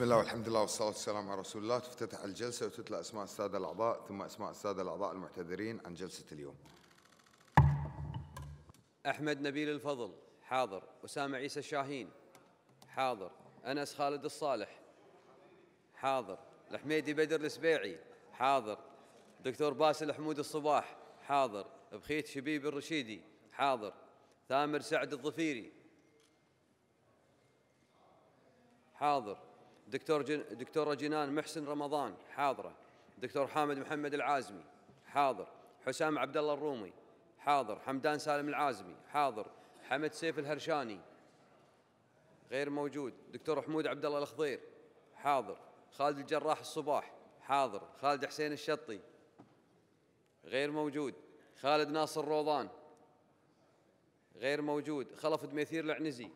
بسم الله والحمد لله والصلاة والسلام على رسول الله تفتتح الجلسة وتتلى أسماء السادة الأعضاء ثم أسماء السادة الأعضاء المعتذرين عن جلسة اليوم أحمد نبيل الفضل حاضر أسامة عيسى الشاهين حاضر أنس خالد الصالح حاضر الحميدي بدر السبيعي حاضر دكتور باسل حمود الصباح حاضر بخيت شبيب الرشيدي حاضر ثامر سعد الظفيري حاضر دكتور جن دكتوره جنان محسن رمضان حاضره دكتور حامد محمد العازمي حاضر حسام عبد الله الرومي حاضر حمدان سالم العازمي حاضر حمد سيف الهرشاني غير موجود دكتور حمود عبد الله الخضير حاضر خالد الجراح الصباح حاضر خالد حسين الشطي غير موجود خالد ناصر روضان غير موجود خلف دميثير العنزي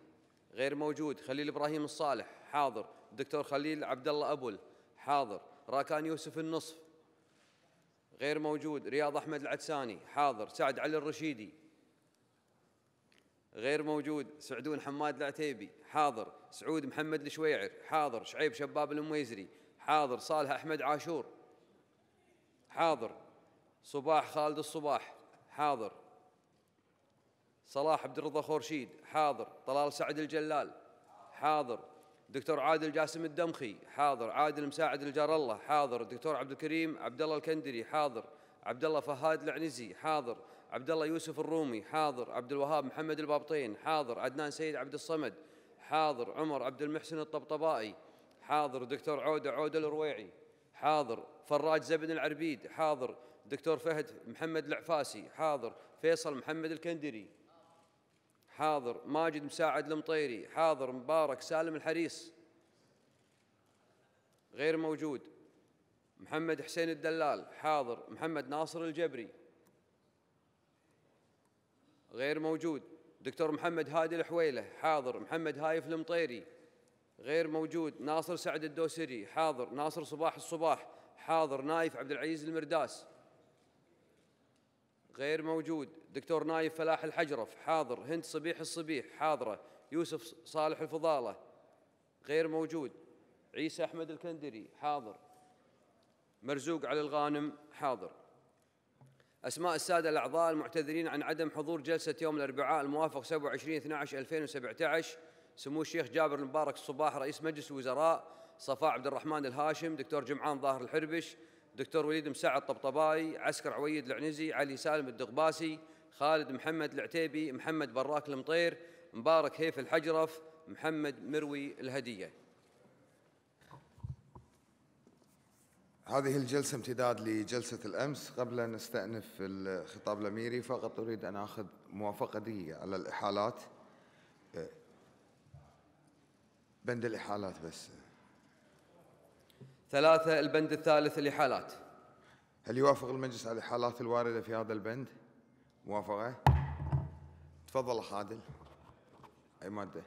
غير موجود خليل ابراهيم الصالح حاضر دكتور خليل عبد الله ابول حاضر راكان يوسف النصف غير موجود رياض احمد العدساني حاضر سعد علي الرشيدي غير موجود سعدون حماد العتيبي حاضر سعود محمد الشويعر حاضر شعيب شباب المويزري حاضر صالح احمد عاشور حاضر صباح خالد الصباح حاضر صلاح عبد الرضا خورشيد حاضر طلال سعد الجلال حاضر دكتور عادل جاسم الدمخي حاضر عادل مساعد الجار الله حاضر الدكتور عبد الكريم عبد الله الكندري حاضر عبد الله فهاد العنزي حاضر عبد الله يوسف الرومي حاضر عبد الوهاب محمد البابطين حاضر عدنان سيد عبد الصمد حاضر عمر عبد المحسن الطبطبائي حاضر دكتور عوده عوده الرويعي حاضر فراج زبن العربيد حاضر دكتور فهد محمد العفاسي حاضر فيصل محمد الكندري حاضر ماجد مساعد المطيري حاضر مبارك سالم الحريص غير موجود محمد حسين الدلال حاضر محمد ناصر الجبري غير موجود دكتور محمد هادي الحويلة حاضر محمد هايف المطيري غير موجود ناصر سعد الدوسري حاضر ناصر صباح الصباح حاضر نايف عبد العزيز المرداس غير موجود دكتور نايف فلاح الحجرف حاضر هند صبيح الصبيح حاضرة يوسف صالح الفضالة غير موجود عيسى أحمد الكندري حاضر مرزوق علي الغانم حاضر أسماء السادة الأعضاء المعتذرين عن عدم حضور جلسة يوم الأربعاء الموافق 27 12 2017 سمو الشيخ جابر المبارك الصباح رئيس مجلس الوزراء صفاء عبد الرحمن الهاشم دكتور جمعان ظاهر الحربش دكتور وليد مساعد طبطباي عسكر عويد العنزي علي سالم الدغباسي خالد محمد العتيبي محمد براك المطير مبارك هيف الحجرف محمد مروي الهدية هذه الجلسة امتداد لجلسة الأمس قبل أن نستأنف الخطاب الأميري فقط أريد أن أخذ دقيقة على الإحالات أه، بند الإحالات بس ثلاثة البند الثالث الإحالات هل يوافق المجلس على الإحالات الواردة في هذا البند؟ موافقة؟ تفضل أخ أي مادة؟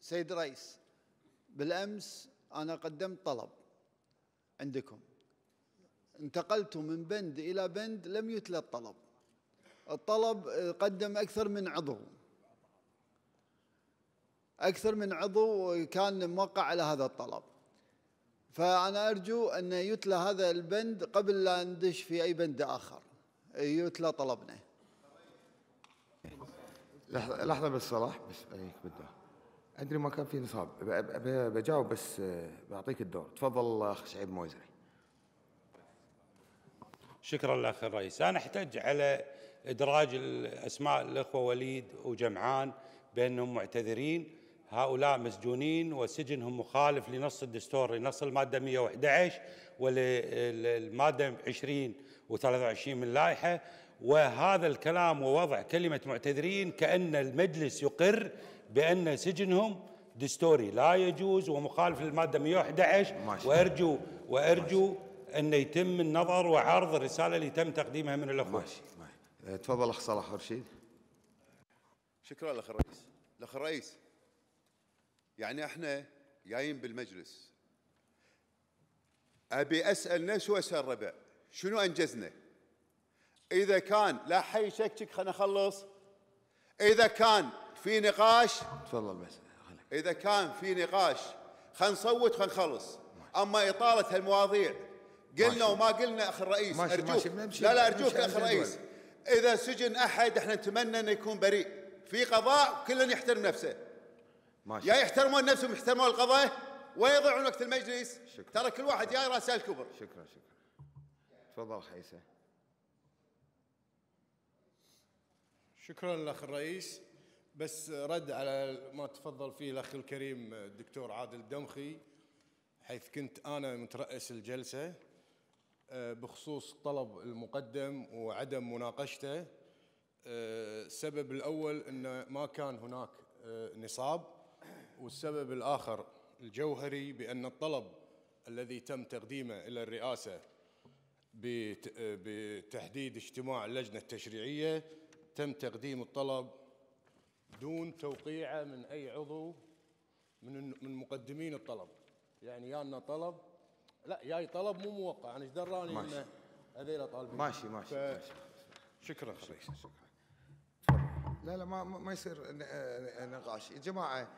سيد رئيس بالأمس أنا قدمت طلب عندكم انتقلت من بند إلى بند لم يتلى الطلب الطلب آه، قدم أكثر من عضو أكثر من عضو كان موقع على هذا الطلب فأنا أرجو أن يتلى هذا البند قبل لا ندش في أي بند آخر يتلى طلبنا لحظة لحظة بس صلاح بس عليك بالله أدري ما كان في نصاب بجاوب بس آه، بعطيك الدور تفضل أخ سعيد موزري شكرا لاخ الرئيس أنا احتج على إدراج الأسماء الأخوة وليد وجمعان بأنهم معتذرين هؤلاء مسجونين وسجنهم مخالف لنص الدستور لنص المادة 111 وللمادة 20 و23 من اللائحة وهذا الكلام ووضع كلمة معتذرين كأن المجلس يقر بأن سجنهم دستوري لا يجوز ومخالف للمادة 111 وأرجو وأرجو أن يتم النظر وعرض الرسالة اللي تم تقديمها من الأخوة ماشي. ماشي. تفضل أخ صلاح رشيد شكرا لأخ الرئيس الأخ الرئيس يعني احنا جايين بالمجلس ابي اسال نفسي واسال الربع شنو انجزنا؟ اذا كان لا حي يشكك خلينا نخلص اذا كان في نقاش تفضل بس اذا كان في نقاش خلينا نصوت خلينا نخلص اما اطاله هالمواضيع قلنا وما قلنا اخ الرئيس ماشي ارجوك ماشي ماشي لا لا ارجوك اخ الرئيس اذا سجن احد احنا نتمنى انه يكون بريء في قضاء كل يحترم نفسه ماشي. يا يحترمون نفسهم يحترمون القضاء ويضيعون وقت المجلس شكرا. ترى كل واحد جاي راسه الكبر شكرا شكرا تفضل حيسه شكرا الاخ الرئيس بس رد على ما تفضل فيه الاخ الكريم الدكتور عادل الدمخي حيث كنت انا مترأس الجلسه آه، بخصوص طلب المقدم وعدم مناقشته آه، السبب الاول انه ما كان هناك آه، نصاب والسبب الآخر الجوهري بأن الطلب الذي تم تقديمه إلى الرئاسة بتحديد اجتماع اللجنة التشريعية تم تقديم الطلب دون توقيعه من أي عضو من من مقدمين الطلب يعني يانا طلب لا جاي طلب مو موقع انا ايش دراني انه هذيلا طالبين ماشي ماشي, ف... ماشي. شكرا خليل شكرا لا لا ما ما يصير نقاش يا جماعه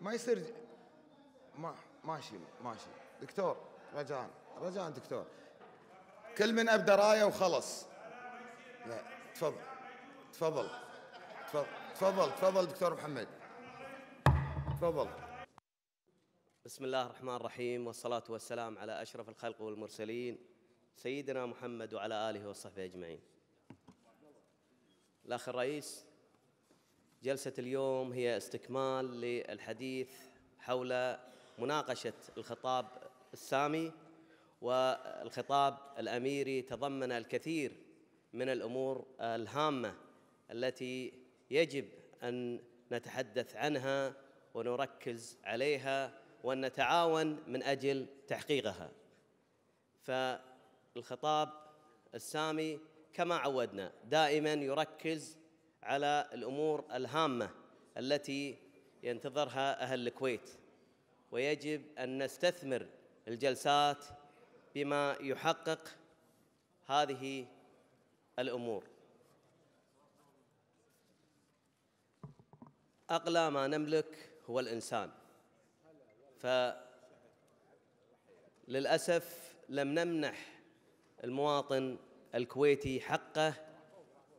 ما يصير ما ماشي ماشي دكتور رجاء رجاء دكتور كل من ابدا رايه وخلص لا تفضل تفضل تفضل تفضل تفضل دكتور محمد تفضل بسم الله الرحمن الرحيم والصلاة والسلام على أشرف الخلق والمرسلين سيدنا محمد وعلى آله وصحبه أجمعين الأخ الرئيس جلسة اليوم هي استكمال للحديث حول مناقشة الخطاب السامي والخطاب الأميري تضمن الكثير من الأمور الهامة التي يجب أن نتحدث عنها ونركز عليها وأن نتعاون من أجل تحقيقها فالخطاب السامي كما عودنا دائما يركز على الامور الهامه التي ينتظرها اهل الكويت ويجب ان نستثمر الجلسات بما يحقق هذه الامور أقلى ما نملك هو الانسان فللاسف لم نمنح المواطن الكويتي حقه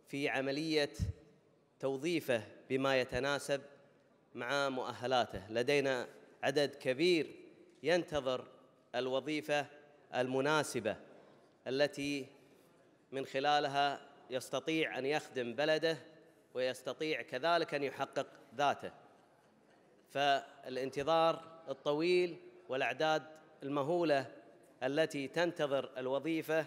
في عمليه توظيفه بما يتناسب مع مؤهلاته لدينا عدد كبير ينتظر الوظيفه المناسبه التي من خلالها يستطيع ان يخدم بلده ويستطيع كذلك ان يحقق ذاته فالانتظار الطويل والاعداد المهوله التي تنتظر الوظيفه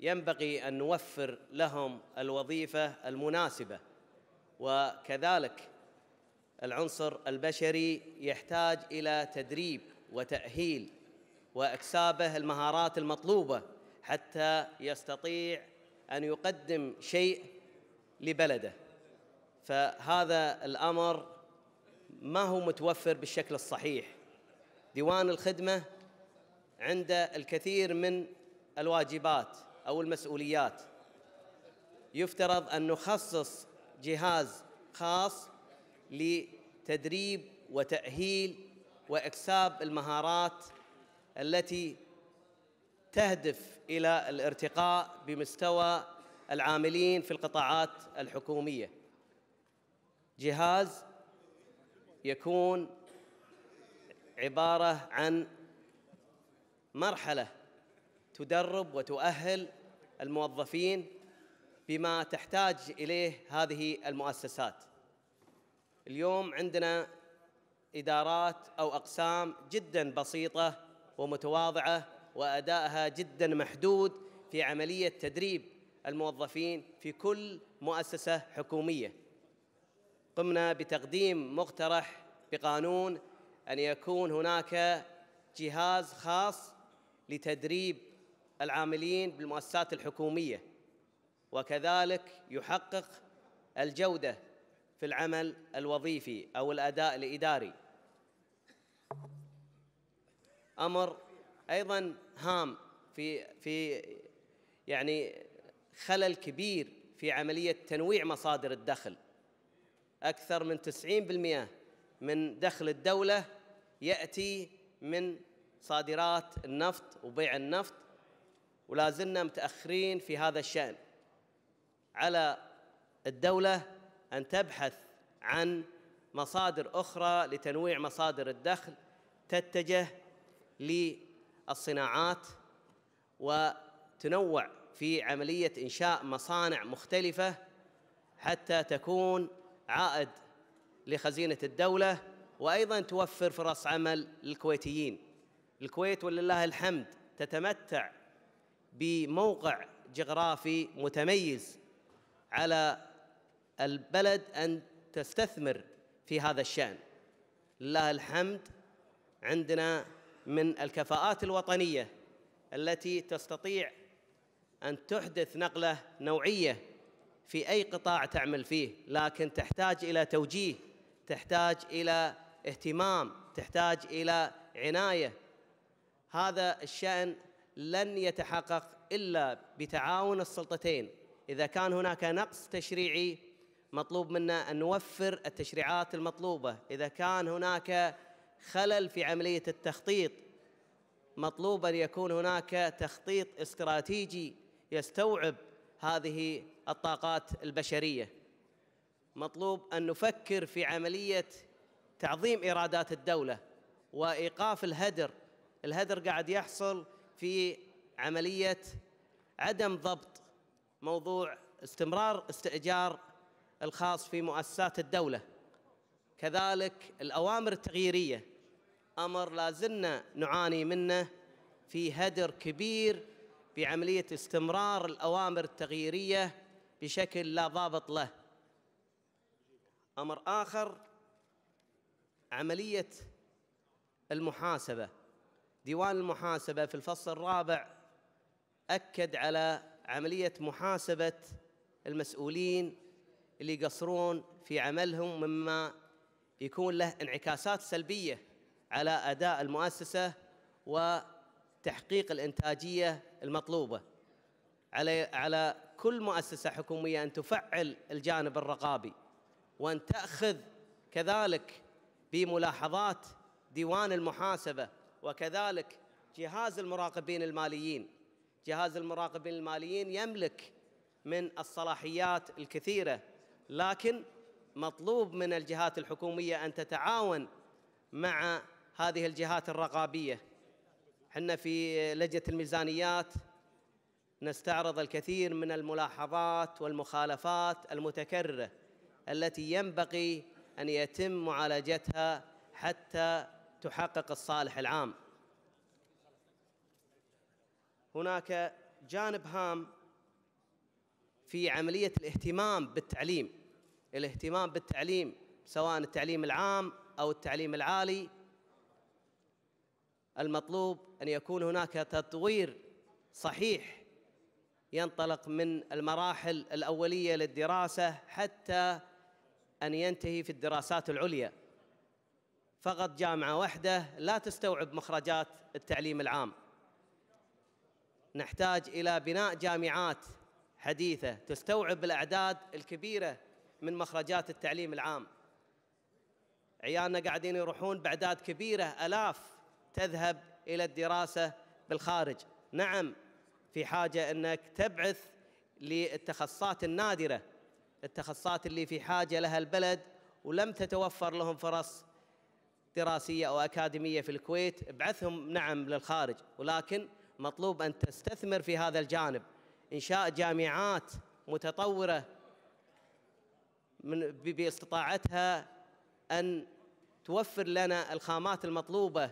ينبغي ان نوفر لهم الوظيفه المناسبه وكذلك العنصر البشري يحتاج الى تدريب وتاهيل واكسابه المهارات المطلوبه حتى يستطيع ان يقدم شيء لبلده فهذا الامر ما هو متوفر بالشكل الصحيح ديوان الخدمه عنده الكثير من الواجبات او المسؤوليات يفترض ان نخصص جهاز خاص لتدريب وتأهيل وإكساب المهارات التي تهدف إلى الارتقاء بمستوى العاملين في القطاعات الحكومية جهاز يكون عبارة عن مرحلة تدرب وتؤهل الموظفين بما تحتاج اليه هذه المؤسسات. اليوم عندنا ادارات او اقسام جدا بسيطه ومتواضعه وادائها جدا محدود في عمليه تدريب الموظفين في كل مؤسسه حكوميه. قمنا بتقديم مقترح بقانون ان يكون هناك جهاز خاص لتدريب العاملين بالمؤسسات الحكوميه وكذلك يحقق الجوده في العمل الوظيفي او الاداء الاداري امر ايضا هام في في يعني خلل كبير في عمليه تنويع مصادر الدخل اكثر من 90% من دخل الدوله ياتي من صادرات النفط وبيع النفط ولا زلنا متاخرين في هذا الشان على الدولة أن تبحث عن مصادر أخرى لتنويع مصادر الدخل تتجه للصناعات وتنوع في عملية إنشاء مصانع مختلفة حتى تكون عائد لخزينة الدولة وأيضا توفر فرص عمل للكويتيين الكويت ولله الحمد تتمتع بموقع جغرافي متميز على البلد أن تستثمر في هذا الشأن لله الحمد عندنا من الكفاءات الوطنية التي تستطيع أن تحدث نقلة نوعية في أي قطاع تعمل فيه لكن تحتاج إلى توجيه تحتاج إلى اهتمام تحتاج إلى عناية هذا الشأن لن يتحقق إلا بتعاون السلطتين إذا كان هناك نقص تشريعي مطلوب منا أن نوفر التشريعات المطلوبة إذا كان هناك خلل في عملية التخطيط مطلوب أن يكون هناك تخطيط استراتيجي يستوعب هذه الطاقات البشرية مطلوب أن نفكر في عملية تعظيم إيرادات الدولة وإيقاف الهدر الهدر قاعد يحصل في عملية عدم ضبط موضوع استمرار استئجار الخاص في مؤسسات الدولة كذلك الأوامر التغييرية أمر لازلنا نعاني منه في هدر كبير بعملية استمرار الأوامر التغييرية بشكل لا ضابط له أمر آخر عملية المحاسبة ديوان المحاسبة في الفصل الرابع أكد على عملية محاسبة المسؤولين اللي يقصرون في عملهم مما يكون له انعكاسات سلبية على أداء المؤسسة وتحقيق الإنتاجية المطلوبة على على كل مؤسسة حكومية أن تفعل الجانب الرقابي وأن تأخذ كذلك بملاحظات ديوان المحاسبة وكذلك جهاز المراقبين الماليين جهاز المراقبين الماليين يملك من الصلاحيات الكثيره لكن مطلوب من الجهات الحكوميه ان تتعاون مع هذه الجهات الرقابيه احنا في لجنه الميزانيات نستعرض الكثير من الملاحظات والمخالفات المتكرره التي ينبغي ان يتم معالجتها حتى تحقق الصالح العام هناك جانب هام في عملية الاهتمام بالتعليم الاهتمام بالتعليم سواء التعليم العام أو التعليم العالي المطلوب أن يكون هناك تطوير صحيح ينطلق من المراحل الأولية للدراسة حتى أن ينتهي في الدراسات العليا فقط جامعة واحدة لا تستوعب مخرجات التعليم العام نحتاج إلى بناء جامعات حديثة تستوعب الأعداد الكبيرة من مخرجات التعليم العام عيالنا قاعدين يروحون بأعداد كبيرة ألاف تذهب إلى الدراسة بالخارج نعم في حاجة أنك تبعث للتخصصات النادرة التخصصات اللي في حاجة لها البلد ولم تتوفر لهم فرص دراسية أو أكاديمية في الكويت ابعثهم نعم للخارج ولكن مطلوب أن تستثمر في هذا الجانب إنشاء جامعات متطورة من باستطاعتها أن توفر لنا الخامات المطلوبة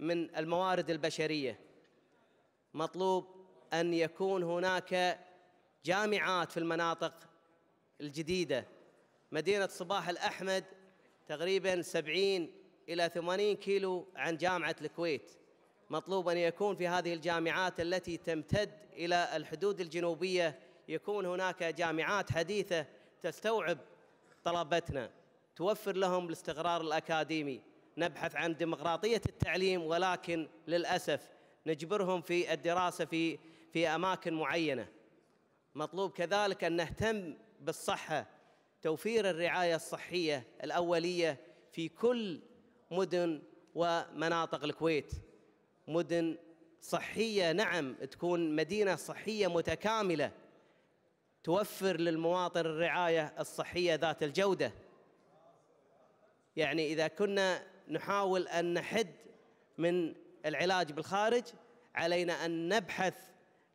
من الموارد البشرية مطلوب أن يكون هناك جامعات في المناطق الجديدة مدينة صباح الأحمد تقريبا 70 إلى 80 كيلو عن جامعة الكويت مطلوب أن يكون في هذه الجامعات التي تمتد إلى الحدود الجنوبية يكون هناك جامعات حديثة تستوعب طلبتنا توفر لهم الاستقرار الأكاديمي نبحث عن ديمقراطية التعليم ولكن للأسف نجبرهم في الدراسة في في أماكن معينة مطلوب كذلك أن نهتم بالصحة توفير الرعاية الصحية الأولية في كل مدن ومناطق الكويت مدن صحيه نعم تكون مدينه صحيه متكامله توفر للمواطن الرعايه الصحيه ذات الجوده يعني اذا كنا نحاول ان نحد من العلاج بالخارج علينا ان نبحث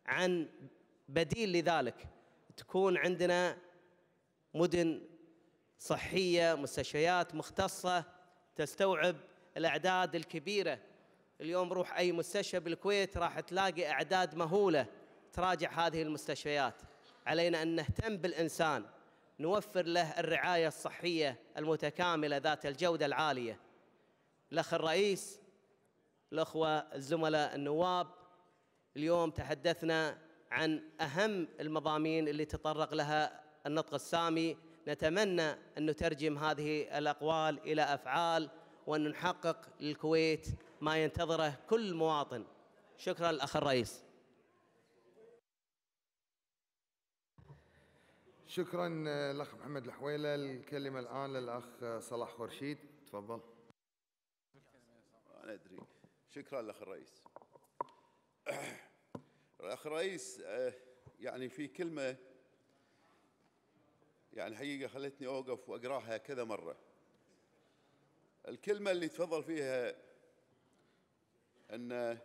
عن بديل لذلك تكون عندنا مدن صحيه مستشفيات مختصه تستوعب الاعداد الكبيره اليوم روح أي مستشفى بالكويت راح تلاقي أعداد مهولة تراجع هذه المستشفيات علينا أن نهتم بالإنسان نوفر له الرعاية الصحية المتكاملة ذات الجودة العالية الأخ الرئيس الأخوة الزملاء النواب اليوم تحدثنا عن أهم المضامين اللي تطرق لها النطق السامي نتمنى أن نترجم هذه الأقوال إلى أفعال وأن نحقق للكويت ما ينتظره كل مواطن شكرا الأخ الرئيس شكرا الأخ محمد الحويلة الكلمة الآن للأخ صلاح خورشيد تفضل أنا أدري شكرا الأخ الرئيس الأخ الرئيس آه، يعني في كلمة يعني حقيقة خلتني أوقف وأقراها كذا مرة الكلمة اللي تفضل فيها أن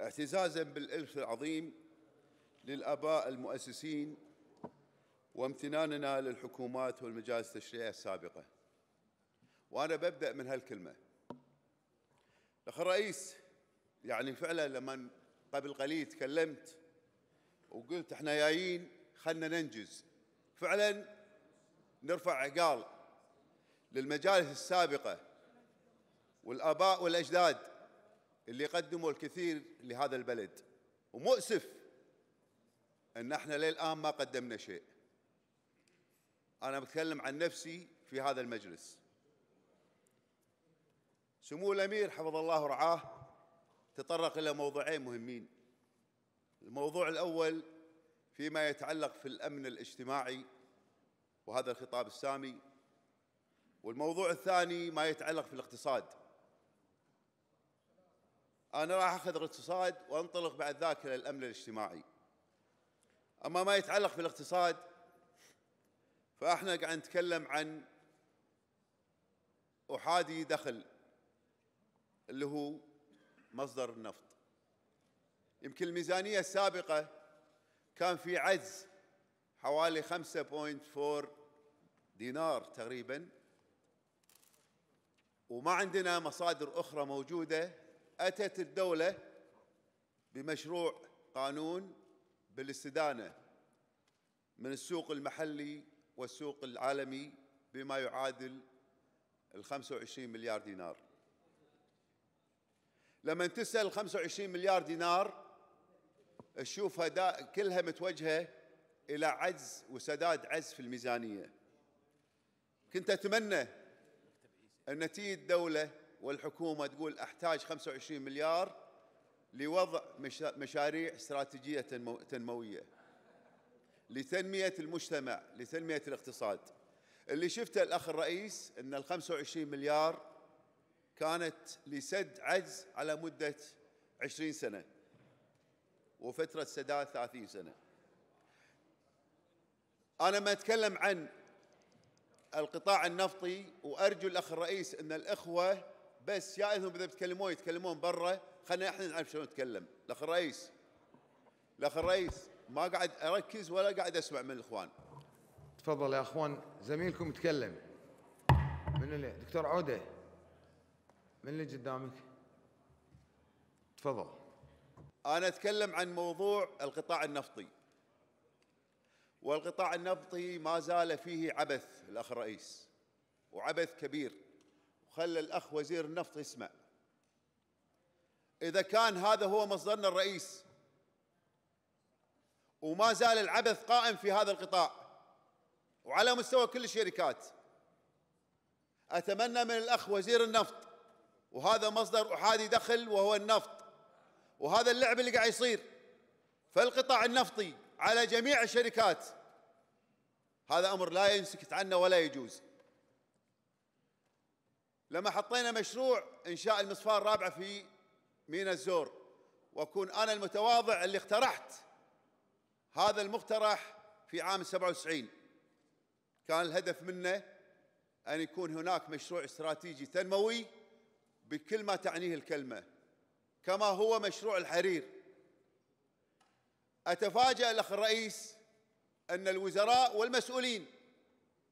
اعتزازا بالإرث العظيم للآباء المؤسسين وامتناننا للحكومات والمجالس التشريعية السابقة وأنا ببدأ من هالكلمة الأخ الرئيس يعني فعلا لما قبل قليل تكلمت وقلت احنا جايين خلنا ننجز فعلا نرفع عقال للمجالس السابقة والآباء والأجداد اللي قدموا الكثير لهذا البلد ومؤسف ان احنا للان ما قدمنا شيء انا بتكلم عن نفسي في هذا المجلس سمو الامير حفظ الله ورعاه تطرق الى موضوعين مهمين الموضوع الاول فيما يتعلق في الامن الاجتماعي وهذا الخطاب السامي والموضوع الثاني ما يتعلق في الاقتصاد أنا راح أخذ الاقتصاد وأنطلق بعد ذاك إلى الأمن الاجتماعي أما ما يتعلق بالاقتصاد فإحنا قاعد نتكلم عن أحادي دخل اللي هو مصدر النفط يمكن الميزانية السابقة كان في عجز حوالي 5.4 دينار تقريبا وما عندنا مصادر أخرى موجودة أتت الدولة بمشروع قانون بالاستدانة من السوق المحلي والسوق العالمي بما يعادل ال 25 مليار دينار لما تسأل 25 مليار دينار تشوفها كلها متوجهة إلى عجز وسداد عجز في الميزانية كنت أتمنى أن تجي الدولة والحكومة تقول أحتاج 25 مليار لوضع مشاريع استراتيجية تنموية لتنمية المجتمع لتنمية الاقتصاد اللي شفته الأخ الرئيس أن ال 25 مليار كانت لسد عجز على مدة 20 سنة وفترة سداد 30 سنة أنا ما أتكلم عن القطاع النفطي وأرجو الأخ الرئيس أن الأخوة بس يا انهم اذا بيتكلمون يتكلمون برا خلينا احنا نعرف شلون نتكلم الاخ الرئيس الاخ الرئيس ما قاعد اركز ولا قاعد اسمع من الاخوان تفضل يا اخوان زميلكم يتكلم من اللي دكتور عوده من اللي قدامك تفضل انا اتكلم عن موضوع القطاع النفطي والقطاع النفطي ما زال فيه عبث الاخ الرئيس وعبث كبير وخلى الأخ وزير النفط يسمع إذا كان هذا هو مصدرنا الرئيس وما زال العبث قائم في هذا القطاع وعلى مستوى كل الشركات أتمنى من الأخ وزير النفط وهذا مصدر أحادي دخل وهو النفط وهذا اللعب اللي قاعد يصير فالقطاع النفطي على جميع الشركات هذا أمر لا ينسكت عنه ولا يجوز لما حطينا مشروع إنشاء المصفاة الرابعة في مينا الزور وأكون أنا المتواضع اللي اقترحت هذا المقترح في عام 97 كان الهدف منه أن يكون هناك مشروع استراتيجي تنموي بكل ما تعنيه الكلمة كما هو مشروع الحرير أتفاجأ الأخ الرئيس أن الوزراء والمسؤولين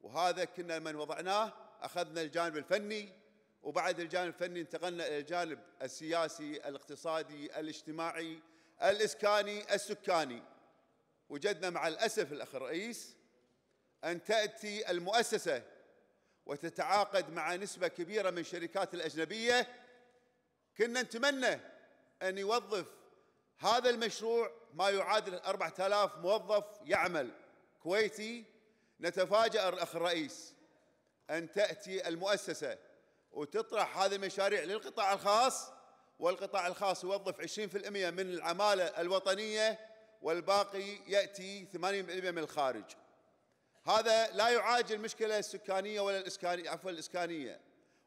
وهذا كنا من وضعناه أخذنا الجانب الفني وبعد الجانب الفني انتقلنا الى الجانب السياسي الاقتصادي الاجتماعي الاسكاني السكاني وجدنا مع الاسف الاخ الرئيس ان تاتي المؤسسه وتتعاقد مع نسبه كبيره من الشركات الاجنبيه كنا نتمنى ان يوظف هذا المشروع ما يعادل 4000 موظف يعمل كويتي نتفاجأ الأخ الرئيس أن تأتي المؤسسة وتطرح هذه المشاريع للقطاع الخاص والقطاع الخاص يوظف 20% من العمالة الوطنية والباقي يأتي 80% من الخارج هذا لا يعالج المشكلة السكانية ولا الإسكانية عفوا الإسكانية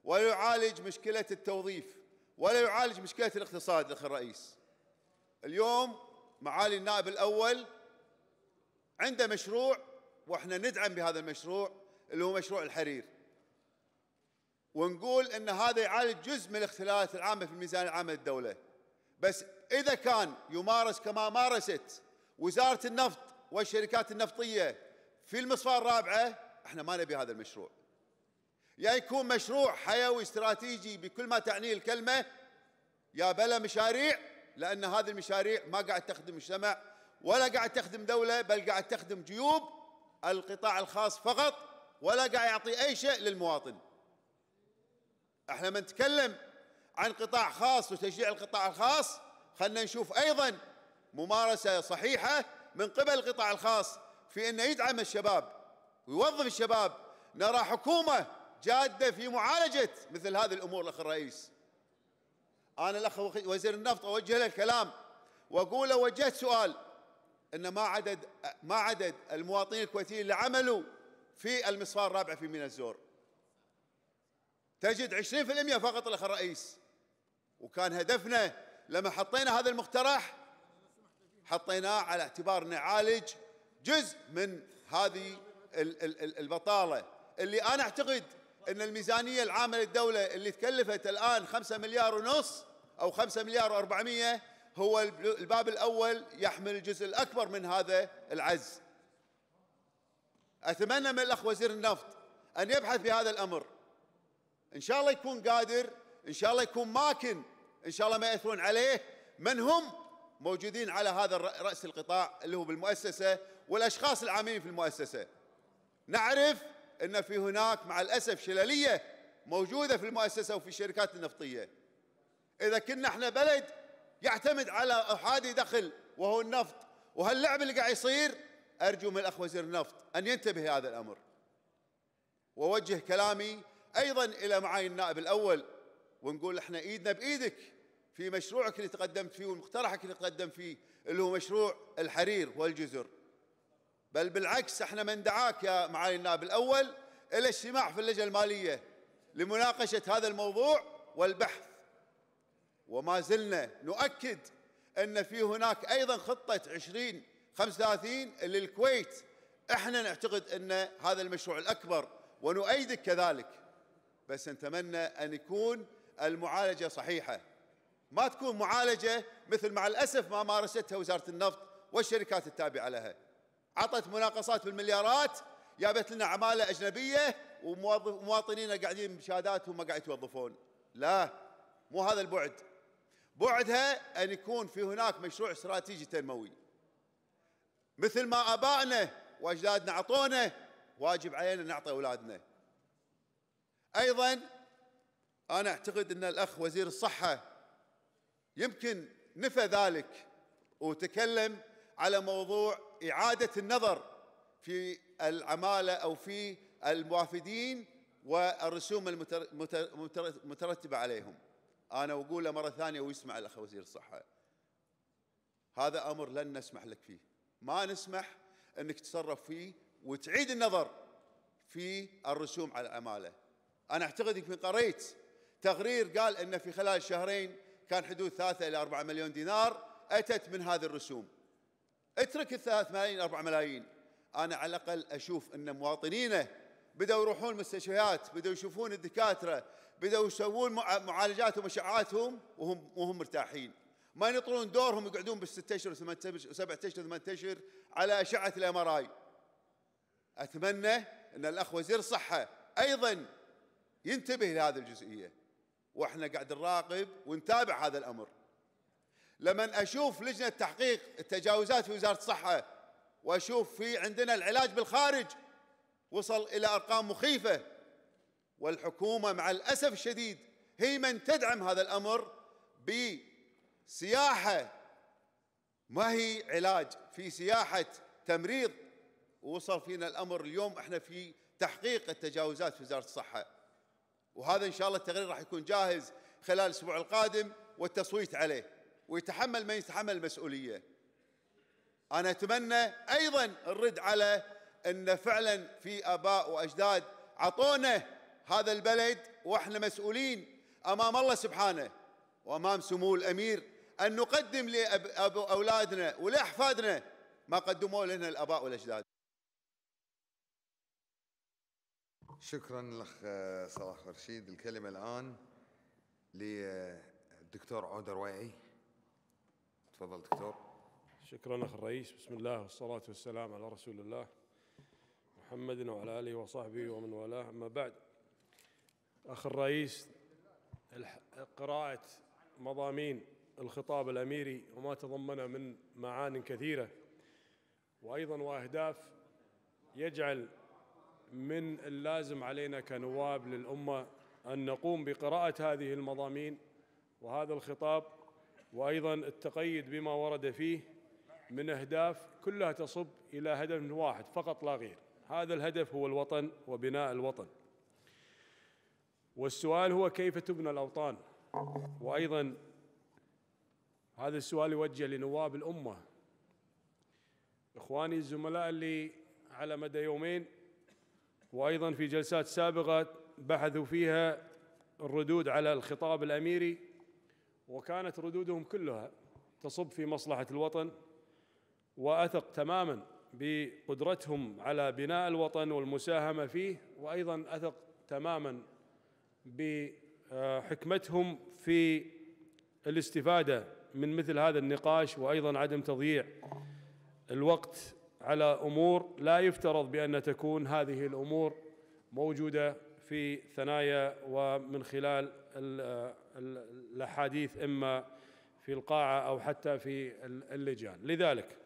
ولا يعالج مشكلة التوظيف ولا يعالج مشكلة الاقتصاد أخي الرئيس اليوم معالي النائب الأول عنده مشروع واحنا ندعم بهذا المشروع اللي هو مشروع الحرير ونقول ان هذا يعالج جزء من الاختلالات العامه في الميزان العام للدوله بس اذا كان يمارس كما مارست وزاره النفط والشركات النفطيه في المصفاه الرابعه احنا ما نبي هذا المشروع يا يكون مشروع حيوي استراتيجي بكل ما تعنيه الكلمه يا بلا مشاريع لان هذه المشاريع ما قاعد تخدم مجتمع ولا قاعد تخدم دوله بل قاعد تخدم جيوب القطاع الخاص فقط ولا قاعد يعطي اي شيء للمواطن احنا ما نتكلم عن قطاع خاص وتشجيع القطاع الخاص خلنا نشوف ايضا ممارسه صحيحه من قبل القطاع الخاص في انه يدعم الشباب ويوظف الشباب نرى حكومه جاده في معالجه مثل هذه الامور الاخ الرئيس انا الاخ وزير النفط اوجه له الكلام واقول له وجهت سؤال ان ما عدد ما عدد المواطنين الكويتيين اللي عملوا في المصفار الرابع في ميناء الزور تجد 20% فقط الاخ الرئيس وكان هدفنا لما حطينا هذا المقترح حطيناه على اعتبار نعالج جزء من هذه البطاله اللي انا اعتقد ان الميزانيه العامه للدوله اللي تكلفت الان 5 مليار ونص او 5 مليار و400 هو الباب الاول يحمل الجزء الاكبر من هذا العز. اتمنى من الاخ وزير النفط ان يبحث في هذا الامر. ان شاء الله يكون قادر ان شاء الله يكون ماكن ان شاء الله ما ياثرون عليه من هم موجودين على هذا راس القطاع اللي هو بالمؤسسه والاشخاص العاملين في المؤسسه نعرف ان في هناك مع الاسف شلليه موجوده في المؤسسه وفي الشركات النفطيه اذا كنا احنا بلد يعتمد على احادي دخل وهو النفط وهاللعب اللي قاعد يصير ارجو من الاخ وزير النفط ان ينتبه هذا الامر ووجه كلامي أيضا إلى معاي النائب الأول ونقول احنا إيدنا بإيدك في مشروعك اللي تقدمت فيه ومقترحك اللي تقدم فيه اللي هو مشروع الحرير والجزر بل بالعكس احنا من دعاك يا معالي النائب الأول إلى اجتماع في اللجنة المالية لمناقشة هذا الموضوع والبحث وما زلنا نؤكد أن في هناك أيضا خطة 20 35 للكويت احنا نعتقد أن هذا المشروع الأكبر ونؤيدك كذلك بس نتمنى أن يكون المعالجة صحيحة ما تكون معالجة مثل مع الأسف ما مارستها وزارة النفط والشركات التابعة لها عطت مناقصات بالمليارات جابت لنا عمالة أجنبية ومواطنينا قاعدين بشهادات وما قاعد يتوظفون لا مو هذا البعد بعدها أن يكون في هناك مشروع استراتيجي تنموي مثل ما آبائنا وأجدادنا اعطونا واجب علينا نعطي أولادنا أيضا أنا أعتقد أن الأخ وزير الصحة يمكن نفى ذلك وتكلم على موضوع إعادة النظر في العمالة أو في الموافدين والرسوم المترتبة عليهم أنا أقوله مرة ثانية ويسمع الأخ وزير الصحة هذا أمر لن نسمح لك فيه ما نسمح أنك تتصرف فيه وتعيد النظر في الرسوم على العمالة أنا أعتقد يمكن قريت تقرير قال أن في خلال شهرين كان حدود ثلاثة إلى أربعة مليون دينار أتت من هذه الرسوم اترك الثلاث ملايين أربعة ملايين أنا على الأقل أشوف أن مواطنينا بدأوا يروحون المستشفيات بدأوا يشوفون الدكاترة بدأوا يسوون معالجاتهم وإشعاعاتهم وهم, وهم مرتاحين ما ينطرون دورهم يقعدون بالست اشهر وسبعة اشهر وثمانية اشهر على اشعه الام اتمنى ان الاخ وزير الصحه ايضا ينتبه لهذه الجزئية واحنا قاعد نراقب ونتابع هذا الأمر لما أشوف لجنة تحقيق التجاوزات في وزارة الصحة وأشوف في عندنا العلاج بالخارج وصل إلى أرقام مخيفة والحكومة مع الأسف الشديد هي من تدعم هذا الأمر بسياحة ما هي علاج في سياحة تمريض ووصل فينا الأمر اليوم احنا في تحقيق التجاوزات في وزارة الصحة وهذا إن شاء الله التقرير راح يكون جاهز خلال الأسبوع القادم والتصويت عليه ويتحمل من يتحمل المسؤولية أنا أتمنى أيضا الرد على أن فعلا في آباء وأجداد عطونا هذا البلد وإحنا مسؤولين أمام الله سبحانه وأمام سمو الأمير أن نقدم لأولادنا ولأحفادنا ما قدموه لنا الآباء والأجداد شكرا لك آه، صلاح رشيد الكلمة الآن للدكتور عود رويعي تفضل دكتور شكرا أخ الرئيس بسم الله والصلاة والسلام على رسول الله محمد وعلى آله وصحبه ومن والاه أما بعد أخ الرئيس قراءة مضامين الخطاب الأميري وما تضمنه من معان كثيرة وأيضا وأهداف يجعل من اللازم علينا كنواب للأمة أن نقوم بقراءة هذه المضامين وهذا الخطاب وأيضا التقيد بما ورد فيه من أهداف كلها تصب إلى هدف واحد فقط لا غير هذا الهدف هو الوطن وبناء الوطن والسؤال هو كيف تبنى الأوطان وأيضا هذا السؤال يوجه لنواب الأمة إخواني الزملاء اللي على مدى يومين وايضا في جلسات سابقه بحثوا فيها الردود على الخطاب الاميري وكانت ردودهم كلها تصب في مصلحه الوطن واثق تماما بقدرتهم على بناء الوطن والمساهمه فيه وايضا اثق تماما بحكمتهم في الاستفاده من مثل هذا النقاش وايضا عدم تضييع الوقت على امور لا يفترض بان تكون هذه الامور موجوده في ثنايا ومن خلال الاحاديث اما في القاعه او حتى في اللجان لذلك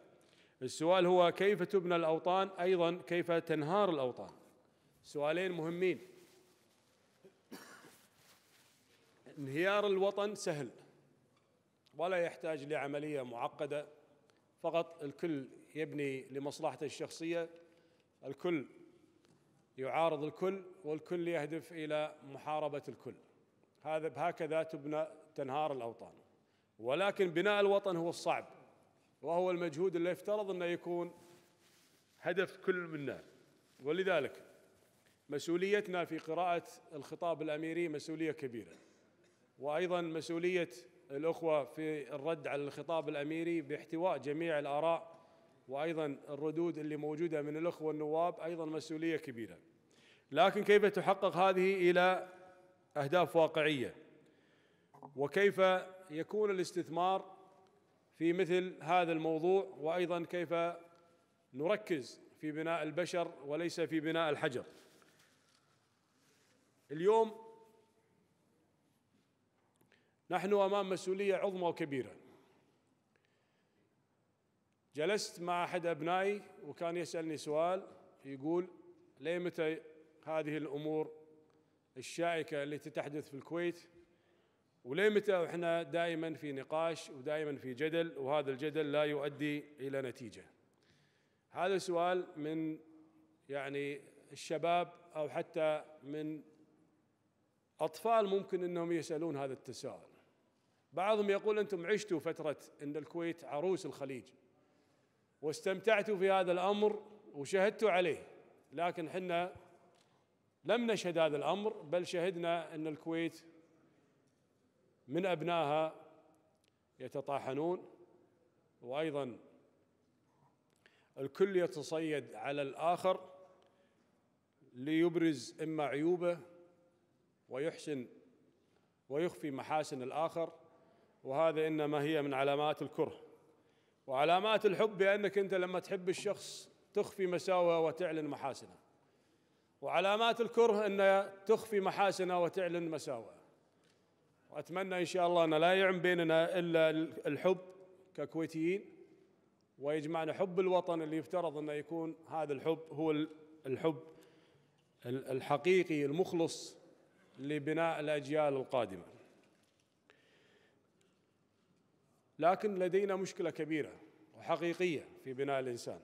السؤال هو كيف تبنى الاوطان ايضا كيف تنهار الاوطان سؤالين مهمين انهيار الوطن سهل ولا يحتاج لعمليه معقده فقط الكل يبني لمصلحته الشخصيه الكل يعارض الكل والكل يهدف الى محاربه الكل هذا هكذا تبنى تنهار الاوطان ولكن بناء الوطن هو الصعب وهو المجهود اللي يفترض انه يكون هدف كل منا ولذلك مسؤوليتنا في قراءه الخطاب الاميري مسؤوليه كبيره وايضا مسؤوليه الاخوه في الرد على الخطاب الاميري باحتواء جميع الاراء وايضا الردود اللي موجوده من الاخوه النواب ايضا مسؤوليه كبيره. لكن كيف تحقق هذه الى اهداف واقعيه؟ وكيف يكون الاستثمار في مثل هذا الموضوع وايضا كيف نركز في بناء البشر وليس في بناء الحجر. اليوم نحن امام مسؤوليه عظمى وكبيره جلست مع أحد أبنائي وكان يسألني سؤال يقول ليه متى هذه الأمور الشائكة التي تحدث في الكويت وليه متى احنا دائما في نقاش ودائما في جدل وهذا الجدل لا يؤدي الى نتيجه. هذا السؤال من يعني الشباب او حتى من اطفال ممكن انهم يسالون هذا التساؤل. بعضهم يقول انتم عشتوا فتره ان الكويت عروس الخليج. واستمتعت في هذا الامر وشهدت عليه لكن حنا لم نشهد هذا الامر بل شهدنا ان الكويت من ابنائها يتطاحنون وايضا الكل يتصيد على الاخر ليبرز اما عيوبه ويحسن ويخفي محاسن الاخر وهذا انما هي من علامات الكره وعلامات الحب بأنك أنت لما تحب الشخص تخفي مساوئه وتعلن محاسنه وعلامات الكره أن تخفي محاسنه وتعلن مساوئه وأتمنى إن شاء الله أن لا يعم بيننا إلا الحب ككويتيين ويجمعنا حب الوطن اللي يفترض أنه يكون هذا الحب هو الحب الحقيقي المخلص لبناء الأجيال القادمة لكن لدينا مشكله كبيره وحقيقيه في بناء الانسان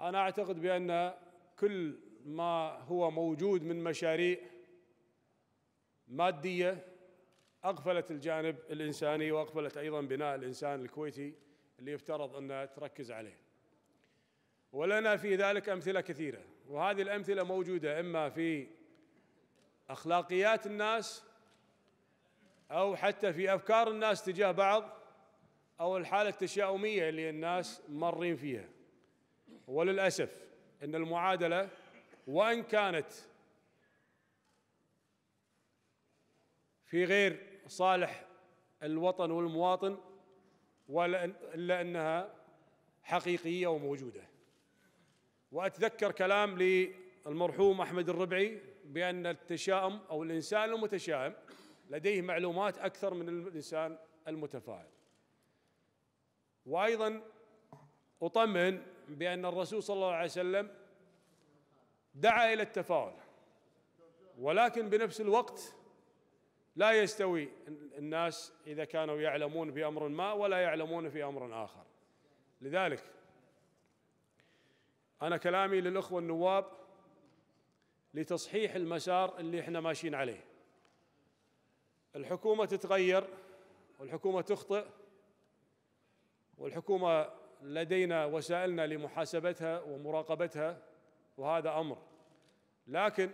انا اعتقد بان كل ما هو موجود من مشاريع ماديه اغفلت الجانب الانساني واغفلت ايضا بناء الانسان الكويتي اللي يفترض انها تركز عليه ولنا في ذلك امثله كثيره وهذه الامثله موجوده اما في اخلاقيات الناس او حتى في افكار الناس تجاه بعض أو الحالة التشاؤمية اللي الناس مارين فيها وللأسف أن المعادلة وإن كانت في غير صالح الوطن والمواطن إلا أنها حقيقية وموجودة وأتذكر كلام للمرحوم أحمد الربعي بأن التشاؤم أو الإنسان المتشائم لديه معلومات أكثر من الإنسان المتفائل وايضا اطمن بان الرسول صلى الله عليه وسلم دعا الى التفاؤل ولكن بنفس الوقت لا يستوي الناس اذا كانوا يعلمون في امر ما ولا يعلمون في امر اخر لذلك انا كلامي للاخوه النواب لتصحيح المسار اللي احنا ماشيين عليه الحكومه تتغير والحكومه تخطئ والحكومة لدينا وسائلنا لمحاسبتها ومراقبتها وهذا أمر لكن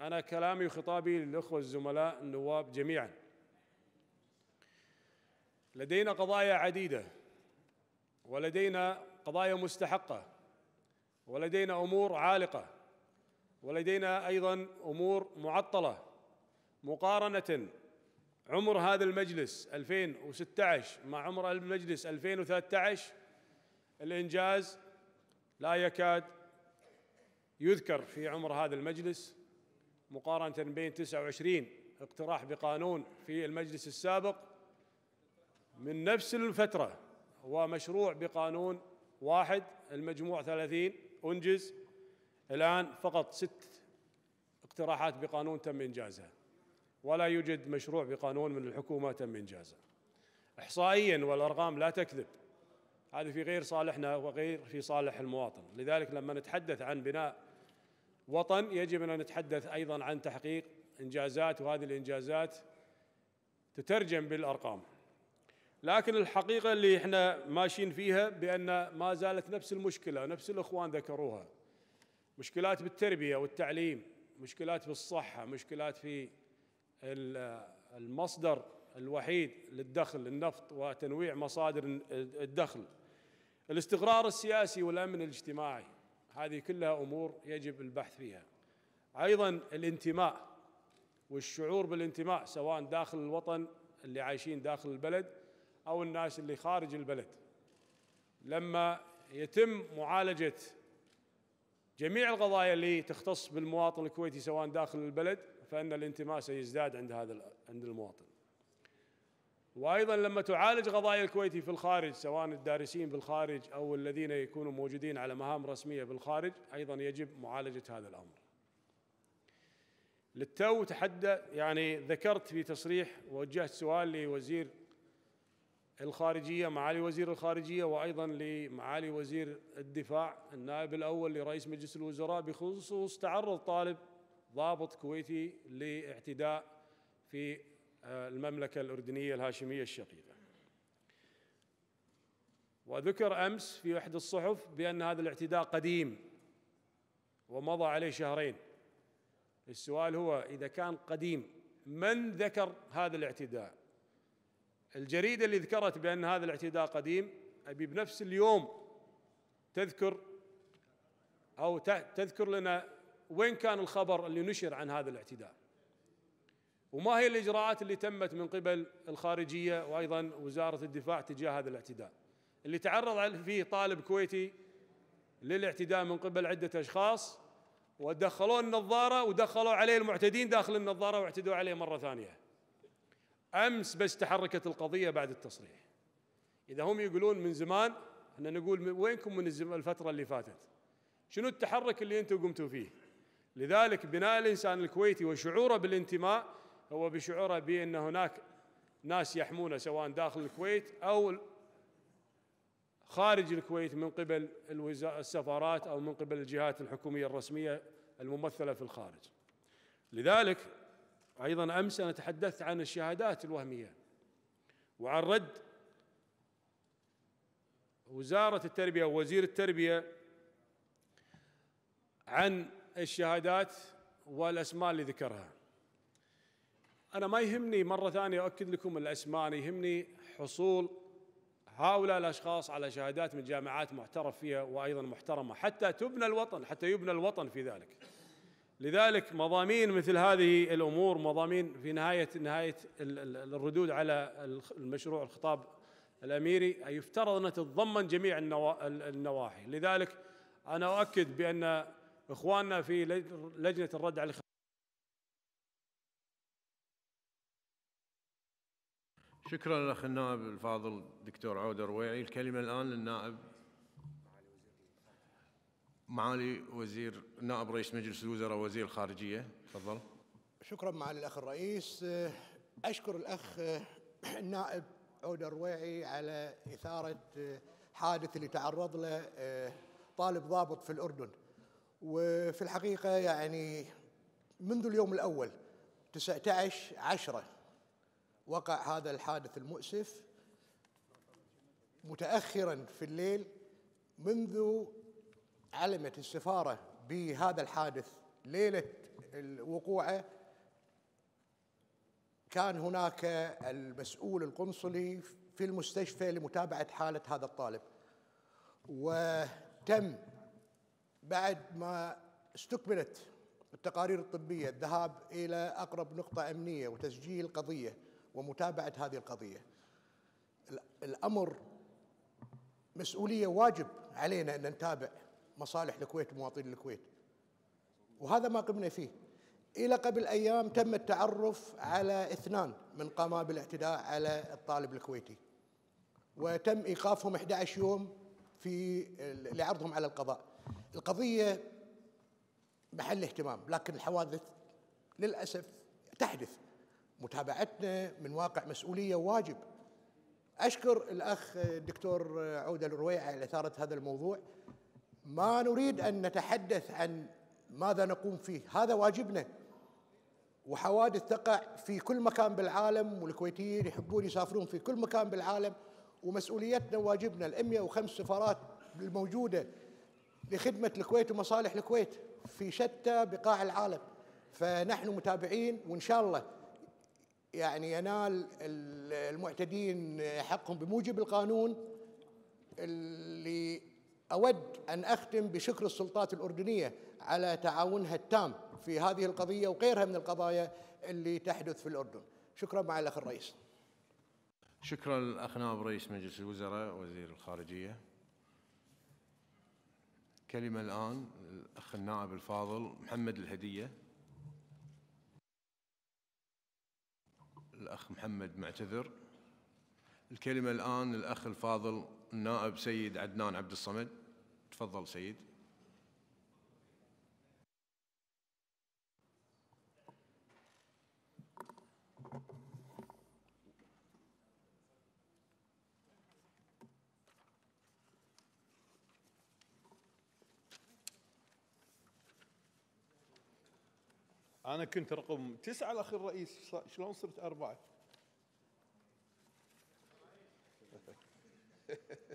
أنا كلامي وخطابي للأخوة الزملاء النواب جميعا لدينا قضايا عديدة ولدينا قضايا مستحقة ولدينا أمور عالقة ولدينا أيضا أمور معطلة مقارنة عمر هذا المجلس 2016 مع عمر المجلس 2013 الإنجاز لا يكاد يذكر في عمر هذا المجلس مقارنة بين 29 اقتراح بقانون في المجلس السابق من نفس الفترة ومشروع بقانون واحد المجموع 30 أنجز الآن فقط ست اقتراحات بقانون تم إنجازها ولا يوجد مشروع بقانون من الحكومة تم إنجازه إحصائيا والأرقام لا تكذب هذه في غير صالحنا وغير في صالح المواطن لذلك لما نتحدث عن بناء وطن يجب أن نتحدث أيضا عن تحقيق إنجازات وهذه الإنجازات تترجم بالأرقام لكن الحقيقة اللي احنا ماشيين فيها بأن ما زالت نفس المشكلة نفس الإخوان ذكروها مشكلات بالتربية والتعليم مشكلات بالصحة مشكلات في المصدر الوحيد للدخل النفط وتنويع مصادر الدخل الاستقرار السياسي والامن الاجتماعي هذه كلها امور يجب البحث فيها ايضا الانتماء والشعور بالانتماء سواء داخل الوطن اللي عايشين داخل البلد او الناس اللي خارج البلد لما يتم معالجه جميع القضايا اللي تختص بالمواطن الكويتي سواء داخل البلد فان الانتماء سيزداد عند هذا عند المواطن. وايضا لما تعالج قضايا الكويتي في الخارج سواء الدارسين بالخارج او الذين يكونوا موجودين على مهام رسميه بالخارج ايضا يجب معالجه هذا الامر. للتو تحدى يعني ذكرت في تصريح وجهت سؤال لوزير الخارجيه معالي وزير الخارجيه وايضا لمعالي وزير الدفاع النائب الاول لرئيس مجلس الوزراء بخصوص تعرض طالب ضابط كويتي لاعتداء في آه، المملكة الأردنية الهاشمية الشقيقة وذكر أمس في إحدى الصحف بأن هذا الاعتداء قديم ومضى عليه شهرين السؤال هو إذا كان قديم من ذكر هذا الاعتداء الجريدة اللي ذكرت بأن هذا الاعتداء قديم أبي بنفس اليوم تذكر أو تذكر لنا وين كان الخبر اللي نشر عن هذا الاعتداء وما هي الاجراءات اللي تمت من قبل الخارجيه وايضا وزاره الدفاع تجاه هذا الاعتداء اللي تعرض فيه طالب كويتي للاعتداء من قبل عده اشخاص ودخلوه النظاره ودخلوا عليه المعتدين داخل النظاره واعتدوا عليه مره ثانيه امس بس تحركت القضيه بعد التصريح اذا هم يقولون من زمان احنا نقول وينكم من الفتره اللي فاتت شنو التحرك اللي انتم قمتوا فيه لذلك بناء الانسان الكويتي وشعوره بالانتماء هو بشعوره بان هناك ناس يحمونه سواء داخل الكويت او خارج الكويت من قبل السفارات او من قبل الجهات الحكوميه الرسميه الممثله في الخارج. لذلك ايضا امس انا تحدثت عن الشهادات الوهميه وعن رد وزاره التربيه ووزير التربيه عن الشهادات والاسماء اللي ذكرها. انا ما يهمني مره ثانيه اؤكد لكم الاسماء، انا يهمني حصول هؤلاء الاشخاص على شهادات من جامعات معترف فيها وايضا محترمه حتى تبنى الوطن، حتى يبنى الوطن في ذلك. لذلك مضامين مثل هذه الامور مضامين في نهايه نهايه الردود على المشروع الخطاب الاميري يفترض ان تتضمن جميع النواحي، لذلك انا اؤكد بان إخواننا في لجنة الرد على شكرا للأخ النائب الفاضل دكتور عودة رويعي الكلمة الآن للنائب معالي وزير نائب رئيس مجلس الوزراء وزير الخارجية تفضل شكرا معالي الأخ الرئيس أشكر الأخ النائب عودة رويعي على إثارة حادث اللي تعرض له طالب ضابط في الأردن وفي الحقيقة يعني منذ اليوم الأول 19 عشرة وقع هذا الحادث المؤسف متأخرا في الليل منذ علمت السفارة بهذا الحادث ليلة وقوعه كان هناك المسؤول القنصلي في المستشفى لمتابعة حالة هذا الطالب وتم بعد ما استكملت التقارير الطبية الذهاب إلى أقرب نقطة أمنية وتسجيل قضية ومتابعة هذه القضية الأمر مسؤولية واجب علينا أن نتابع مصالح الكويت ومواطني الكويت وهذا ما قمنا فيه إلى قبل أيام تم التعرف على اثنان من قاما بالاعتداء على الطالب الكويتي وتم إيقافهم 11 يوم في لعرضهم على القضاء القضية محل اهتمام لكن الحوادث للأسف تحدث متابعتنا من واقع مسؤولية واجب أشكر الأخ الدكتور عودة الرويعة على إثارة هذا الموضوع ما نريد أن نتحدث عن ماذا نقوم فيه هذا واجبنا وحوادث تقع في كل مكان بالعالم والكويتيين يحبون يسافرون في كل مكان بالعالم ومسؤوليتنا واجبنا الأمية وخمس سفارات الموجودة لخدمة الكويت ومصالح الكويت في شتى بقاع العالم فنحن متابعين وإن شاء الله يعني ينال المعتدين حقهم بموجب القانون اللي أود أن أختم بشكر السلطات الأردنية على تعاونها التام في هذه القضية وغيرها من القضايا اللي تحدث في الأردن شكرا مع الأخ الرئيس شكرا الأخ نائب رئيس مجلس الوزراء وزير الخارجية كلمة الآن الأخ النائب الفاضل محمد الهدية الأخ محمد معتذر الكلمة الآن الأخ الفاضل النائب سيد عدنان عبد الصمد تفضل سيد انا كنت رقم تسعه الاخ الرئيس شلون صرت اربعه؟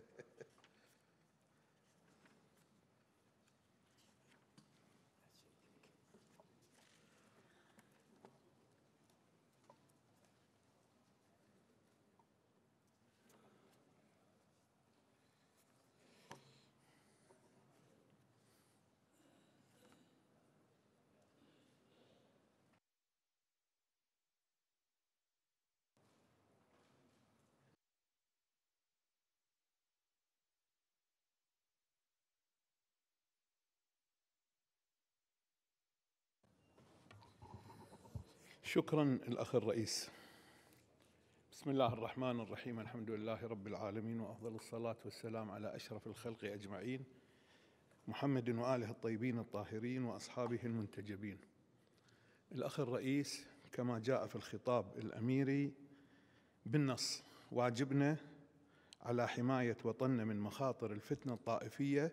شكرا الأخ الرئيس بسم الله الرحمن الرحيم الحمد لله رب العالمين وأفضل الصلاة والسلام على أشرف الخلق أجمعين محمد وآله الطيبين الطاهرين وأصحابه المنتجبين الأخ الرئيس كما جاء في الخطاب الأميري بالنص واجبنا على حماية وطننا من مخاطر الفتنة الطائفية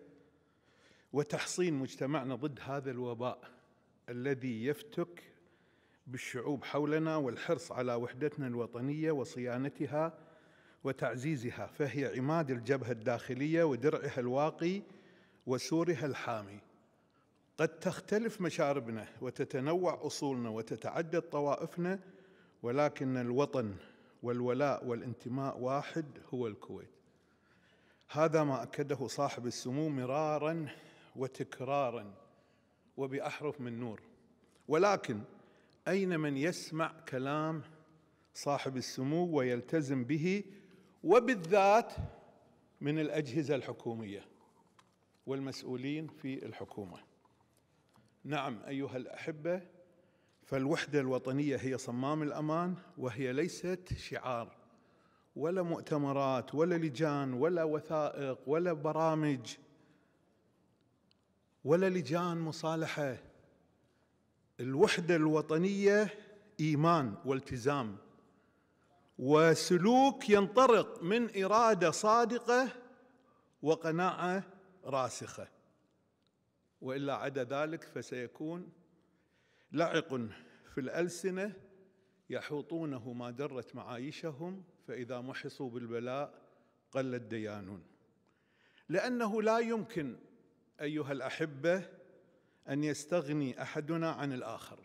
وتحصين مجتمعنا ضد هذا الوباء الذي يفتك بالشعوب حولنا والحرص على وحدتنا الوطنيه وصيانتها وتعزيزها فهي عماد الجبهه الداخليه ودرعها الواقي وسورها الحامي قد تختلف مشاربنا وتتنوع اصولنا وتتعدد طوائفنا ولكن الوطن والولاء والانتماء واحد هو الكويت هذا ما اكده صاحب السمو مرارا وتكرارا وباحرف من نور ولكن أين من يسمع كلام صاحب السمو ويلتزم به وبالذات من الأجهزة الحكومية والمسؤولين في الحكومة نعم أيها الأحبة فالوحدة الوطنية هي صمام الأمان وهي ليست شعار ولا مؤتمرات ولا لجان ولا وثائق ولا برامج ولا لجان مصالحه الوحده الوطنيه ايمان والتزام وسلوك ينطلق من اراده صادقه وقناعه راسخه والا عدا ذلك فسيكون لعق في الالسنه يحوطونه ما درت معايشهم فاذا محصوا بالبلاء قل الديانون لانه لا يمكن ايها الاحبه ان يستغني احدنا عن الاخر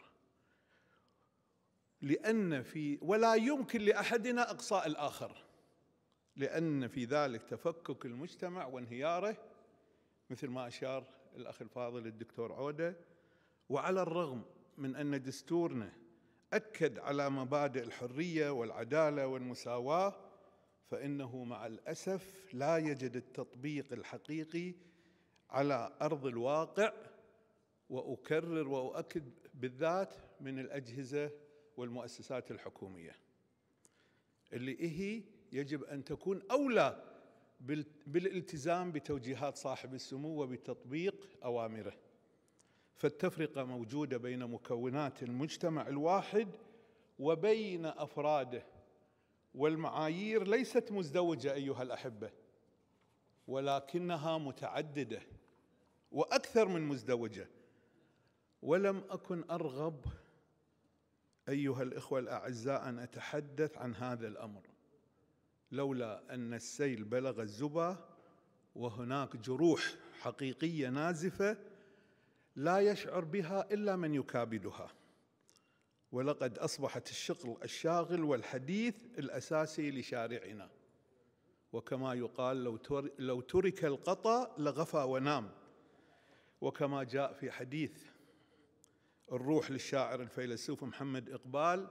لان في ولا يمكن لاحدنا اقصاء الاخر لان في ذلك تفكك المجتمع وانهياره مثل ما اشار الاخ الفاضل الدكتور عوده وعلى الرغم من ان دستورنا اكد على مبادئ الحريه والعداله والمساواه فانه مع الاسف لا يجد التطبيق الحقيقي على ارض الواقع واكرر واؤكد بالذات من الاجهزه والمؤسسات الحكوميه اللي هي يجب ان تكون اولى بالالتزام بتوجيهات صاحب السمو وبتطبيق اوامره فالتفرقه موجوده بين مكونات المجتمع الواحد وبين افراده والمعايير ليست مزدوجه ايها الاحبه ولكنها متعدده واكثر من مزدوجه ولم اكن ارغب ايها الاخوه الاعزاء ان اتحدث عن هذا الامر لولا ان السيل بلغ الزبا وهناك جروح حقيقيه نازفه لا يشعر بها الا من يكابدها ولقد اصبحت الشغل الشاغل والحديث الاساسي لشارعنا وكما يقال لو لو ترك القطا لغفى ونام وكما جاء في حديث الروح للشاعر الفيلسوف محمد إقبال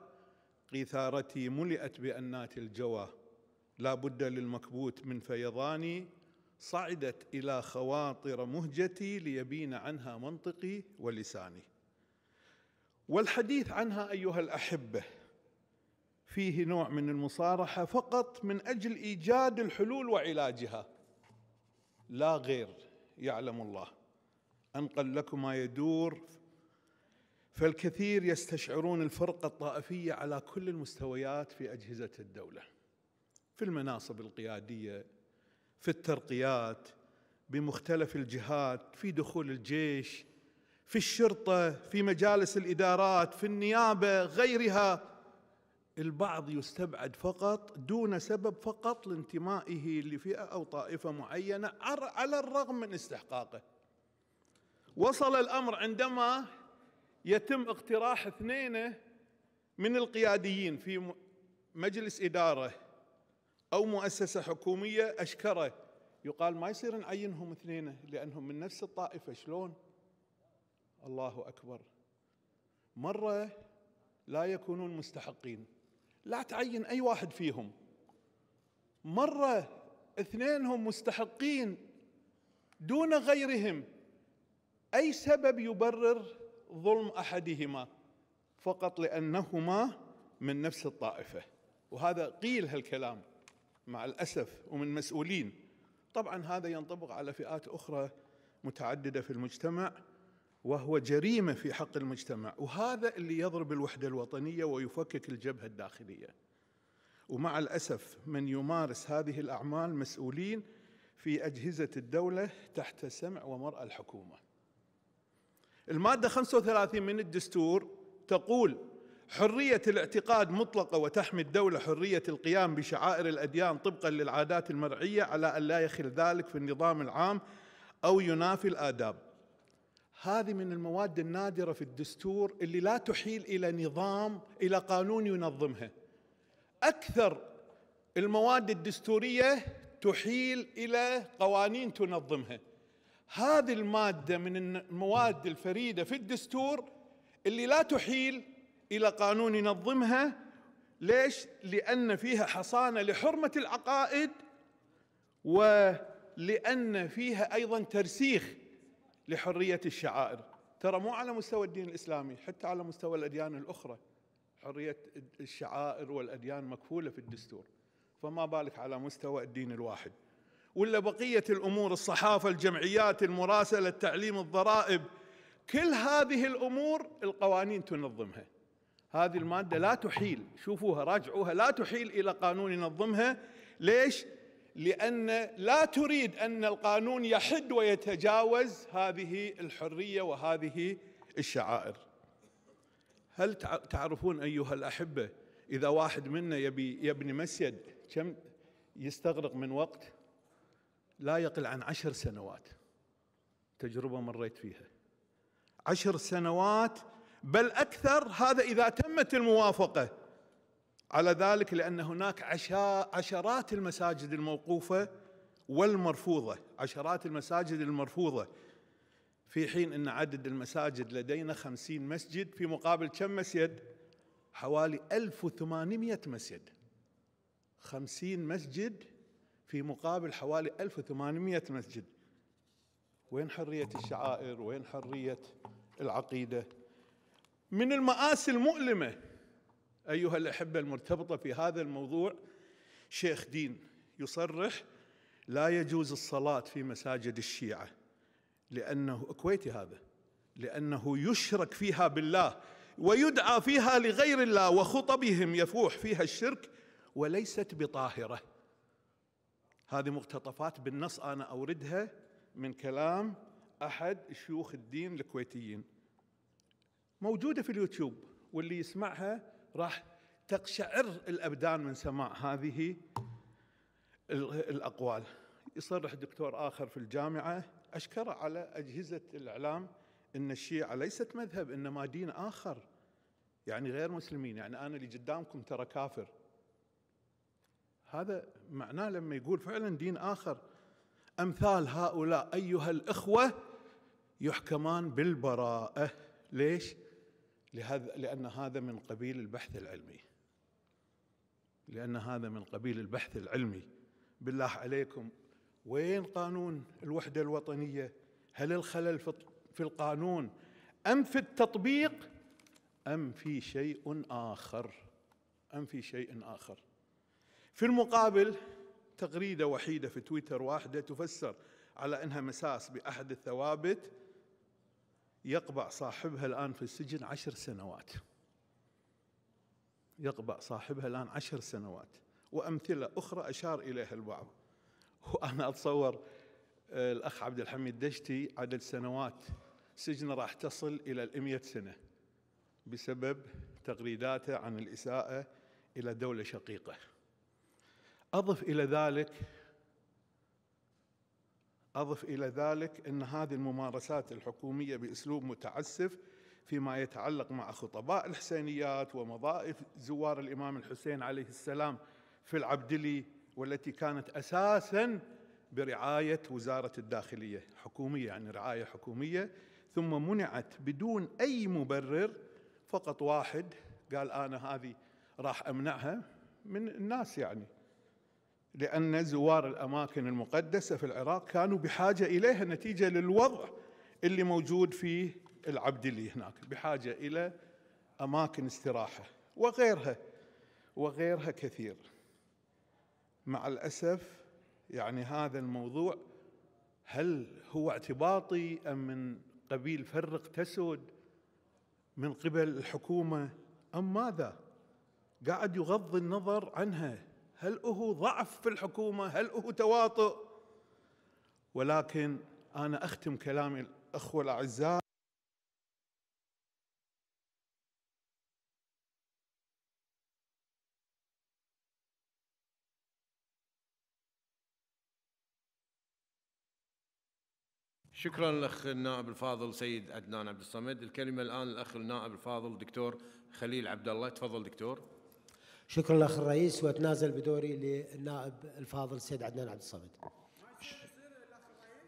قيثارتي ملئت بأنات الجوى لا بد للمكبوت من فيضاني صعدت إلى خواطر مهجتي ليبين عنها منطقي ولساني والحديث عنها أيها الأحبة فيه نوع من المصارحة فقط من أجل إيجاد الحلول وعلاجها لا غير يعلم الله أنقل لكم ما يدور فالكثير يستشعرون الفرقة الطائفية على كل المستويات في أجهزة الدولة في المناصب القيادية في الترقيات بمختلف الجهات في دخول الجيش في الشرطة في مجالس الإدارات في النيابة غيرها البعض يستبعد فقط دون سبب فقط لانتمائه لفئة أو طائفة معينة على الرغم من استحقاقه وصل الأمر عندما يتم اقتراح اثنين من القياديين في مجلس إدارة أو مؤسسة حكومية أشكره يقال ما يصير نعينهم اثنين لأنهم من نفس الطائفة شلون الله أكبر مرة لا يكونون مستحقين لا تعين أي واحد فيهم مرة اثنينهم مستحقين دون غيرهم أي سبب يبرر ظلم احدهما فقط لانهما من نفس الطائفه وهذا قيل هالكلام مع الاسف ومن مسؤولين طبعا هذا ينطبق على فئات اخرى متعدده في المجتمع وهو جريمه في حق المجتمع وهذا اللي يضرب الوحده الوطنيه ويفكك الجبهه الداخليه ومع الاسف من يمارس هذه الاعمال مسؤولين في اجهزه الدوله تحت سمع ومراه الحكومه المادة 35 من الدستور تقول حرية الاعتقاد مطلقة وتحمي الدولة حرية القيام بشعائر الأديان طبقا للعادات المرعية على أن لا يخل ذلك في النظام العام أو ينافي الآداب هذه من المواد النادرة في الدستور اللي لا تحيل إلى نظام إلى قانون ينظمها أكثر المواد الدستورية تحيل إلى قوانين تنظمها هذه المادة من المواد الفريدة في الدستور اللي لا تحيل إلى قانون ينظمها ليش؟ لأن فيها حصانة لحرمة العقائد ولأن فيها أيضا ترسيخ لحرية الشعائر ترى مو على مستوى الدين الإسلامي حتى على مستوى الأديان الأخرى حرية الشعائر والأديان مكفولة في الدستور فما بالك على مستوى الدين الواحد ولا بقية الأمور الصحافة الجمعيات المراسلة التعليم الضرائب كل هذه الأمور القوانين تنظمها هذه المادة لا تحيل شوفوها راجعوها لا تحيل إلى قانون ينظمها ليش؟ لأن لا تريد أن القانون يحد ويتجاوز هذه الحرية وهذه الشعائر هل تعرفون أيها الأحبة إذا واحد منا يبي يبني مسجد كم يستغرق من وقت لا يقل عن عشر سنوات تجربة مريت فيها عشر سنوات بل أكثر هذا إذا تمت الموافقة على ذلك لأن هناك عشرات المساجد الموقوفة والمرفوضة عشرات المساجد المرفوضة في حين أن عدد المساجد لدينا خمسين مسجد في مقابل كم مسجد حوالي 1800 مسجد خمسين مسجد في مقابل حوالي 1800 مسجد وين حرية الشعائر وين حرية العقيدة من المآسي المؤلمة أيها الأحبة المرتبطة في هذا الموضوع شيخ دين يصرح لا يجوز الصلاة في مساجد الشيعة لأنه كويتي هذا لأنه يشرك فيها بالله ويدعى فيها لغير الله وخطبهم يفوح فيها الشرك وليست بطاهره هذه مقتطفات بالنص أنا أوردها من كلام أحد شيوخ الدين الكويتيين موجودة في اليوتيوب واللي يسمعها راح تقشعر الأبدان من سماع هذه الأقوال يصرح دكتور آخر في الجامعة أشكر على أجهزة الإعلام أن الشيعة ليست مذهب إنما دين آخر يعني غير مسلمين يعني أنا اللي قدامكم ترى كافر هذا معناه لما يقول فعلا دين آخر أمثال هؤلاء أيها الإخوة يحكمان بالبراءة ليش؟ لهذا لأن هذا من قبيل البحث العلمي لأن هذا من قبيل البحث العلمي بالله عليكم وين قانون الوحدة الوطنية هل الخلل في القانون أم في التطبيق أم في شيء آخر أم في شيء آخر في المقابل تغريدة وحيدة في تويتر واحدة تفسر على أنها مساس بأحد الثوابت يقبع صاحبها الآن في السجن عشر سنوات يقبع صاحبها الآن عشر سنوات وأمثلة أخرى أشار إليها البعض وأنا أتصور الأخ عبد الحميد دشتي عدد سنوات سجن راح تصل إلى الأمية سنة بسبب تغريداته عن الإساءة إلى دولة شقيقة أضف إلى ذلك أضف إلى ذلك أن هذه الممارسات الحكومية بأسلوب متعسف فيما يتعلق مع خطباء الحسينيات ومضائف زوار الإمام الحسين عليه السلام في العبدلي والتي كانت أساساً برعاية وزارة الداخلية حكومية يعني رعاية حكومية ثم منعت بدون أي مبرر فقط واحد قال أنا هذه راح أمنعها من الناس يعني لأن زوار الأماكن المقدسة في العراق كانوا بحاجة إليها نتيجة للوضع اللي موجود العبد العبدلي هناك بحاجة إلى أماكن استراحة وغيرها وغيرها كثير مع الأسف يعني هذا الموضوع هل هو اعتباطي أم من قبيل فرق تسود من قبل الحكومة أم ماذا قاعد يغض النظر عنها هل هو ضعف في الحكومة هل هو تواطؤ ولكن أنا أختم كلامي الأخوة الأعزاء شكرا الاخ النائب الفاضل سيد عدنان عبد الصمد الكلمه الان الاخ النائب الفاضل الدكتور خليل عبد الله تفضل دكتور شكرا لأخ الرئيس وأتنازل بدوري للنائب الفاضل السيد عدنان عبد الصمد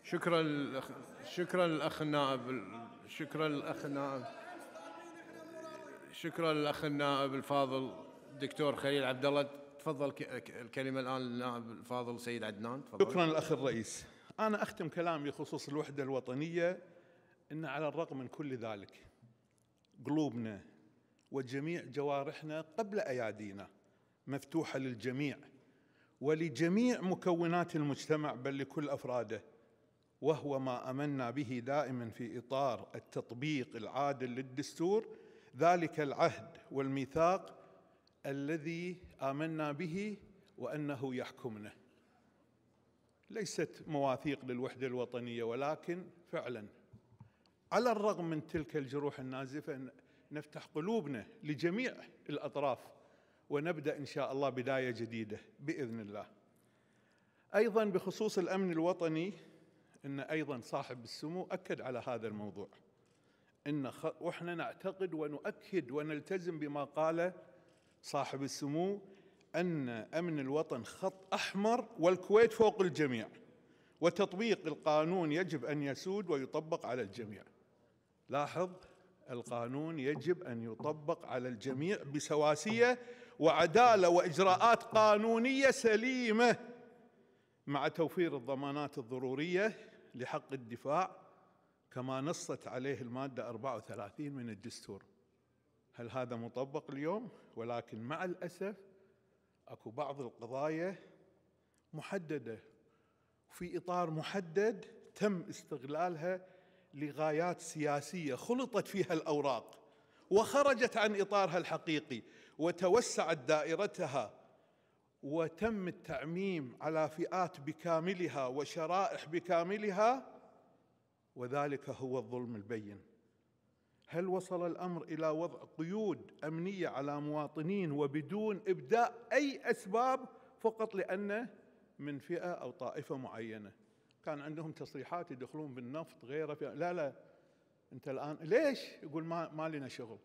شكرا الأخ شكرا الأخ النائب شكرا الأخ النائب شكرا الأخ النائب الفاضل الدكتور خليل عبد الله تفضل الكلمة الآن للنائب الفاضل سيد عدنان تفضل شكرا الأخ الرئيس أنا أختم كلامي بخصوص الوحدة الوطنية أن على الرغم من كل ذلك قلوبنا وجميع جوارحنا قبل أيادينا مفتوحه للجميع ولجميع مكونات المجتمع بل لكل افراده وهو ما امنا به دائما في اطار التطبيق العادل للدستور ذلك العهد والميثاق الذي امنا به وانه يحكمنا ليست مواثيق للوحده الوطنيه ولكن فعلا على الرغم من تلك الجروح النازفه نفتح قلوبنا لجميع الاطراف ونبدا ان شاء الله بدايه جديده باذن الله. ايضا بخصوص الامن الوطني ان ايضا صاحب السمو اكد على هذا الموضوع. ان خ... واحنا نعتقد ونؤكد ونلتزم بما قال صاحب السمو ان امن الوطن خط احمر والكويت فوق الجميع. وتطبيق القانون يجب ان يسود ويطبق على الجميع. لاحظ القانون يجب ان يطبق على الجميع بسواسيه وعداله واجراءات قانونيه سليمه مع توفير الضمانات الضروريه لحق الدفاع كما نصت عليه الماده 34 من الدستور. هل هذا مطبق اليوم؟ ولكن مع الاسف اكو بعض القضايا محدده في اطار محدد تم استغلالها لغايات سياسيه خلطت فيها الاوراق وخرجت عن اطارها الحقيقي وتوسعت دائرتها وتم التعميم على فئات بكاملها وشرائح بكاملها وذلك هو الظلم البين هل وصل الامر الى وضع قيود امنيه على مواطنين وبدون ابداء اي اسباب فقط لانه من فئه او طائفه معينه كان عندهم تصريحات يدخلون بالنفط غيره لا لا انت الان ليش يقول ما, ما لنا شغل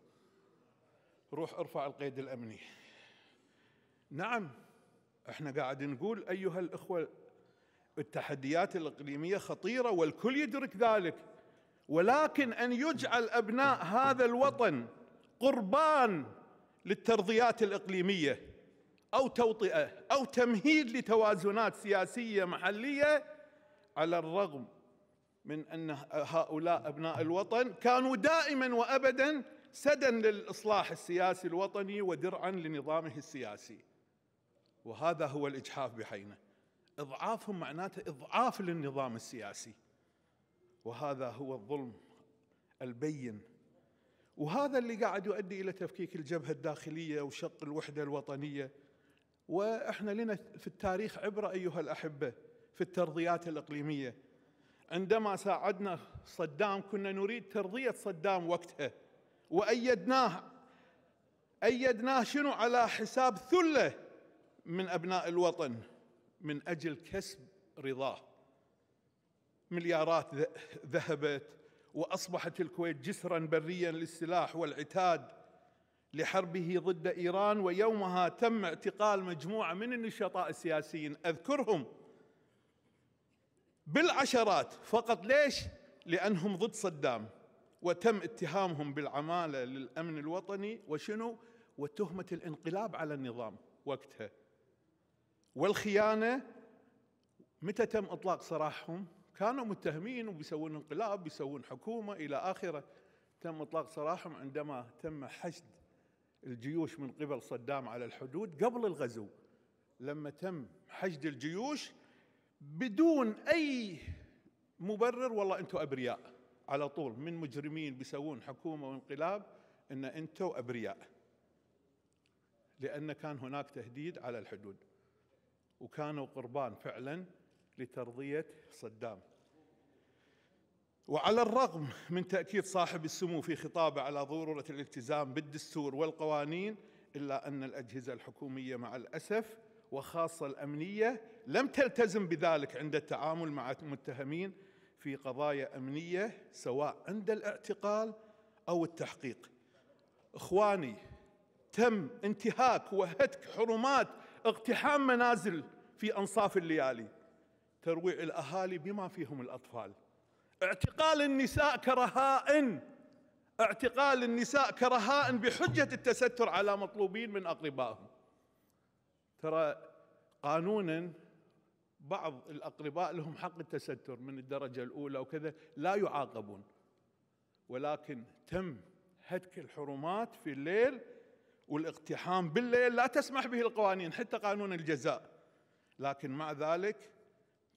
روح ارفع القيد الامني نعم احنا قاعد نقول ايها الاخوه التحديات الاقليميه خطيره والكل يدرك ذلك ولكن ان يجعل ابناء هذا الوطن قربان للترضيات الاقليميه او توطئه او تمهيد لتوازنات سياسيه محليه على الرغم من ان هؤلاء ابناء الوطن كانوا دائما وابدا سدا للاصلاح السياسي الوطني ودرعا لنظامه السياسي وهذا هو الاجحاف بحينه اضعافهم معناته اضعاف للنظام السياسي وهذا هو الظلم البين وهذا اللي قاعد يؤدي الى تفكيك الجبهه الداخليه وشق الوحده الوطنيه واحنا لنا في التاريخ عبره ايها الاحبه في الترضيات الاقليميه عندما ساعدنا صدام كنا نريد ترضيه صدام وقتها وأيدناه أيدناه شنو على حساب ثلة من أبناء الوطن من أجل كسب رضاه مليارات ذهبت وأصبحت الكويت جسرا بريا للسلاح والعتاد لحربه ضد إيران ويومها تم اعتقال مجموعة من النشطاء السياسيين أذكرهم بالعشرات فقط ليش؟ لأنهم ضد صدام وتم اتهامهم بالعمالة للأمن الوطني وشنو وتهمة الانقلاب على النظام وقتها والخيانة متى تم إطلاق سراحهم كانوا متهمين وبيسوون انقلاب بيسوون حكومة إلى آخره تم إطلاق سراحهم عندما تم حشد الجيوش من قبل صدام على الحدود قبل الغزو لما تم حشد الجيوش بدون أي مبرر والله أنتم أبرياء على طول من مجرمين بيسوون حكومه وانقلاب ان انتم ابرياء لان كان هناك تهديد على الحدود وكانوا قربان فعلا لترضيه صدام وعلى الرغم من تاكيد صاحب السمو في خطابه على ضروره الالتزام بالدستور والقوانين الا ان الاجهزه الحكوميه مع الاسف وخاصه الامنيه لم تلتزم بذلك عند التعامل مع المتهمين في قضايا امنيه سواء عند الاعتقال او التحقيق. اخواني تم انتهاك وهتك حرمات اقتحام منازل في انصاف الليالي ترويع الاهالي بما فيهم الاطفال اعتقال النساء كرهائن اعتقال النساء كرهائن بحجه التستر على مطلوبين من اقربائهم ترى قانونا بعض الأقرباء لهم حق التستر من الدرجة الأولى وكذا لا يعاقبون ولكن تم هتك الحرمات في الليل والاقتحام بالليل لا تسمح به القوانين حتى قانون الجزاء لكن مع ذلك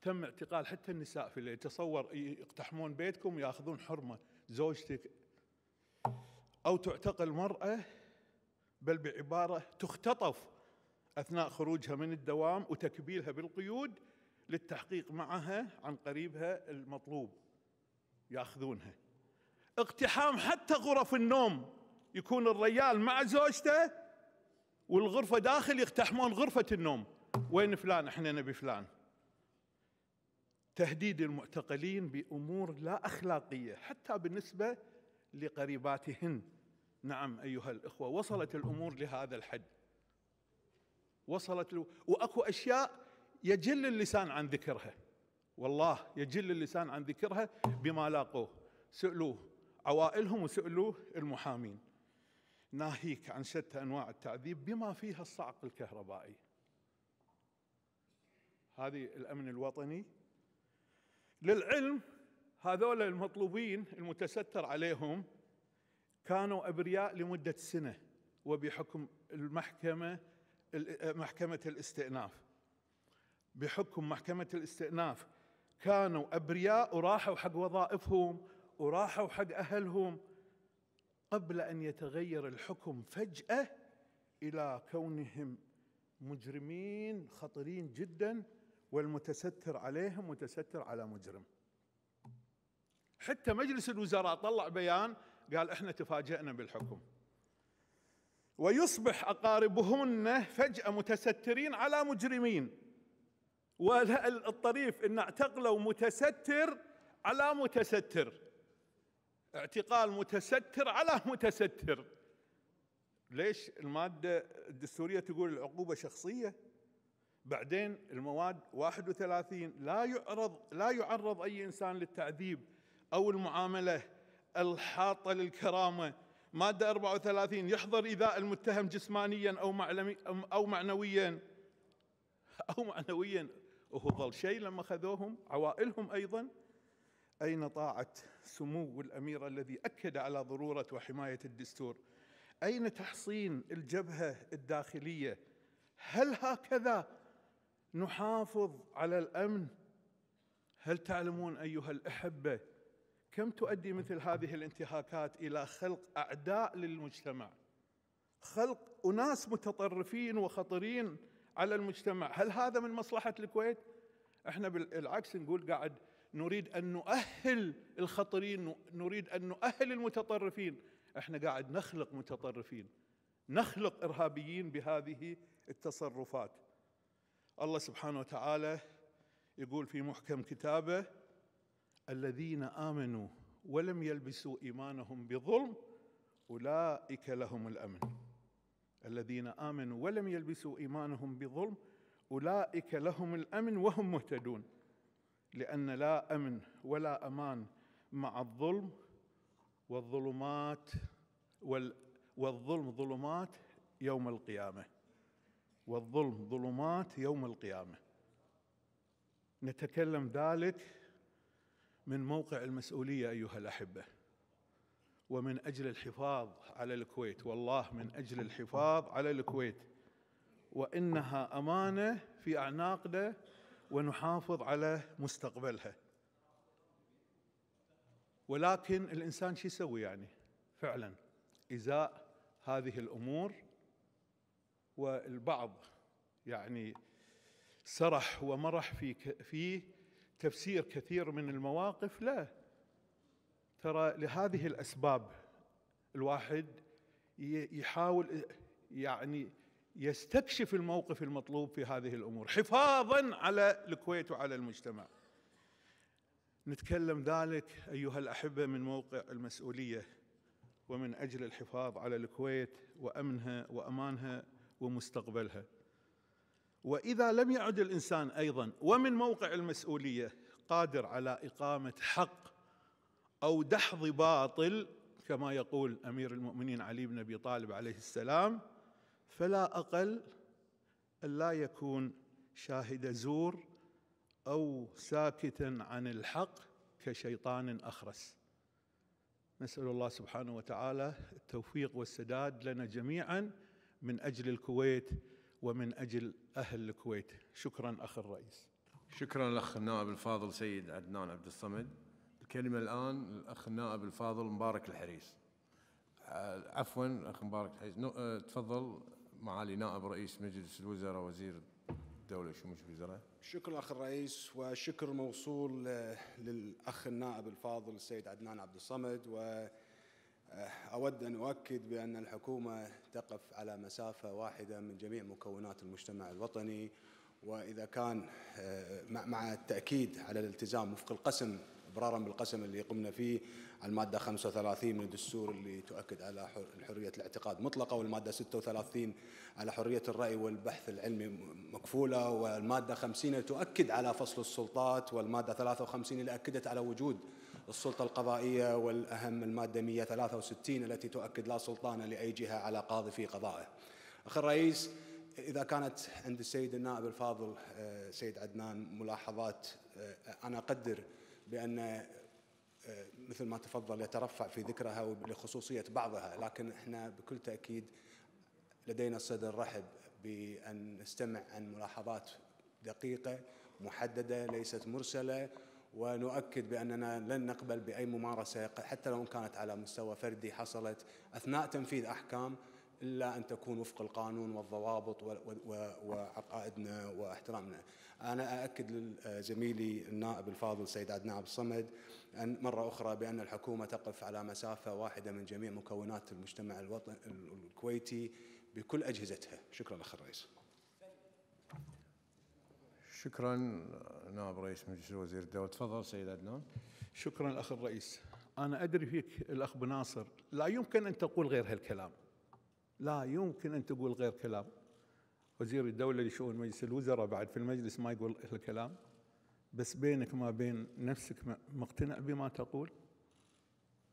تم اعتقال حتى النساء في الليل تصور يقتحمون بيتكم وياخذون حرمة زوجتك أو تعتقل مرأة بل بعبارة تختطف أثناء خروجها من الدوام وتكبيلها بالقيود للتحقيق معها عن قريبها المطلوب ياخذونها اقتحام حتى غرف النوم يكون الرجال مع زوجته والغرفة داخل يقتحمون غرفة النوم وين فلان احنا نبي فلان تهديد المعتقلين بأمور لا أخلاقية حتى بالنسبة لقريباتهن نعم أيها الإخوة وصلت الأمور لهذا الحد وصلت وأكو أشياء يجل اللسان عن ذكرها والله يجل اللسان عن ذكرها بما لاقوه سألوه عوائلهم وسألوه المحامين ناهيك عن شتى أنواع التعذيب بما فيها الصعق الكهربائي هذه الأمن الوطني للعلم هذول المطلوبين المتستر عليهم كانوا أبرياء لمدة سنة وبحكم المحكمة محكمة الاستئناف بحكم محكمة الاستئناف كانوا أبرياء وراحوا حق وظائفهم وراحوا حق أهلهم قبل أن يتغير الحكم فجأة إلى كونهم مجرمين خطرين جدا والمتستر عليهم متستر على مجرم حتى مجلس الوزراء طلع بيان قال احنا تفاجئنا بالحكم ويصبح اقاربهن فجاه متسترين على مجرمين والطريف ان اعتقلوا متستر على متستر اعتقال متستر على متستر ليش الماده الدستوريه تقول العقوبه شخصيه بعدين المواد 31 لا يعرض لا يعرض اي انسان للتعذيب او المعامله الحاطه للكرامه ماده 34 يحظر ايذاء المتهم جسمانيا او معنويا او معنويا او معنويا وهو ظل شيء لما خذوهم عوائلهم أيضا أين طاعة سمو الأمير الذي أكد على ضرورة وحماية الدستور أين تحصين الجبهة الداخلية هل هكذا نحافظ على الأمن هل تعلمون أيها الأحبة كم تؤدي مثل هذه الانتهاكات إلى خلق أعداء للمجتمع خلق أناس متطرفين وخطرين على المجتمع هل هذا من مصلحة الكويت؟ احنا بالعكس نقول قاعد نريد أن نؤهل الخطرين نريد أن نؤهل المتطرفين احنا قاعد نخلق متطرفين نخلق إرهابيين بهذه التصرفات الله سبحانه وتعالى يقول في محكم كتابه الذين آمنوا ولم يلبسوا إيمانهم بظلم أولئك لهم الأمن الذين امنوا ولم يلبسوا ايمانهم بظلم اولئك لهم الامن وهم مهتدون لان لا امن ولا امان مع الظلم والظلمات وال والظلم ظلمات يوم القيامه والظلم ظلمات يوم القيامه نتكلم ذلك من موقع المسؤوليه ايها الاحبه ومن أجل الحفاظ على الكويت والله من أجل الحفاظ على الكويت وإنها أمانة في أعناقنا ونحافظ على مستقبلها ولكن الإنسان شو يسوي يعني فعلا إزاء هذه الأمور والبعض يعني سرح ومرح في في تفسير كثير من المواقف لا ترى لهذه الاسباب الواحد يحاول يعني يستكشف الموقف المطلوب في هذه الامور حفاظا على الكويت وعلى المجتمع. نتكلم ذلك ايها الاحبه من موقع المسؤوليه ومن اجل الحفاظ على الكويت وامنها وامانها ومستقبلها. واذا لم يعد الانسان ايضا ومن موقع المسؤوليه قادر على اقامه حق او دحض باطل كما يقول امير المؤمنين علي بن ابي طالب عليه السلام فلا اقل الا يكون شاهد زور او ساكتا عن الحق كشيطان اخرس نسال الله سبحانه وتعالى التوفيق والسداد لنا جميعا من اجل الكويت ومن اجل اهل الكويت شكرا اخ الرئيس شكرا الاخ النائب الفاضل سيد عدنان عبد الصمد الكلمة الآن الأخ النائب الفاضل مبارك الحريس آه، عفوا أخ مبارك الحريس آه، تفضل معالي نائب رئيس مجلس الوزراء وزير الدولة شمس الوزراء شكرا أخ الرئيس وشكر موصول آه، للأخ النائب الفاضل السيد عدنان عبد الصمد وأود أن أؤكد بأن الحكومة تقف على مسافة واحدة من جميع مكونات المجتمع الوطني وإذا كان مع التأكيد على الالتزام وفق القسم إبرارا بالقسم اللي قمنا فيه المادة 35 من الدستور اللي تؤكد على حرية الاعتقاد مطلقة والمادة 36 على حرية الرأي والبحث العلمي مكفولة والمادة 50 تؤكد على فصل السلطات والمادة 53 اللي أكدت على وجود السلطة القضائية والأهم المادة 163 التي تؤكد لا سلطان لأي جهة على قاضي في قضائه أخي الرئيس إذا كانت عند السيد النائب الفاضل آه، سيد عدنان ملاحظات آه، أنا أقدر بأن آه، مثل ما تفضل يترفع في ذكرها لخصوصية بعضها لكن احنا بكل تأكيد لدينا صدر رحب بأن نستمع عن ملاحظات دقيقة محددة ليست مرسلة ونؤكد بأننا لن نقبل بأي ممارسة حتى لو كانت على مستوى فردي حصلت أثناء تنفيذ أحكام إلا أن تكون وفق القانون والضوابط وعقائدنا واحترامنا أنا أأكد لزميلي النائب الفاضل سيد عدنان عبد الصمد أن مرة أخرى بأن الحكومة تقف على مسافة واحدة من جميع مكونات المجتمع الوطن الكويتي بكل أجهزتها شكرا أخ الرئيس شكرا نائب رئيس مجلس الوزير الدولة تفضل سيد عدنان شكرا أخ الرئيس أنا أدري فيك الأخ بناصر لا يمكن أن تقول غير هالكلام لا يمكن ان تقول غير كلام وزير الدوله لشؤون مجلس الوزراء بعد في المجلس ما يقول الكلام بس بينك ما بين نفسك مقتنع بما تقول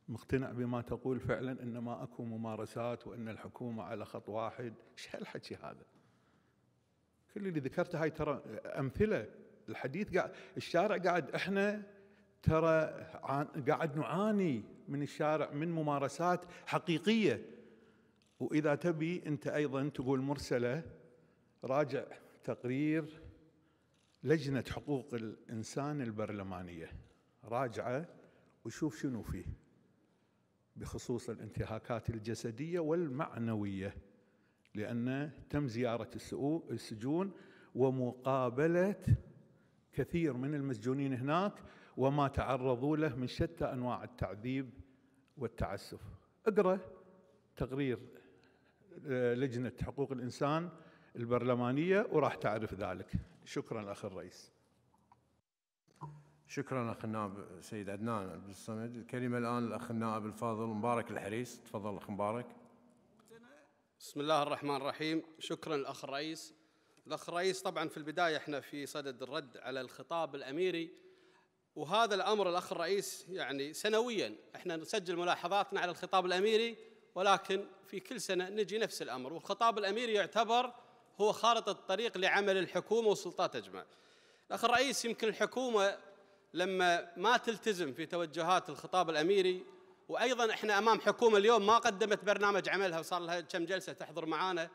مقتنع بما تقول فعلا ان ما اكو ممارسات وان الحكومه على خط واحد ايش هالحكي هذا كل اللي ذكرته هاي ترى امثله الحديث قاعد الشارع قاعد احنا ترى قاعد نعاني من الشارع من ممارسات حقيقيه وإذا تبي أنت أيضا تقول مرسلة راجع تقرير لجنة حقوق الإنسان البرلمانية راجعه وشوف شنو فيه بخصوص الانتهاكات الجسدية والمعنوية لأن تم زيارة السجون ومقابلة كثير من المسجونين هناك وما تعرضوا له من شتى أنواع التعذيب والتعسف اقرأ تقرير آه، لجنة حقوق الإنسان البرلمانية وراح تعرف ذلك شكرا أخي الرئيس شكرا أخ النائب سيد عدنان عبد الصمد الكلمة الآن الأخ النائب الفاضل مبارك الحريس تفضل أخ مبارك بسم الله الرحمن الرحيم شكرا الأخ الرئيس الأخ الرئيس طبعا في البداية احنا في صدد الرد على الخطاب الأميري وهذا الأمر الأخ الرئيس يعني سنويا احنا نسجل ملاحظاتنا على الخطاب الأميري ولكن في كل سنة نجي نفس الأمر والخطاب الأميري يعتبر هو خارطة الطريق لعمل الحكومة والسلطات أجمع الأخ الرئيس يمكن الحكومة لما ما تلتزم في توجهات الخطاب الأميري وأيضا إحنا أمام حكومة اليوم ما قدمت برنامج عملها وصار لها كم جلسة تحضر معانا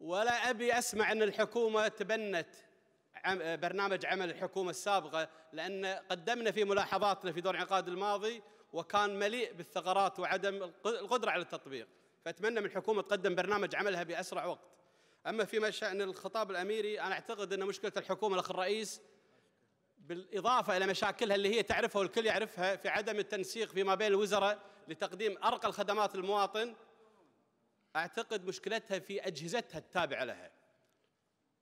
ولا أبي أسمع أن الحكومة تبنت برنامج عمل الحكومة السابقة لأن قدمنا في ملاحظاتنا في دور عقاد الماضي وكان مليء بالثغرات وعدم القدرة على التطبيق فأتمنى من الحكومة تقدم برنامج عملها بأسرع وقت أما فيما شأن الخطاب الأميري أنا أعتقد أن مشكلة الحكومة الأخ الرئيس بالإضافة إلى مشاكلها اللي هي تعرفها والكل يعرفها في عدم التنسيق فيما بين الوزراء لتقديم أرقى الخدمات للمواطن أعتقد مشكلتها في أجهزتها التابعة لها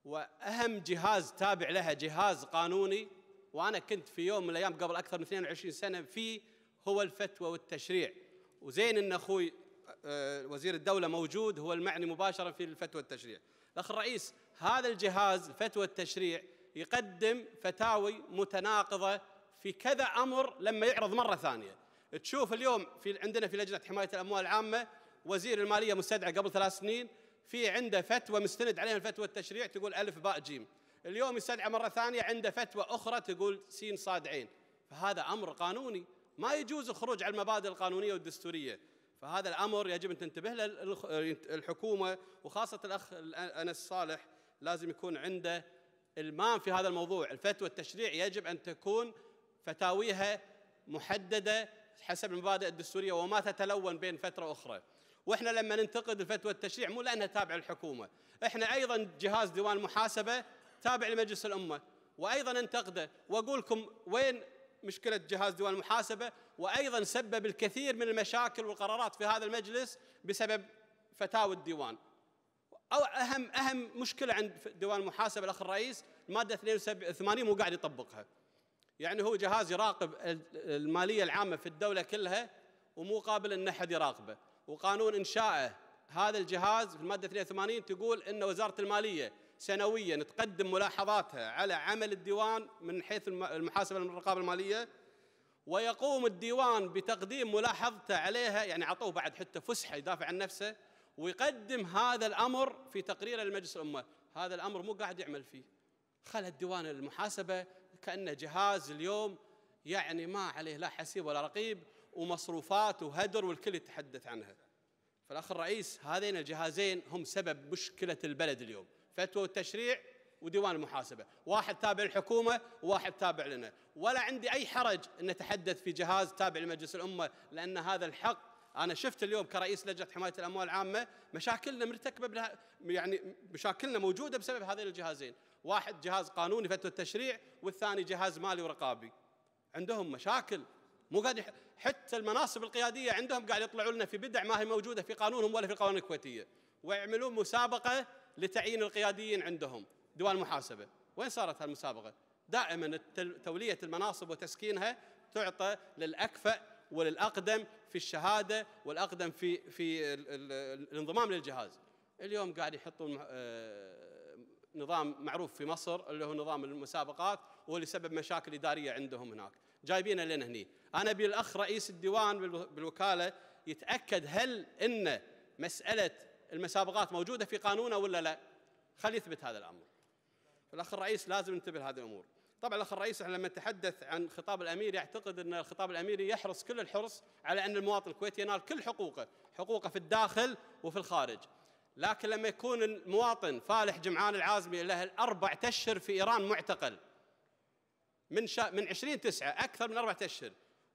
وأهم جهاز تابع لها جهاز قانوني وأنا كنت في يوم من الأيام قبل أكثر من 22 سنة في هو الفتوى والتشريع وزين ان اخوي آه، وزير الدوله موجود هو المعني مباشره في الفتوى والتشريع الاخ الرئيس هذا الجهاز فتوى التشريع يقدم فتاوي متناقضه في كذا امر لما يعرض مره ثانيه تشوف اليوم في عندنا في لجنه حمايه الاموال العامه وزير الماليه مستدعى قبل ثلاث سنين في عنده فتوى مستند عليها الفتوى التشريع تقول الف باء جيم اليوم يستدعى مره ثانيه عنده فتوى اخرى تقول سين صاد عين فهذا امر قانوني ما يجوز الخروج على المبادئ القانونية والدستورية فهذا الأمر يجب أن تنتبه له الحكومة وخاصة الأخ أنس صالح لازم يكون عنده المام في هذا الموضوع الفتوى التشريع يجب أن تكون فتاويها محددة حسب المبادئ الدستورية وما تتلون بين فترة أخرى واحنا لما ننتقد الفتوى التشريع مو لانها تابعه للحكومه، احنا ايضا جهاز ديوان المحاسبه تابع لمجلس الامه وايضا انتقده واقول لكم وين مشكلة جهاز ديوان المحاسبة وأيضا سبب الكثير من المشاكل والقرارات في هذا المجلس بسبب فتاوى الديوان أو أهم أهم مشكلة عند ديوان المحاسبة الأخ الرئيس المادة 82 مو قاعد يطبقها يعني هو جهاز يراقب المالية العامة في الدولة كلها ومو قابل أن أحد يراقبه وقانون إنشائه هذا الجهاز في المادة 82 تقول أن وزارة المالية سنويا تقدم ملاحظاتها على عمل الديوان من حيث المحاسبة والرقابه المالية ويقوم الديوان بتقديم ملاحظته عليها يعني عطوه بعد حتى فسحة يدافع عن نفسه ويقدم هذا الأمر في تقريره لمجلس الأمة هذا الأمر مو قاعد يعمل فيه خلى الديوان المحاسبة كأنه جهاز اليوم يعني ما عليه لا حسيب ولا رقيب ومصروفات وهدر والكل يتحدث عنها فالأخ الرئيس هذين الجهازين هم سبب مشكلة البلد اليوم فتوى التشريع وديوان المحاسبة واحد تابع الحكومة وواحد تابع لنا ولا عندي أي حرج أن أتحدث في جهاز تابع لمجلس الأمة لأن هذا الحق أنا شفت اليوم كرئيس لجنة حماية الأموال العامة مشاكلنا مرتكبة يعني مشاكلنا موجودة بسبب هذين الجهازين واحد جهاز قانوني فتوى التشريع والثاني جهاز مالي ورقابي عندهم مشاكل مو قاعد حتى المناصب القيادية عندهم قاعد يطلعوا لنا في بدع ما هي موجودة في قانونهم ولا في القوانين الكويتية ويعملون مسابقة لتعيين القياديين عندهم ديوان محاسبه وين صارت هالمسابقه دائما توليه المناصب وتسكينها تعطى للاكفأ وللاقدم في الشهاده والاقدم في في الانضمام للجهاز اليوم قاعد يحطون آه، نظام معروف في مصر اللي هو نظام المسابقات وهو اللي سبب مشاكل اداريه عندهم هناك جايبينه لنا هني انا ابي الاخ رئيس الديوان بالوكاله يتاكد هل ان مساله المسابقات موجوده في قانونه ولا لا؟ خلي يثبت هذا الامر. الاخ الرئيس لازم ينتبه لهذه الامور. طبعا الاخ الرئيس احنا لما نتحدث عن خطاب الامير يعتقد ان الخطاب الاميري يحرص كل الحرص على ان المواطن الكويتي ينال كل حقوقه، حقوقه في الداخل وفي الخارج. لكن لما يكون المواطن فالح جمعان العازمي له الاربع اشهر في ايران معتقل من شا من 20 9 اكثر من اربع اشهر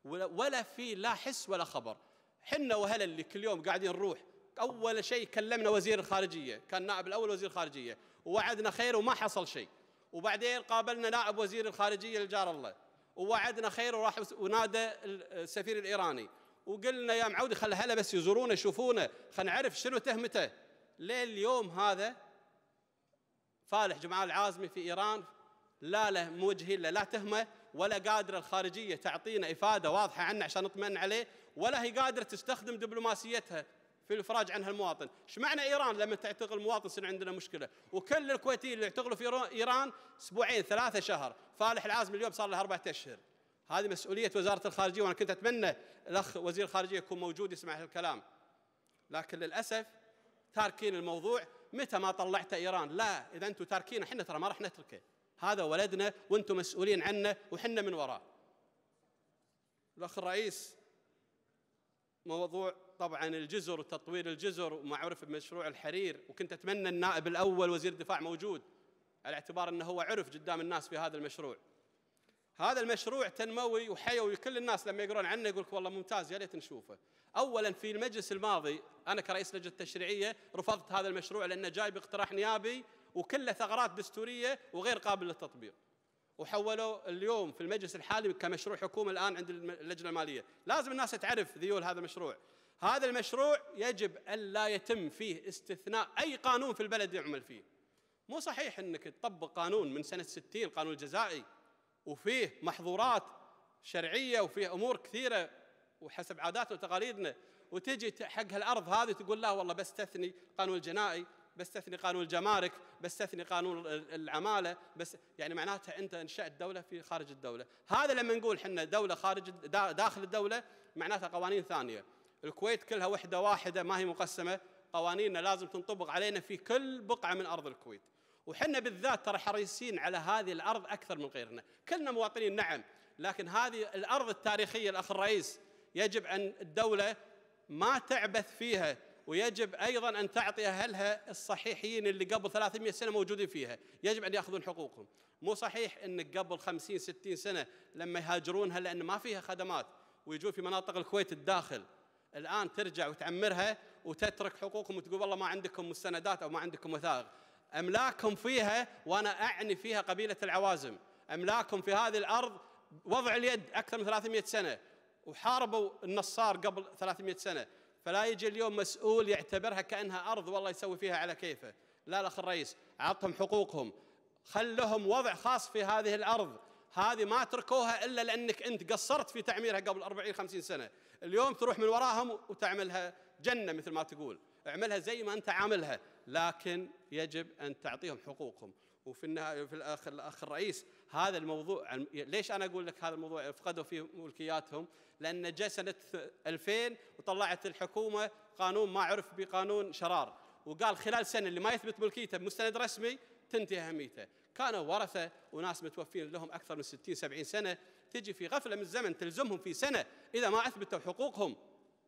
ولا في لا حس ولا خبر. حنا وهلا اللي كل يوم قاعدين نروح اول شيء كلمنا وزير الخارجيه كان نائب الاول وزير الخارجيه ووعدنا خير وما حصل شيء وبعدين قابلنا نائب وزير الخارجيه الجار الله ووعدنا خير وراح ونادى السفير الايراني وقلنا يا معودي خل هلا بس يزورونا يشوفونا خلينا نعرف شنو تهمته ليه اليوم هذا فالح جمعان العازمي في ايران لا له موجهين له لا تهمه ولا قادره الخارجيه تعطينا افاده واضحه عنه عشان نطمئن عليه ولا هي قادره تستخدم دبلوماسيتها في الافراج عنها المواطن ايش معنى ايران لما تعتقل المواطن يصير عندنا مشكله وكل الكويتيين اللي اعتقلوا في ايران اسبوعين ثلاثه شهر فالح العازم اليوم صار له اربعة اشهر هذه مسؤوليه وزاره الخارجيه وانا كنت اتمنى الاخ وزير الخارجيه يكون موجود يسمع هالكلام لكن للاسف تاركين الموضوع متى ما طلعت ايران لا اذا انتم تاركين احنا ترى ما راح نتركه هذا ولدنا وانتم مسؤولين عنه وحنا من وراه الاخ الرئيس موضوع طبعا الجزر وتطوير الجزر عرف بمشروع الحرير وكنت اتمنى النائب الاول وزير الدفاع موجود على اعتبار انه هو عرف قدام الناس في هذا المشروع. هذا المشروع تنموي وحيوي كل الناس لما يقرون عنه يقول لك والله ممتاز يا ليت نشوفه. اولا في المجلس الماضي انا كرئيس لجنه التشريعيه رفضت هذا المشروع لانه جاي باقتراح نيابي وكله ثغرات دستوريه وغير قابل للتطبيق. وحولوا اليوم في المجلس الحالي كمشروع حكومه الان عند اللجنه الماليه، لازم الناس تعرف ذيول هذا المشروع، هذا المشروع يجب أن لا يتم فيه استثناء أي قانون في البلد يعمل فيه مو صحيح أنك تطبق قانون من سنة 60 قانون الجزائي وفيه محظورات شرعية وفيه أمور كثيرة وحسب عاداتنا وتقاليدنا وتجي حق هالأرض هذه تقول لا والله بستثني قانون الجنائي بستثني قانون الجمارك بستثني قانون العماله بس يعني معناتها انت انشات دوله في خارج الدوله هذا لما نقول احنا دوله خارج داخل الدوله معناتها قوانين ثانيه الكويت كلها وحدة واحدة ما هي مقسمة قوانيننا لازم تنطبق علينا في كل بقعة من أرض الكويت وحنا بالذات ترى حريصين على هذه الأرض أكثر من غيرنا كلنا مواطنين نعم لكن هذه الأرض التاريخية الأخ الرئيس يجب أن الدولة ما تعبث فيها ويجب أيضا أن تعطي أهلها الصحيحيين اللي قبل 300 سنة موجودين فيها يجب أن يأخذون حقوقهم مو صحيح أنك قبل 50 60 سنة لما يهاجرونها لأن ما فيها خدمات ويجون في مناطق الكويت الداخل الآن ترجع وتعمرها وتترك حقوقهم وتقول والله ما عندكم مستندات أو ما عندكم وثائق أملاكهم فيها وأنا أعني فيها قبيلة العوازم أملاكهم في هذه الأرض وضع اليد أكثر من 300 سنة وحاربوا النصار قبل 300 سنة فلا يجي اليوم مسؤول يعتبرها كأنها أرض والله يسوي فيها على كيفه لا لا خل الرئيس عطهم حقوقهم خلهم وضع خاص في هذه الأرض هذه ما تركوها إلا لأنك أنت قصرت في تعميرها قبل 40 50 سنة اليوم تروح من وراهم وتعملها جنة مثل ما تقول اعملها زي ما أنت عاملها لكن يجب أن تعطيهم حقوقهم وفي النهاية في الأخ, الأخ الرئيس هذا الموضوع ليش أنا أقول لك هذا الموضوع فقدوا فيه ملكياتهم لأن جاء سنة 2000 وطلعت الحكومة قانون ما عرف بقانون شرار وقال خلال سنة اللي ما يثبت ملكيته بمستند رسمي تنتهي أهميته كانوا ورثة وناس متوفين لهم أكثر من 60 70 سنة تجي في غفلة من الزمن تلزمهم في سنة إذا ما أثبتوا حقوقهم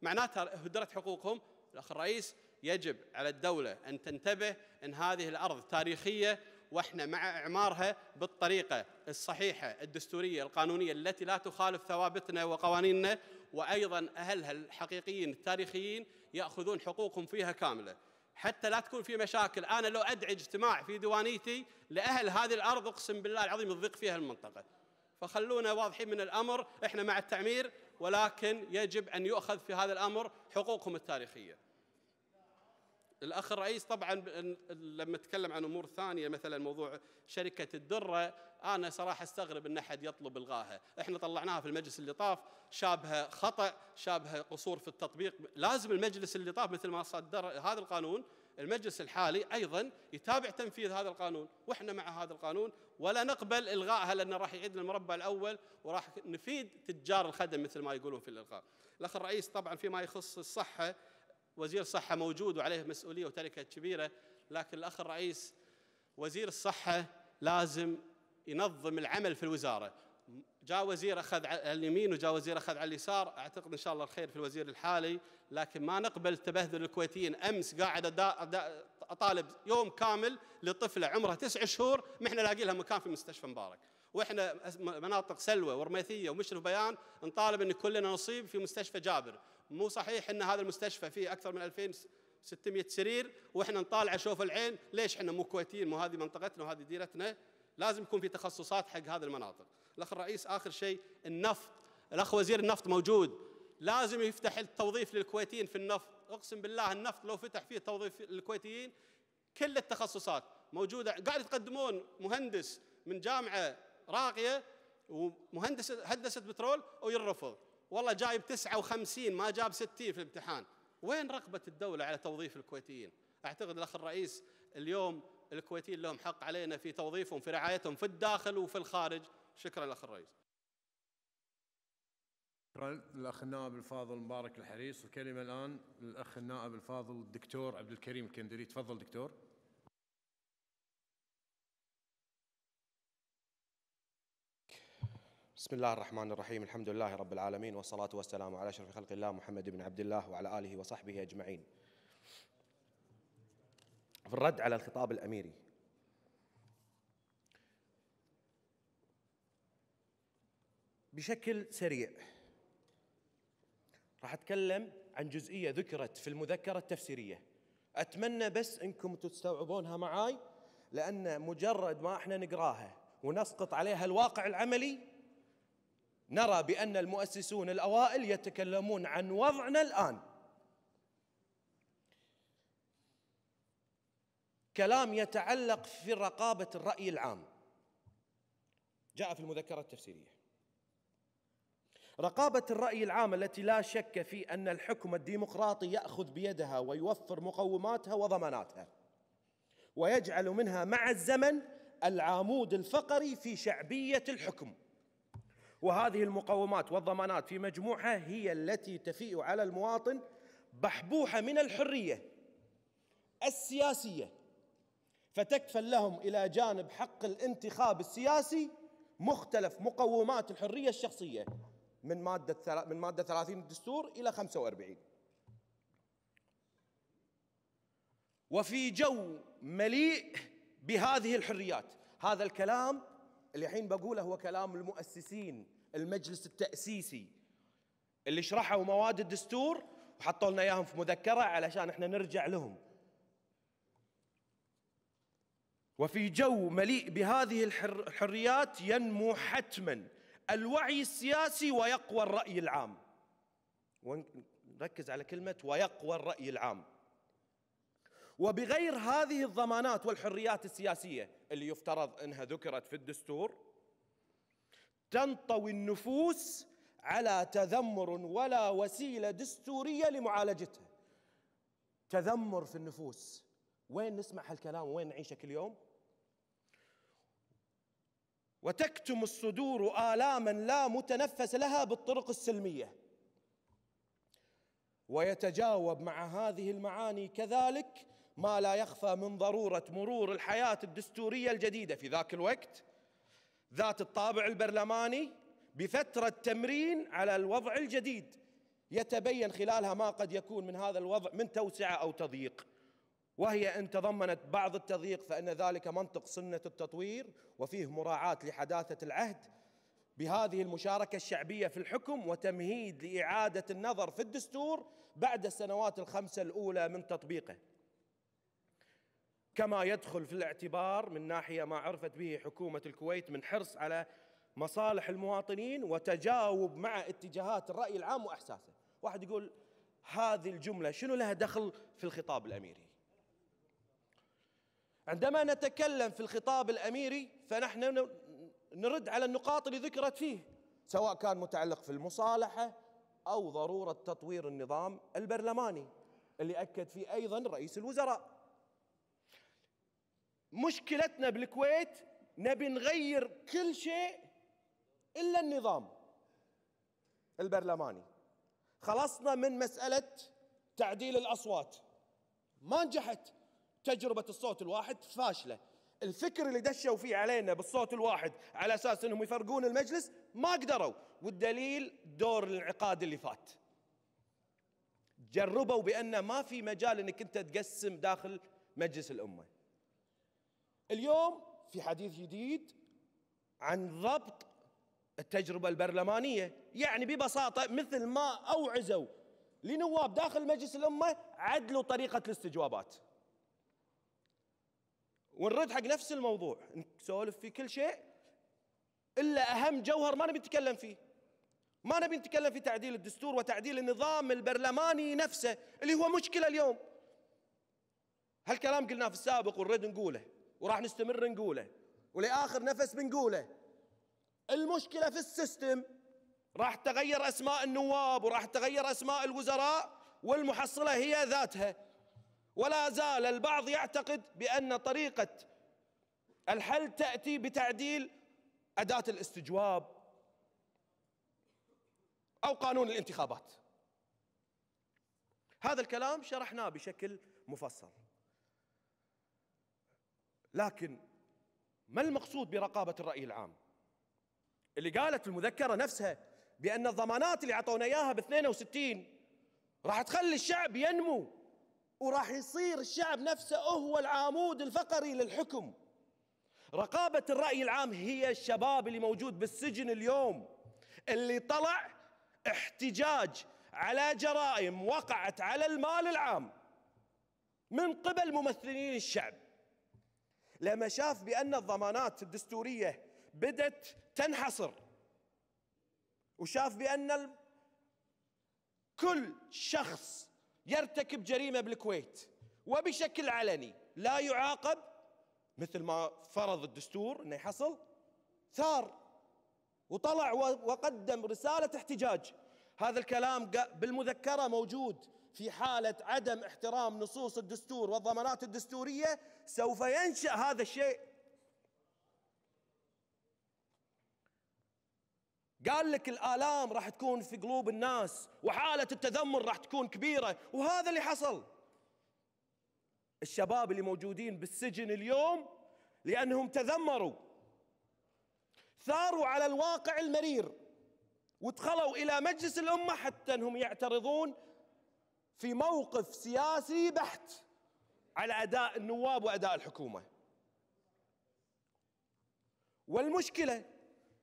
معناتها هدرت حقوقهم الأخ الرئيس يجب على الدولة أن تنتبه أن هذه الأرض تاريخية واحنا مع اعمارها بالطريقه الصحيحه الدستوريه القانونيه التي لا تخالف ثوابتنا وقوانيننا وايضا اهلها الحقيقيين التاريخيين ياخذون حقوقهم فيها كامله حتى لا تكون في مشاكل انا لو ادعي اجتماع في ديوانيتي لاهل هذه الارض اقسم بالله العظيم الضيق فيها المنطقه فخلونا واضحين من الأمر إحنا مع التعمير ولكن يجب أن يؤخذ في هذا الأمر حقوقهم التاريخية الأخ الرئيس طبعا لما تكلم عن أمور ثانية مثلا موضوع شركة الدرة أنا صراحة استغرب أن أحد يطلب الغاها، إحنا طلعناها في المجلس اللي طاف شابها خطأ شابها قصور في التطبيق لازم المجلس اللي طاف مثل ما صدر هذا القانون المجلس الحالي أيضا يتابع تنفيذ هذا القانون وإحنا مع هذا القانون ولا نقبل إلغائها لأنه راح يعيد المربع الأول وراح نفيد تجار الخدم مثل ما يقولون في الإلغاء الأخ الرئيس طبعا فيما يخص الصحة وزير الصحة موجود وعليه مسؤولية وتركة كبيرة لكن الأخ الرئيس وزير الصحة لازم ينظم العمل في الوزارة جاء وزير أخذ على اليمين وجاء وزير أخذ على اليسار أعتقد إن شاء الله الخير في الوزير الحالي لكن ما نقبل تبهذل الكويتيين أمس قاعد أطالب يوم كامل لطفلة عمرها تسع شهور ما احنا لاقي لها مكان في مستشفى مبارك واحنا مناطق سلوى ورميثيه ومشرف بيان نطالب ان كلنا نصيب في مستشفى جابر مو صحيح ان هذا المستشفى فيه اكثر من 2600 سرير واحنا نطالع شوف العين ليش احنا مو كويتيين مو هذه منطقتنا وهذه ديرتنا لازم يكون في تخصصات حق هذه المناطق الأخ الرئيس آخر شيء النفط الأخ وزير النفط موجود لازم يفتح التوظيف للكويتيين في النفط أقسم بالله النفط لو فتح فيه توظيف للكويتيين كل التخصصات موجودة قاعد يتقدمون مهندس من جامعة راقية ومهندس هندسة بترول ويرفض والله جايب 59 ما جاب 60 في الامتحان وين رغبة الدولة على توظيف الكويتيين أعتقد الأخ الرئيس اليوم الكويتيين لهم حق علينا في توظيفهم في رعايتهم في الداخل وفي الخارج شكرا الاخ الرئيس شكرا للاخ النائب الفاضل مبارك الحريص الكلمه الان للاخ النائب الفاضل الدكتور عبد الكريم الكندري تفضل دكتور بسم الله الرحمن الرحيم الحمد لله رب العالمين والصلاة والسلام على أشرف خلق الله محمد بن عبد الله وعلى آله وصحبه أجمعين في الرد على الخطاب الأميري بشكل سريع راح اتكلم عن جزئيه ذكرت في المذكره التفسيريه اتمنى بس انكم تستوعبونها معاي لان مجرد ما احنا نقراها ونسقط عليها الواقع العملي نرى بان المؤسسون الاوائل يتكلمون عن وضعنا الان كلام يتعلق في رقابه الراي العام جاء في المذكره التفسيريه رقابة الرأي العام التي لا شك في أن الحكم الديمقراطي يأخذ بيدها ويوفر مقوماتها وضماناتها ويجعل منها مع الزمن العمود الفقري في شعبية الحكم وهذه المقومات والضمانات في مجموعها هي التي تفيء على المواطن بحبوحة من الحرية السياسية فتكفل لهم إلى جانب حق الانتخاب السياسي مختلف مقومات الحرية الشخصية من مادة من مادة 30 الدستور إلى 45 وفي جو مليء بهذه الحريات هذا الكلام اللي الحين بقوله هو كلام المؤسسين المجلس التأسيسي اللي شرحوا مواد الدستور وحطوا لنا اياهم في مذكره علشان احنا نرجع لهم. وفي جو مليء بهذه الحريات ينمو حتما الوعي السياسي ويقوى الرأي العام ونركز على كلمة ويقوى الرأي العام وبغير هذه الضمانات والحريات السياسية اللي يفترض أنها ذكرت في الدستور تنطوي النفوس على تذمر ولا وسيلة دستورية لمعالجتها تذمر في النفوس وين نسمع هالكلام وين نعيشه كل يوم وتكتم الصدور آلاما لا متنفس لها بالطرق السلمية ويتجاوب مع هذه المعاني كذلك ما لا يخفى من ضرورة مرور الحياة الدستورية الجديدة في ذاك الوقت ذات الطابع البرلماني بفترة تمرين على الوضع الجديد يتبين خلالها ما قد يكون من هذا الوضع من توسعة أو تضييق وهي ان تضمنت بعض التضييق فان ذلك منطق سنه التطوير وفيه مراعاه لحداثه العهد بهذه المشاركه الشعبيه في الحكم وتمهيد لاعاده النظر في الدستور بعد السنوات الخمسه الاولى من تطبيقه. كما يدخل في الاعتبار من ناحيه ما عرفت به حكومه الكويت من حرص على مصالح المواطنين وتجاوب مع اتجاهات الراي العام واحساسه. واحد يقول هذه الجمله شنو لها دخل في الخطاب الاميري؟ عندما نتكلم في الخطاب الاميري فنحن نرد على النقاط اللي ذكرت فيه سواء كان متعلق في المصالحه او ضروره تطوير النظام البرلماني اللي اكد فيه ايضا رئيس الوزراء. مشكلتنا بالكويت نبي نغير كل شيء الا النظام البرلماني. خلصنا من مساله تعديل الاصوات ما نجحت تجربة الصوت الواحد فاشلة الفكر اللي دشوا فيه علينا بالصوت الواحد على اساس انهم يفرقون المجلس ما قدروا والدليل دور الانعقاد اللي فات جربوا بان ما في مجال انك انت تقسم داخل مجلس الامه اليوم في حديث جديد عن ضبط التجربه البرلمانيه يعني ببساطه مثل ما اوعزوا لنواب داخل مجلس الامه عدلوا طريقه الاستجوابات ونرد حق نفس الموضوع نسولف في كل شيء الا اهم جوهر ما نبي نتكلم فيه ما نبي نتكلم في تعديل الدستور وتعديل النظام البرلماني نفسه اللي هو مشكله اليوم هالكلام قلناه في السابق ونريد نقوله وراح نستمر نقوله ولاخر نفس بنقوله المشكله في السيستم راح تغير اسماء النواب وراح تغير اسماء الوزراء والمحصله هي ذاتها ولا زال البعض يعتقد بأن طريقة الحل تأتي بتعديل أداة الاستجواب أو قانون الانتخابات هذا الكلام شرحناه بشكل مفصل لكن ما المقصود برقابة الرأي العام اللي قالت المذكرة نفسها بأن الضمانات اللي أعطونا إياها ب 62 راح تخلي الشعب ينمو وراح يصير الشعب نفسه هو العمود الفقري للحكم رقابة الرأي العام هي الشباب اللي موجود بالسجن اليوم اللي طلع احتجاج على جرائم وقعت على المال العام من قبل ممثلين الشعب لما شاف بأن الضمانات الدستورية بدت تنحصر وشاف بأن كل شخص يرتكب جريمه بالكويت وبشكل علني لا يعاقب مثل ما فرض الدستور انه يحصل ثار وطلع وقدم رساله احتجاج هذا الكلام بالمذكره موجود في حاله عدم احترام نصوص الدستور والضمانات الدستوريه سوف ينشا هذا الشيء قال لك الآلام راح تكون في قلوب الناس وحالة التذمر راح تكون كبيرة وهذا اللي حصل الشباب اللي موجودين بالسجن اليوم لأنهم تذمروا ثاروا على الواقع المرير ودخلوا إلى مجلس الأمة حتى أنهم يعترضون في موقف سياسي بحت على أداء النواب وأداء الحكومة والمشكلة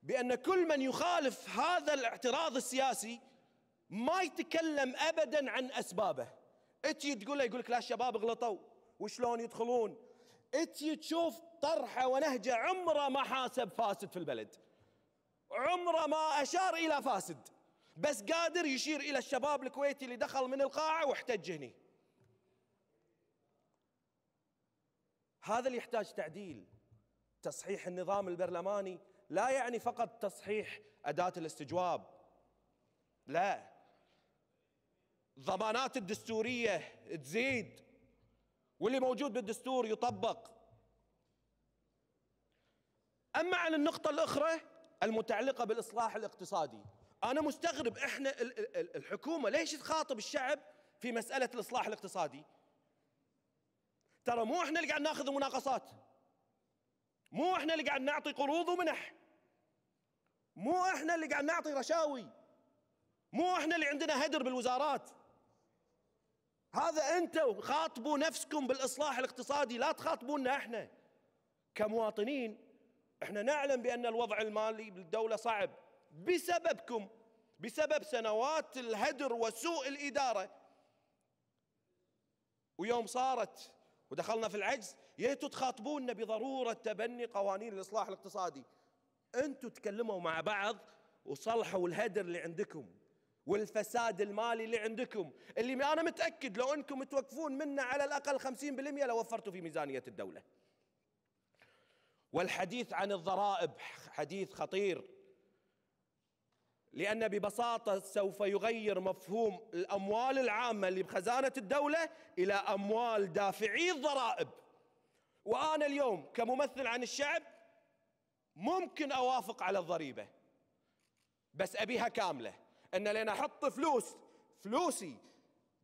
بأن كل من يخالف هذا الاعتراض السياسي ما يتكلم أبدا عن أسبابه اتي تقول يقول لك لا الشباب غلطوا وشلون يدخلون اتي تشوف طرحه ونهجه عمره ما حاسب فاسد في البلد عمره ما أشار إلى فاسد بس قادر يشير إلى الشباب الكويتي اللي دخل من القاعة واحتج هني هذا اللي يحتاج تعديل تصحيح النظام البرلماني لا يعني فقط تصحيح أداة الاستجواب لا ضمانات الدستورية تزيد واللي موجود بالدستور يطبق أما عن النقطة الأخرى المتعلقة بالإصلاح الاقتصادي أنا مستغرب إحنا الحكومة ليش تخاطب الشعب في مسألة الإصلاح الاقتصادي ترى مو إحنا اللي قاعد ناخذ المناقصات مو احنا اللي قاعد نعطي قروض ومنح مو احنا اللي قاعد نعطي رشاوي مو احنا اللي عندنا هدر بالوزارات هذا انتم خاطبوا نفسكم بالاصلاح الاقتصادي لا تخاطبونا احنا كمواطنين احنا نعلم بان الوضع المالي بالدوله صعب بسببكم بسبب سنوات الهدر وسوء الاداره ويوم صارت ودخلنا في العجز جيتوا تخاطبونا بضرورة تبني قوانين الإصلاح الاقتصادي أنتوا تكلموا مع بعض وصلحوا الهدر اللي عندكم والفساد المالي اللي عندكم اللي أنا متأكد لو أنكم توقفون منه على الأقل 50% لو وفرتوا في ميزانية الدولة والحديث عن الضرائب حديث خطير لأن ببساطة سوف يغير مفهوم الأموال العامة اللي بخزانة الدولة إلى أموال دافعي الضرائب وأنا اليوم كممثل عن الشعب ممكن أوافق على الضريبة بس أبيها كاملة أن لين أحط فلوس فلوسي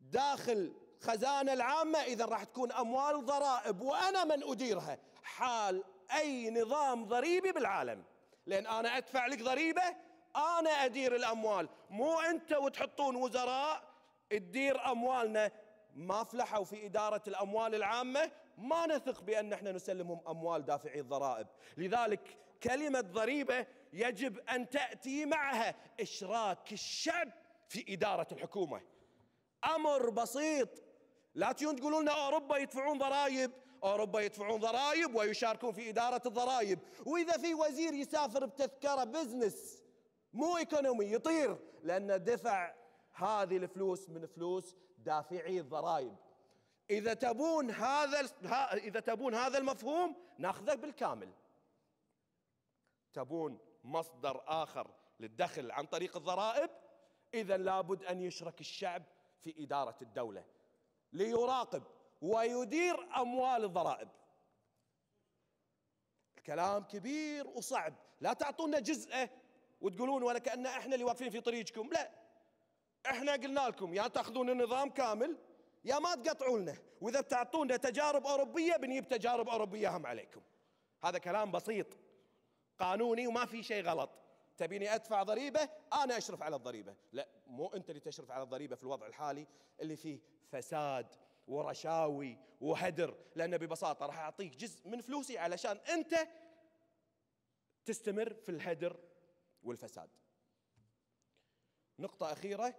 داخل خزانة العامة إذا راح تكون أموال ضرائب وأنا من أديرها حال أي نظام ضريبي بالعالم لأن أنا أدفع لك ضريبة أنا أدير الأموال مو أنت وتحطون وزراء تدير أموالنا ما فلحوا في إدارة الأموال العامة ما نثق بأن احنا نسلمهم أموال دافعي الضرائب لذلك كلمة ضريبة يجب أن تأتي معها إشراك الشعب في إدارة الحكومة أمر بسيط لا تجون تقولوا لنا أوروبا يدفعون ضرائب أوروبا يدفعون ضرائب ويشاركون في إدارة الضرائب وإذا في وزير يسافر بتذكرة بزنس مو ايكونومي يطير لأنه دفع هذه الفلوس من فلوس دافعي الضرائب إذا تبون هذا إذا تبون هذا المفهوم ناخذه بالكامل تبون مصدر آخر للدخل عن طريق الضرائب إذا لابد أن يشرك الشعب في إدارة الدولة ليراقب ويدير أموال الضرائب كلام كبير وصعب لا تعطونا جزءه وتقولون ولا كأن احنا اللي واقفين في طريقكم لا احنا قلنا لكم يا تاخذون النظام كامل يا ما تقطعوا لنا واذا بتعطونا تجارب اوروبيه بنجيب تجارب اوروبيه هم عليكم هذا كلام بسيط قانوني وما في شيء غلط تبيني ادفع ضريبه انا اشرف على الضريبه لا مو انت اللي تشرف على الضريبه في الوضع الحالي اللي فيه فساد ورشاوي وهدر لأنه ببساطة راح أعطيك جزء من فلوسي علشان أنت تستمر في الهدر والفساد نقطة أخيرة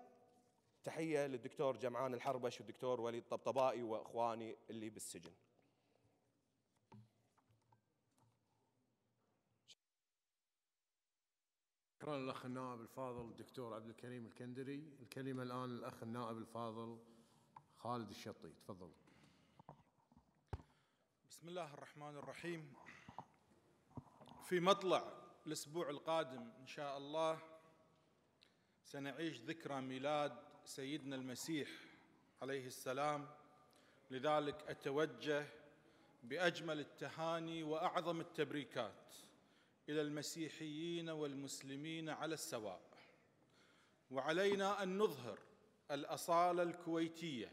تحيه للدكتور جمعان الحربش والدكتور وليد طبطبائي واخواني اللي بالسجن شكرا للاخ النائب الفاضل الدكتور عبد الكريم الكندري الكلمه الان للاخ النائب الفاضل خالد الشطي تفضل بسم الله الرحمن الرحيم في مطلع الاسبوع القادم ان شاء الله سنعيش ذكرى ميلاد سيدنا المسيح عليه السلام لذلك اتوجه باجمل التهاني واعظم التبريكات الى المسيحيين والمسلمين على السواء وعلينا ان نظهر الاصاله الكويتيه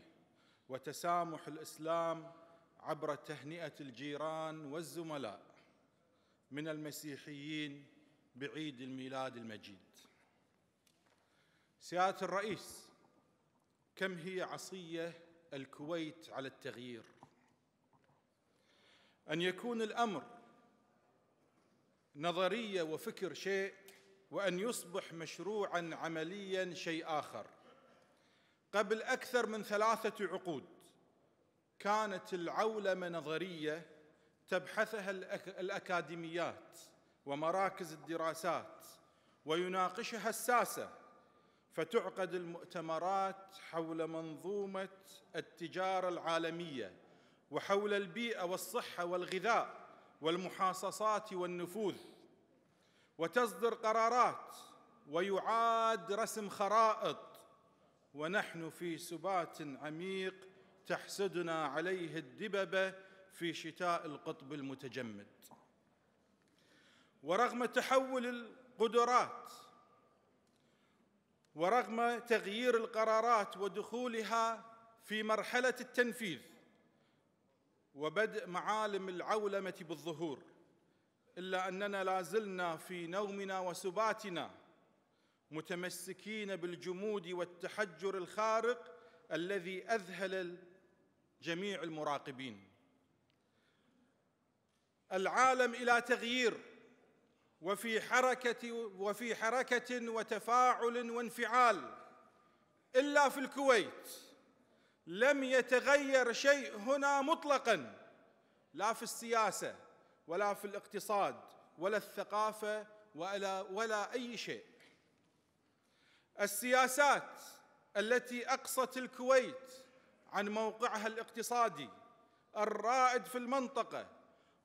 وتسامح الاسلام عبر تهنئه الجيران والزملاء من المسيحيين بعيد الميلاد المجيد سياده الرئيس كم هي عصية الكويت على التغيير أن يكون الأمر نظرية وفكر شيء وأن يصبح مشروعا عمليا شيء آخر قبل أكثر من ثلاثة عقود كانت العولمة نظرية تبحثها الأكاديميات ومراكز الدراسات ويناقشها الساسه فتعقد المؤتمرات حول منظومه التجاره العالميه وحول البيئه والصحه والغذاء والمحاصصات والنفوذ وتصدر قرارات ويعاد رسم خرائط ونحن في سبات عميق تحسدنا عليه الدببه في شتاء القطب المتجمد ورغم تحول القدرات ورغم تغيير القرارات ودخولها في مرحلة التنفيذ وبدء معالم العولمة بالظهور إلا أننا لا زلنا في نومنا وسباتنا متمسكين بالجمود والتحجر الخارق الذي أذهل جميع المراقبين العالم إلى تغيير وفي حركة وفي حركة وتفاعل وانفعال إلا في الكويت لم يتغير شيء هنا مطلقا لا في السياسة ولا في الاقتصاد ولا الثقافة ولا ولا أي شيء السياسات التي أقصت الكويت عن موقعها الاقتصادي الرائد في المنطقة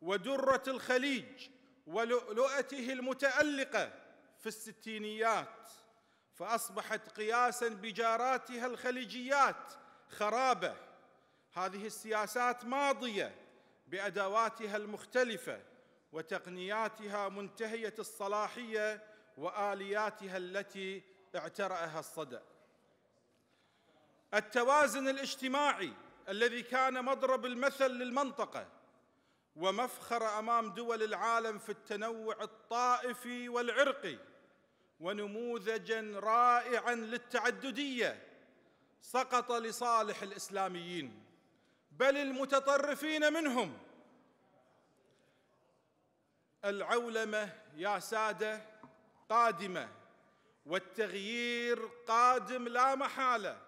ودرة الخليج ولؤلؤته المتألقة في الستينيات فأصبحت قياسا بجاراتها الخليجيات خرابة هذه السياسات ماضية بأدواتها المختلفة وتقنياتها منتهية الصلاحية وآلياتها التي اعترأها الصدأ التوازن الاجتماعي الذي كان مضرب المثل للمنطقة ومفخر امام دول العالم في التنوع الطائفي والعرقي ونموذجا رائعا للتعدديه سقط لصالح الاسلاميين بل المتطرفين منهم العولمه يا ساده قادمه والتغيير قادم لا محاله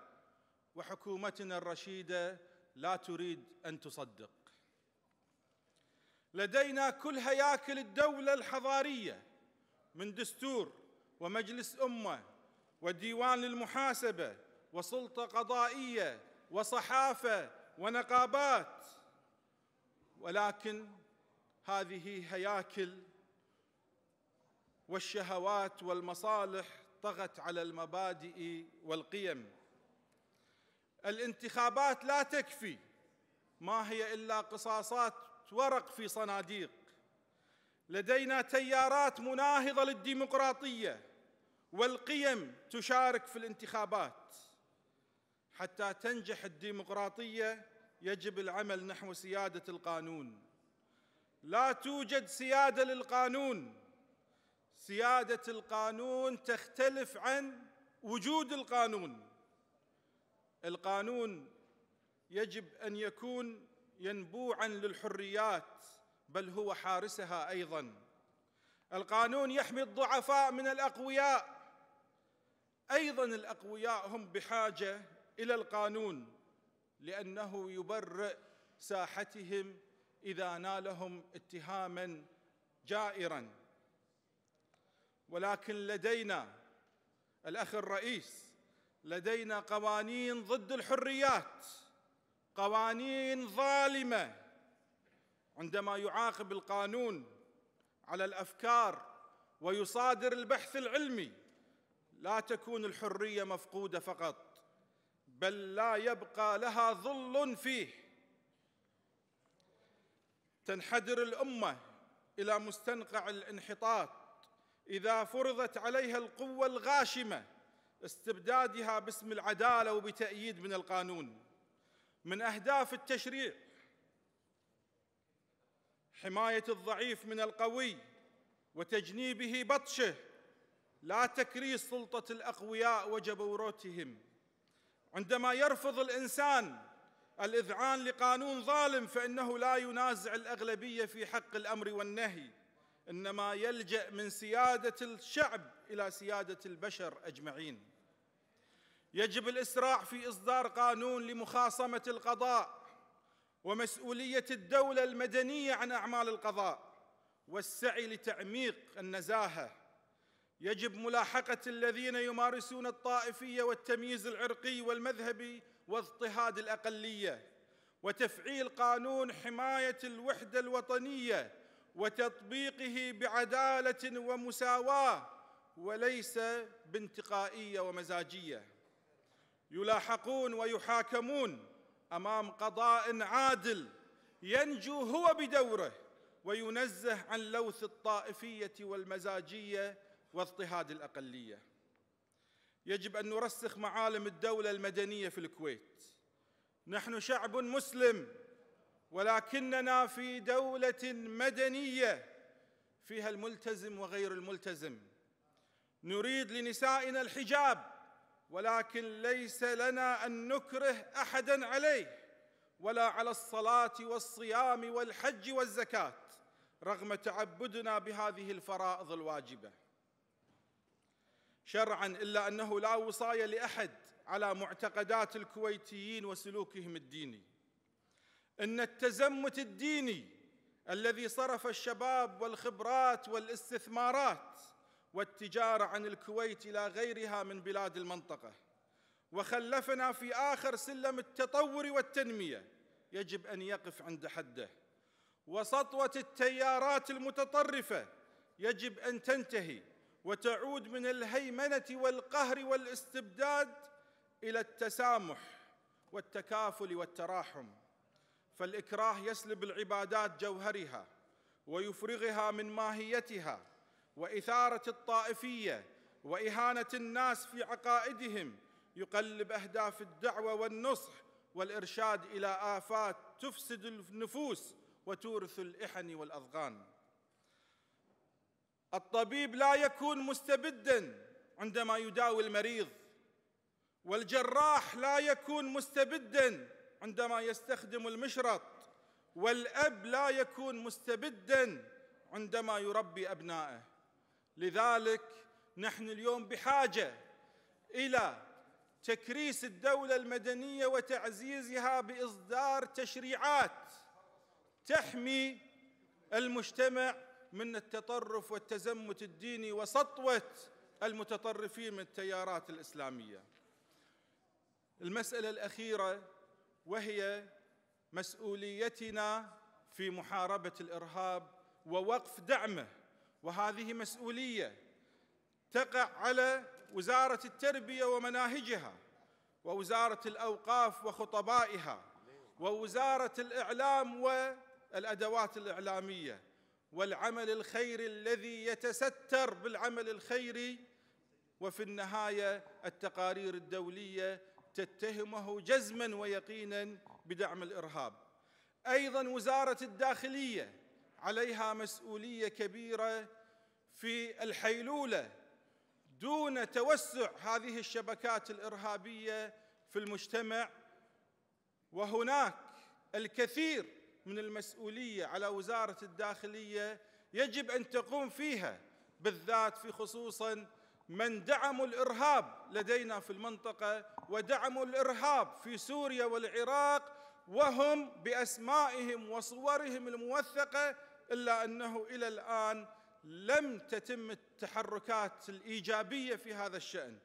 وحكومتنا الرشيده لا تريد ان تصدق لدينا كل هياكل الدولة الحضارية من دستور ومجلس أمة وديوان للمحاسبة وسلطة قضائية وصحافة ونقابات ولكن هذه هياكل والشهوات والمصالح طغت على المبادئ والقيم الانتخابات لا تكفي ما هي الا قصاصات ورق في صناديق لدينا تيارات مناهضة للديمقراطية والقيم تشارك في الانتخابات حتى تنجح الديمقراطية يجب العمل نحو سيادة القانون لا توجد سيادة للقانون سيادة القانون تختلف عن وجود القانون القانون يجب أن يكون ينبوعا للحريات بل هو حارسها ايضا القانون يحمي الضعفاء من الاقوياء ايضا الاقوياء هم بحاجه الى القانون لانه يبرئ ساحتهم اذا نالهم اتهاما جائرا ولكن لدينا الاخ الرئيس لدينا قوانين ضد الحريات قوانين ظالمه عندما يعاقب القانون على الافكار ويصادر البحث العلمي لا تكون الحريه مفقوده فقط بل لا يبقى لها ظل فيه تنحدر الامه الى مستنقع الانحطاط اذا فرضت عليها القوه الغاشمه استبدادها باسم العداله وبتاييد من القانون من أهداف التشريع حماية الضعيف من القوي وتجنيبه بطشه لا تكريس سلطة الأقوياء وجبروتهم عندما يرفض الإنسان الإذعان لقانون ظالم فإنه لا ينازع الأغلبية في حق الأمر والنهي إنما يلجأ من سيادة الشعب إلى سيادة البشر أجمعين يجب الإسراع في إصدار قانون لمخاصمة القضاء ومسؤولية الدولة المدنية عن أعمال القضاء والسعي لتعميق النزاهة يجب ملاحقة الذين يمارسون الطائفية والتمييز العرقي والمذهبي واضطهاد الأقلية وتفعيل قانون حماية الوحدة الوطنية وتطبيقه بعدالة ومساواة وليس بانتقائية ومزاجية يلاحقون ويحاكمون امام قضاء عادل ينجو هو بدوره وينزه عن لوث الطائفيه والمزاجيه واضطهاد الاقليه يجب ان نرسخ معالم الدوله المدنيه في الكويت نحن شعب مسلم ولكننا في دوله مدنيه فيها الملتزم وغير الملتزم نريد لنسائنا الحجاب ولكن ليس لنا ان نكره احدا عليه ولا على الصلاه والصيام والحج والزكاه رغم تعبدنا بهذه الفرائض الواجبه شرعا الا انه لا وصايه لاحد على معتقدات الكويتيين وسلوكهم الديني ان التزمت الديني الذي صرف الشباب والخبرات والاستثمارات والتجارة عن الكويت إلى غيرها من بلاد المنطقة وخلفنا في آخر سلم التطور والتنمية يجب أن يقف عند حده وسطوة التيارات المتطرفة يجب أن تنتهي وتعود من الهيمنة والقهر والاستبداد إلى التسامح والتكافل والتراحم فالإكراه يسلب العبادات جوهرها ويفرغها من ماهيتها واثاره الطائفيه واهانه الناس في عقائدهم يقلب اهداف الدعوه والنصح والارشاد الى افات تفسد النفوس وتورث الاحن والاضغان الطبيب لا يكون مستبدا عندما يداوي المريض والجراح لا يكون مستبدا عندما يستخدم المشرط والاب لا يكون مستبدا عندما يربي ابنائه لذلك نحن اليوم بحاجه الى تكريس الدوله المدنيه وتعزيزها باصدار تشريعات تحمي المجتمع من التطرف والتزمت الديني وسطوه المتطرفين من التيارات الاسلاميه. المساله الاخيره وهي مسؤوليتنا في محاربه الارهاب ووقف دعمه وهذه مسؤولية تقع على وزارة التربية ومناهجها ووزارة الأوقاف وخطبائها ووزارة الإعلام والأدوات الإعلامية والعمل الخيري الذي يتستر بالعمل الخيري وفي النهاية التقارير الدولية تتهمه جزما ويقينا بدعم الإرهاب أيضا وزارة الداخلية عليها مسؤوليه كبيره في الحيلوله دون توسع هذه الشبكات الارهابيه في المجتمع وهناك الكثير من المسؤوليه على وزاره الداخليه يجب ان تقوم فيها بالذات في خصوصا من دعموا الارهاب لدينا في المنطقه ودعموا الارهاب في سوريا والعراق وهم باسمائهم وصورهم الموثقه الا انه الى الان لم تتم التحركات الايجابيه في هذا الشان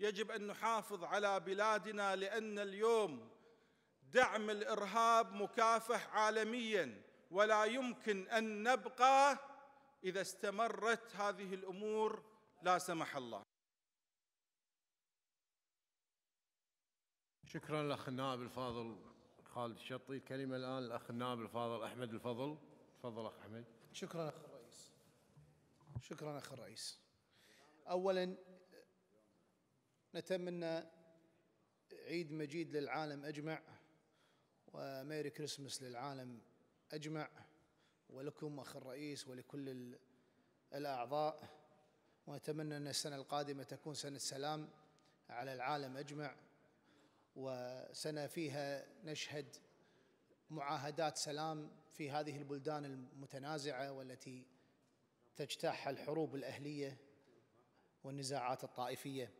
يجب ان نحافظ على بلادنا لان اليوم دعم الارهاب مكافح عالميا ولا يمكن ان نبقى اذا استمرت هذه الامور لا سمح الله شكرا للاخ النائب الفاضل خالد الشطي الكلمه الان الاخ النائب الفاضل احمد الفضل تفضل اخ حميد شكرا اخ الرئيس شكرا اخ الرئيس اولا نتمنى عيد مجيد للعالم اجمع وميري كريسمس للعالم اجمع ولكم اخ الرئيس ولكل الاعضاء ونتمنى ان السنه القادمه تكون سنه سلام على العالم اجمع وسنه فيها نشهد معاهدات سلام في هذه البلدان المتنازعه والتي تجتاحها الحروب الاهليه والنزاعات الطائفيه.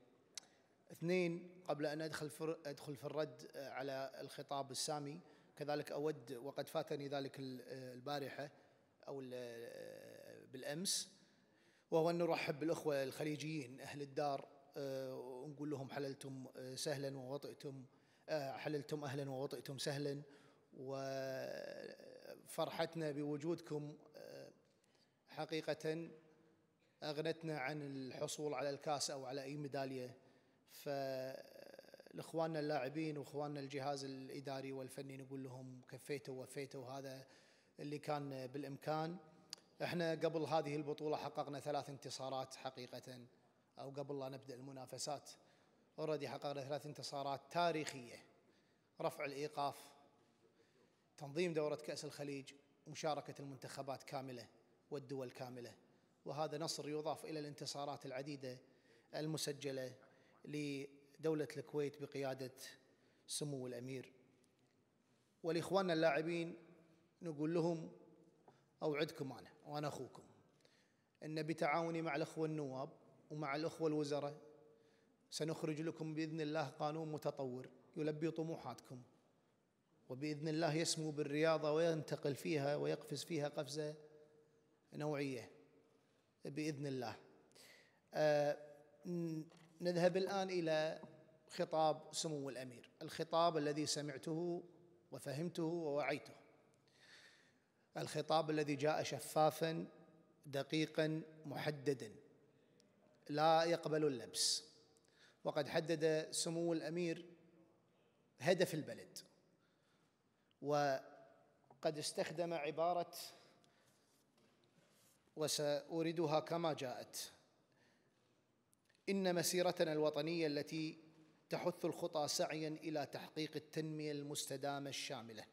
اثنين قبل ان ادخل في ادخل في الرد على الخطاب السامي كذلك اود وقد فاتني ذلك البارحه او بالامس وهو ان نرحب بالاخوه الخليجيين اهل الدار آه، ونقول لهم حللتم آه، سهلا ووطئتم آه، حللتم اهلا ووطئتم سهلا و فرحتنا بوجودكم آه، حقيقة أغنتنا عن الحصول على الكاس أو على أي ميدالية فإخواننا اللاعبين وإخواننا الجهاز الإداري والفني نقول لهم كفيتوا وفيتوا هذا اللي كان بالإمكان احنا قبل هذه البطولة حققنا ثلاث انتصارات حقيقة أو قبل لا نبدأ المنافسات اوريدي حققنا ثلاث انتصارات تاريخية رفع الإيقاف تنظيم دورة كأس الخليج ومشاركة المنتخبات كاملة والدول كاملة وهذا نصر يضاف إلى الانتصارات العديدة المسجلة لدولة الكويت بقيادة سمو الأمير ولإخواننا اللاعبين نقول لهم أوعدكم أنا وأنا أخوكم أن بتعاوني مع الأخوة النواب ومع الأخوة الوزراء سنخرج لكم بإذن الله قانون متطور يلبي طموحاتكم وبإذن الله يسمو بالرياضة وينتقل فيها ويقفز فيها قفزة نوعية بإذن الله آه، نذهب الآن إلى خطاب سمو الأمير الخطاب الذي سمعته وفهمته ووعيته الخطاب الذي جاء شفافا دقيقا محددا لا يقبل اللبس وقد حدد سمو الامير هدف البلد وقد استخدم عبارة وسأوردها كما جاءت إن مسيرتنا الوطنية التي تحث الخطى سعيا إلى تحقيق التنمية المستدامة الشاملة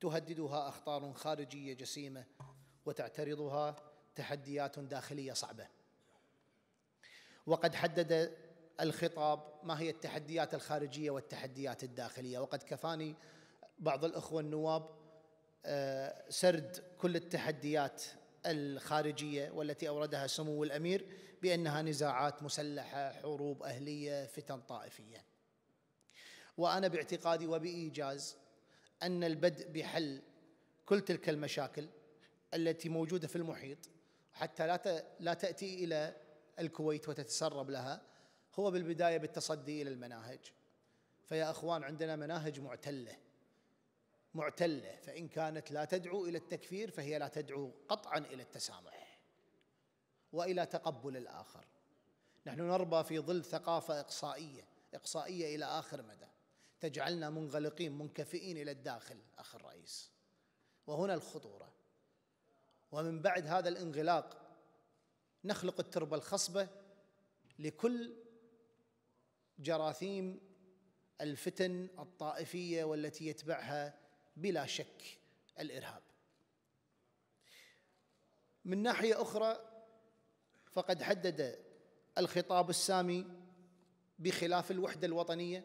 تهددها أخطار خارجية جسيمة وتعترضها تحديات داخلية صعبة وقد حدد الخطاب ما هي التحديات الخارجية والتحديات الداخلية وقد كفاني بعض الأخوة النواب آه، سرد كل التحديات الخارجية والتي أوردها سمو الأمير بأنها نزاعات مسلحة حروب أهلية فتن طائفية وأنا باعتقادي وبإيجاز أن البدء بحل كل تلك المشاكل التي موجودة في المحيط حتى لا لا تأتي إلى الكويت وتتسرب لها هو بالبداية بالتصدي إلى المناهج فيا أخوان عندنا مناهج معتلة معتله فان كانت لا تدعو الى التكفير فهي لا تدعو قطعا الى التسامح والى تقبل الاخر نحن نربى في ظل ثقافه اقصائيه اقصائيه الى اخر مدى تجعلنا منغلقين منكفئين الى الداخل اخي الرئيس وهنا الخطوره ومن بعد هذا الانغلاق نخلق التربه الخصبه لكل جراثيم الفتن الطائفيه والتي يتبعها بلا شك الارهاب. من ناحيه اخرى فقد حدد الخطاب السامي بخلاف الوحده الوطنيه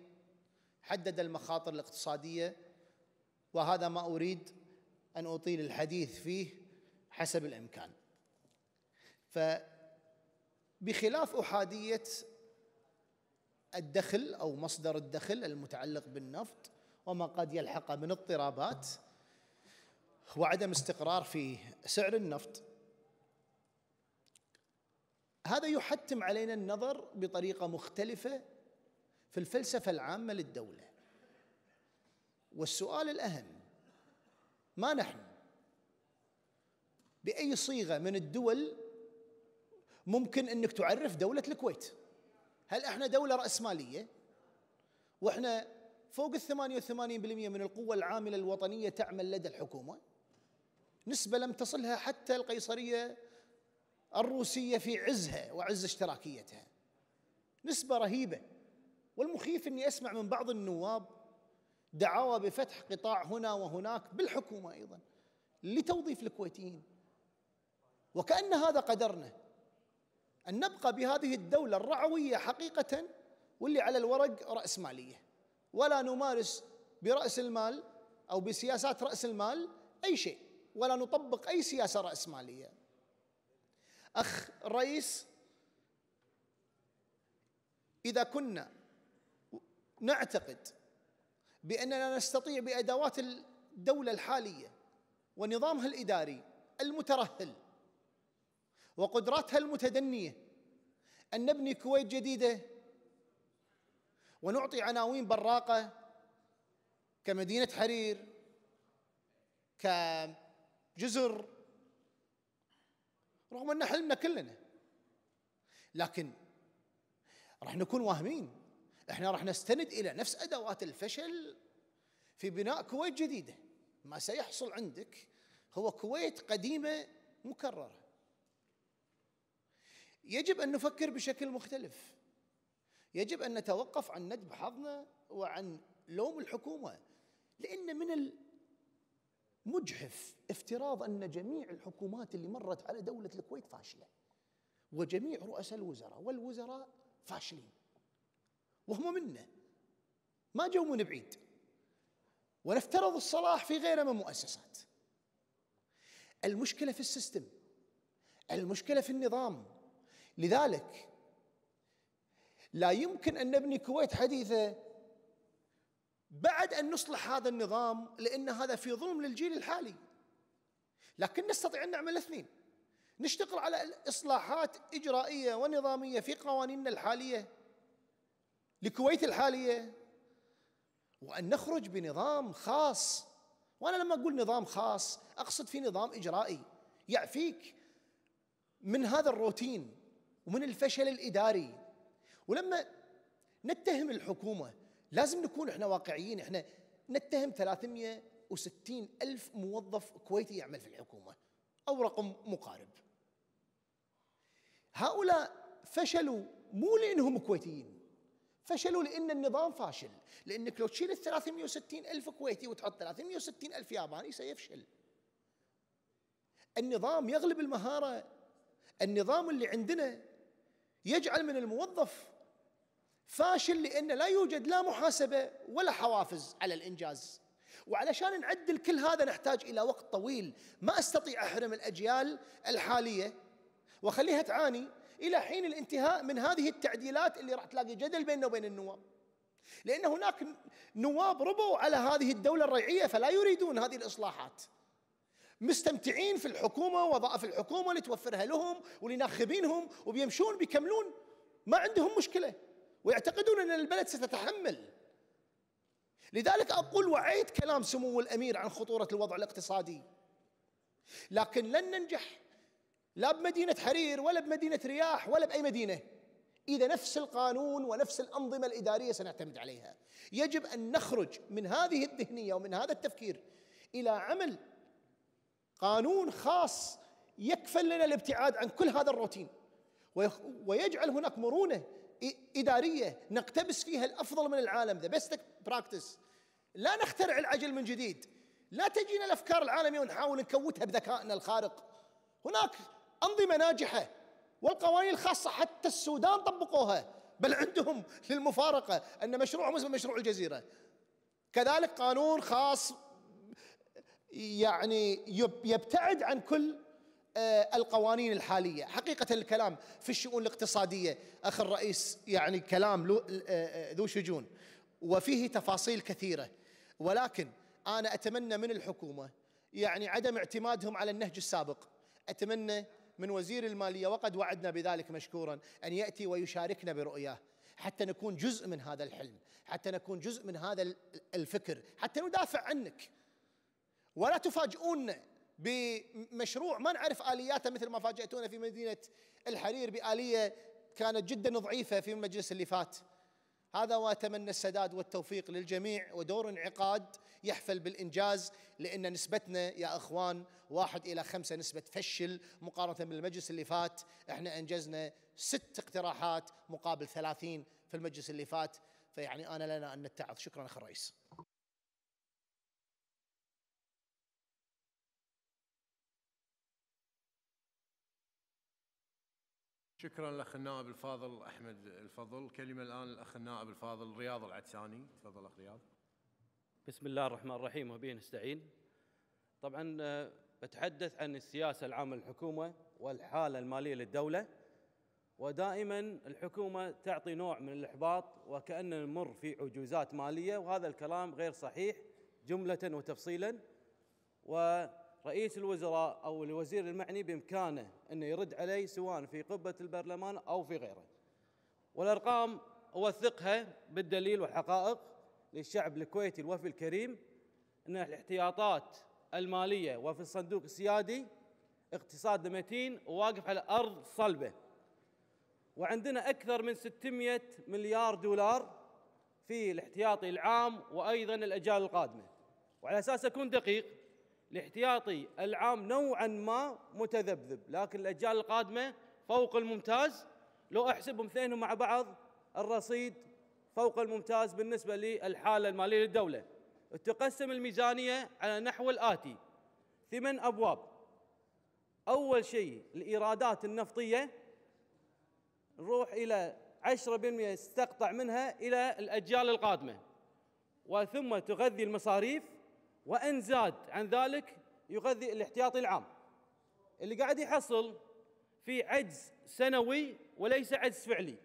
حدد المخاطر الاقتصاديه وهذا ما اريد ان اطيل الحديث فيه حسب الامكان. فبخلاف احاديه الدخل او مصدر الدخل المتعلق بالنفط وما قد يلحقه من اضطرابات وعدم استقرار في سعر النفط هذا يحتم علينا النظر بطريقه مختلفه في الفلسفه العامه للدوله والسؤال الاهم ما نحن باي صيغه من الدول ممكن انك تعرف دوله الكويت هل احنا دوله راسماليه واحنا فوق ال 88% من القوة العاملة الوطنية تعمل لدى الحكومة نسبة لم تصلها حتى القيصرية الروسية في عزها وعز اشتراكيتها نسبة رهيبة والمخيف أني أسمع من بعض النواب دعاوى بفتح قطاع هنا وهناك بالحكومة أيضا لتوظيف الكويتيين وكأن هذا قدرنا أن نبقى بهذه الدولة الرعوية حقيقة واللي على الورق رأسمالية ولا نمارس برأس المال أو بسياسات رأس المال أي شيء ولا نطبق أي سياسة رأس مالية أخ الرئيس إذا كنا نعتقد بأننا نستطيع بأدوات الدولة الحالية ونظامها الإداري المترهل وقدراتها المتدنية أن نبني كويت جديدة ونعطي عناوين براقة كمدينة حرير كجزر رغم أن حلمنا كلنا لكن راح نكون واهمين احنا راح نستند إلى نفس أدوات الفشل في بناء كويت جديدة ما سيحصل عندك هو كويت قديمة مكررة يجب أن نفكر بشكل مختلف يجب أن نتوقف عن ندب حظنا وعن لوم الحكومة لأن من المجحف افتراض أن جميع الحكومات اللي مرت على دولة الكويت فاشلة وجميع رؤساء الوزراء والوزراء فاشلين وهم منا ما جو من بعيد ونفترض الصلاح في غيره من مؤسسات المشكلة في السيستم المشكلة في النظام لذلك لا يمكن أن نبني كويت حديثة بعد أن نصلح هذا النظام لأن هذا في ظلم للجيل الحالي لكن نستطيع أن نعمل اثنين نشتغل على إصلاحات إجرائية ونظامية في قوانيننا الحالية لكويت الحالية وأن نخرج بنظام خاص وأنا لما أقول نظام خاص أقصد في نظام إجرائي يعفيك من هذا الروتين ومن الفشل الإداري ولما نتهم الحكومة لازم نكون احنا واقعيين احنا نتهم 360 ألف موظف كويتي يعمل في الحكومة أو رقم مقارب هؤلاء فشلوا مو لأنهم كويتيين فشلوا لأن النظام فاشل لأنك لو تشيل 360 ألف كويتي وتحط 360 ألف ياباني سيفشل النظام يغلب المهارة النظام اللي عندنا يجعل من الموظف فاشل لأن لا يوجد لا محاسبة ولا حوافز على الإنجاز وعلشان نعدل كل هذا نحتاج إلى وقت طويل ما أستطيع أحرم الأجيال الحالية وخليها تعاني إلى حين الانتهاء من هذه التعديلات اللي راح تلاقي جدل بيننا وبين النواب لأن هناك نواب ربوا على هذه الدولة الريعية فلا يريدون هذه الإصلاحات مستمتعين في الحكومة وظائف الحكومة اللي توفرها لهم ولناخبينهم وبيمشون بيكملون ما عندهم مشكلة ويعتقدون أن البلد ستتحمل لذلك أقول وعيت كلام سمو الأمير عن خطورة الوضع الاقتصادي لكن لن ننجح لا بمدينة حرير ولا بمدينة رياح ولا بأي مدينة إذا نفس القانون ونفس الأنظمة الإدارية سنعتمد عليها يجب أن نخرج من هذه الذهنية ومن هذا التفكير إلى عمل قانون خاص يكفل لنا الابتعاد عن كل هذا الروتين ويجعل هناك مرونة اداريه نقتبس فيها الافضل من العالم ذا بيست براكتس لا نخترع العجل من جديد لا تجينا الافكار العالميه ونحاول نكوتها بذكائنا الخارق هناك انظمه ناجحه والقوانين الخاصه حتى السودان طبقوها بل عندهم للمفارقه ان مشروعهم مثل مشروع الجزيره كذلك قانون خاص يعني يبتعد عن كل آه، القوانين الحالية حقيقة الكلام في الشؤون الاقتصادية أخ الرئيس يعني كلام آه، آه، ذو شجون وفيه تفاصيل كثيرة ولكن أنا أتمنى من الحكومة يعني عدم اعتمادهم على النهج السابق أتمنى من وزير المالية وقد وعدنا بذلك مشكورا أن يأتي ويشاركنا برؤياه حتى نكون جزء من هذا الحلم حتى نكون جزء من هذا الفكر حتى ندافع عنك ولا تفاجئونا بمشروع ما نعرف الياته مثل ما فاجأتونا في مدينه الحرير باليه كانت جدا ضعيفه في المجلس اللي فات هذا واتمنى السداد والتوفيق للجميع ودور انعقاد يحفل بالانجاز لان نسبتنا يا اخوان واحد الى خمسه نسبه فشل مقارنه بالمجلس اللي فات احنا انجزنا ست اقتراحات مقابل ثلاثين في المجلس اللي فات فيعني انا لنا ان نتعظ شكرا اخ الرئيس شكرا لأخ النائب الفاضل أحمد الفضل كلمة الآن الأخ النائب الفاضل رياض العدساني تفضل أخ رياض بسم الله الرحمن الرحيم وبه نستعين طبعا بتحدث آه، عن السياسة العامة للحكومة والحالة المالية للدولة ودائما الحكومة تعطي نوع من الإحباط وكأننا نمر في عجوزات مالية وهذا الكلام غير صحيح جملة وتفصيلا و رئيس الوزراء او الوزير المعني بامكانه انه يرد علي سواء في قبه البرلمان او في غيره. والارقام اوثقها بالدليل والحقائق للشعب الكويتي الوفي الكريم ان الاحتياطات الماليه وفي الصندوق السيادي اقتصاد متين وواقف على ارض صلبه. وعندنا اكثر من 600 مليار دولار في الاحتياطي العام وايضا الاجيال القادمه. وعلى اساس اكون دقيق الاحتياطي العام نوعا ما متذبذب لكن الأجيال القادمة فوق الممتاز لو أحسبهم اثنينهم مع بعض الرصيد فوق الممتاز بالنسبة للحالة المالية للدولة تقسم الميزانية على نحو الآتي ثمان أبواب أول شيء الإيرادات النفطية نروح إلى 10% استقطع منها إلى الأجيال القادمة وثم تغذي المصاريف وان زاد عن ذلك يغذي الاحتياطي العام اللي قاعد يحصل في عجز سنوي وليس عجز فعلي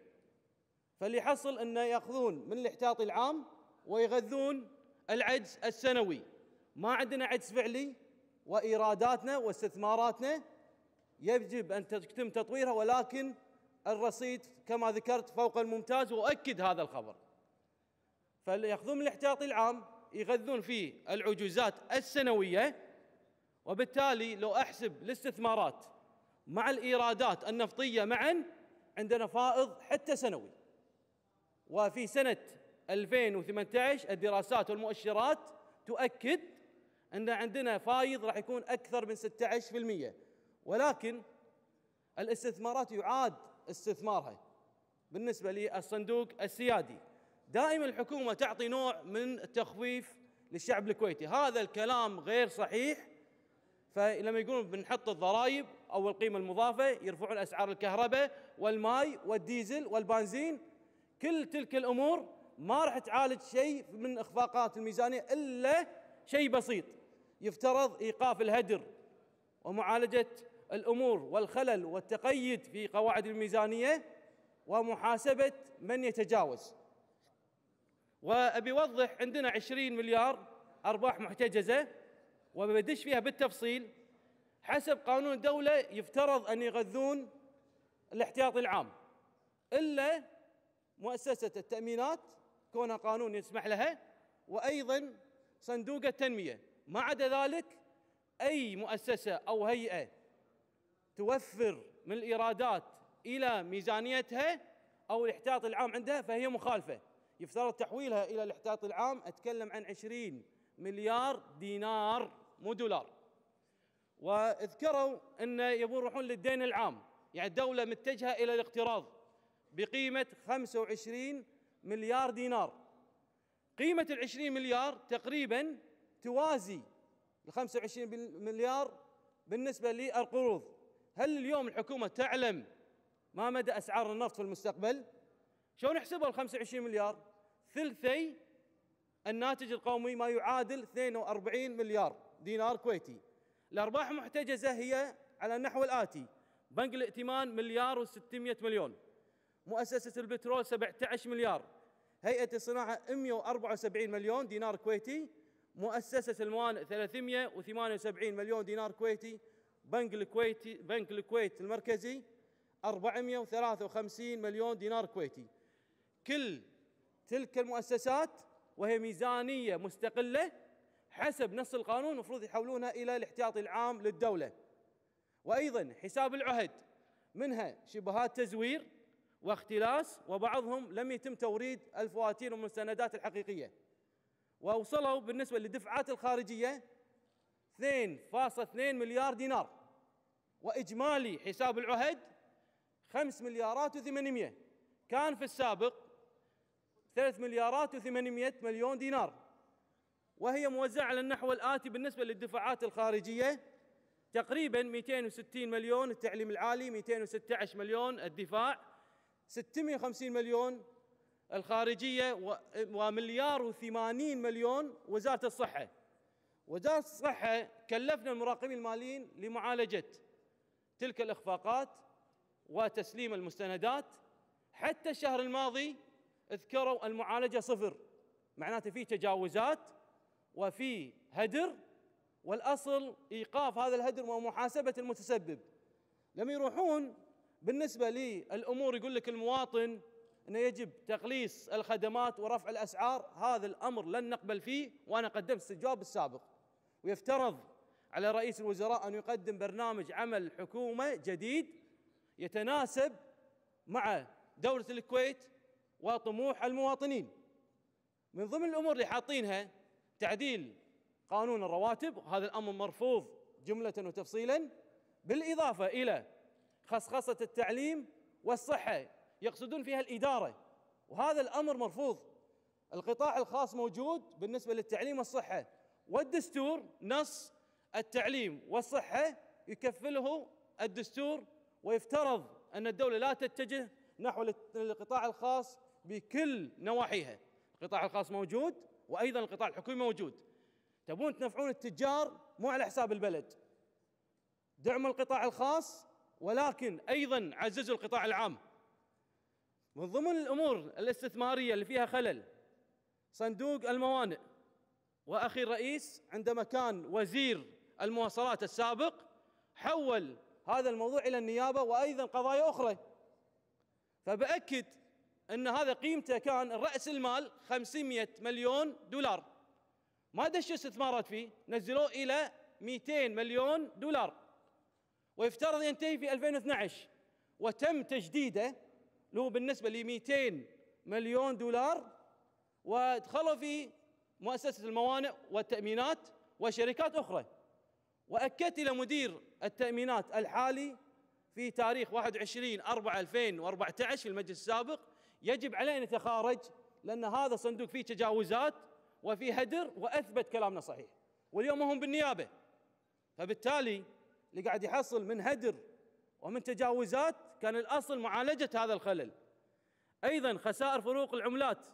فاللي حصل انه ياخذون من الاحتياطي العام ويغذون العجز السنوي ما عندنا عجز فعلي وايراداتنا واستثماراتنا يجب ان تتم تطويرها ولكن الرصيد كما ذكرت فوق الممتاز واؤكد هذا الخبر ياخذون من الاحتياطي العام يغذون فيه العجوزات السنوية وبالتالي لو أحسب الاستثمارات مع الإيرادات النفطية معا عندنا فائض حتى سنوي وفي سنة 2018 الدراسات والمؤشرات تؤكد أن عندنا فايض راح يكون أكثر من 16% ولكن الاستثمارات يعاد استثمارها بالنسبة للصندوق السيادي دائما الحكومه تعطي نوع من التخفيف للشعب الكويتي هذا الكلام غير صحيح فلما يقولون بنحط الضرائب او القيمه المضافه يرفعون اسعار الكهرباء والماي والديزل والبنزين كل تلك الامور ما راح تعالج شيء من اخفاقات الميزانيه الا شيء بسيط يفترض ايقاف الهدر ومعالجه الامور والخلل والتقيد في قواعد الميزانيه ومحاسبه من يتجاوز وابي اوضح عندنا 20 مليار ارباح محتجزه وبدش فيها بالتفصيل حسب قانون الدوله يفترض ان يغذون الاحتياطي العام الا مؤسسه التامينات كونها قانون يسمح لها وايضا صندوق التنميه ما عدا ذلك اي مؤسسه او هيئه توفر من الايرادات الى ميزانيتها او الاحتياط العام عندها فهي مخالفه يفترض تحويلها إلى الاحتياط العام أتكلم عن 20 مليار دينار مو دولار واذكروا أن يبون يروحون للدين العام يعني الدولة متجهة إلى الاقتراض بقيمة 25 مليار دينار قيمة ال 20 مليار تقريبا توازي ال 25 مليار بالنسبة للقروض هل اليوم الحكومة تعلم ما مدى أسعار النفط في المستقبل؟ شلون نحسبها ال 25 مليار؟ ثلثي الناتج القومي ما يعادل 42 مليار دينار كويتي الأرباح المحتجزة هي على النحو الآتي بنك الائتمان مليار و600 مليون مؤسسة البترول 17 مليار هيئة الصناعة 174 مليون دينار كويتي مؤسسة الموانئ 378 مليون دينار كويتي بنك الكويتي بنك الكويت المركزي 453 مليون دينار كويتي كل تلك المؤسسات وهي ميزانيه مستقله حسب نص القانون المفروض يحولونها الى الاحتياطي العام للدوله. وايضا حساب العهد منها شبهات تزوير واختلاس وبعضهم لم يتم توريد الفواتير والمستندات الحقيقيه. ووصلوا بالنسبه للدفعات الخارجيه 2.2 مليار دينار واجمالي حساب العهد 5 مليارات و800 كان في السابق 3 مليارات و800 مليون دينار وهي موزعة على النحو الآتي بالنسبة للدفعات الخارجية تقريبا 260 مليون التعليم العالي 216 مليون الدفاع 650 مليون الخارجية ومليار و80 مليون وزارة الصحة وزارة الصحة كلفنا المراقبين الماليين لمعالجة تلك الإخفاقات وتسليم المستندات حتى الشهر الماضي اذكروا المعالجة صفر معناته في تجاوزات وفي هدر والأصل إيقاف هذا الهدر ومحاسبة المتسبب لما يروحون بالنسبة للأمور يقول لك المواطن أنه يجب تقليص الخدمات ورفع الأسعار هذا الأمر لن نقبل فيه وأنا قدمت استجواب السابق ويفترض على رئيس الوزراء أن يقدم برنامج عمل حكومة جديد يتناسب مع دولة الكويت وطموح المواطنين من ضمن الامور اللي حاطينها تعديل قانون الرواتب هذا الامر مرفوض جمله وتفصيلا بالاضافه الى خصخصه التعليم والصحه يقصدون فيها الاداره وهذا الامر مرفوض القطاع الخاص موجود بالنسبه للتعليم والصحه والدستور نص التعليم والصحه يكفله الدستور ويفترض ان الدوله لا تتجه نحو القطاع الخاص بكل نواحيها القطاع الخاص موجود وايضا القطاع الحكومي موجود تبون تنفعون التجار مو على حساب البلد دعموا القطاع الخاص ولكن ايضا عززوا القطاع العام من ضمن الامور الاستثماريه اللي فيها خلل صندوق الموانئ واخي الرئيس عندما كان وزير المواصلات السابق حول هذا الموضوع الى النيابه وايضا قضايا اخرى فباكد ان هذا قيمته كان راس المال 500 مليون دولار ما دش استثمارات فيه نزلوه الى 200 مليون دولار ويفترض ينتهي في 2012 وتم تجديده له بالنسبه ل 200 مليون دولار ودخلوا في مؤسسه الموانئ والتامينات وشركات اخرى واكدت الى مدير التامينات الحالي في تاريخ 21 4 2014 في المجلس السابق يجب علينا نتخارج لأن هذا صندوق فيه تجاوزات وفيه هدر وأثبت كلامنا صحيح واليوم هم بالنيابة فبالتالي اللي قاعد يحصل من هدر ومن تجاوزات كان الأصل معالجة هذا الخلل أيضا خسائر فروق العملات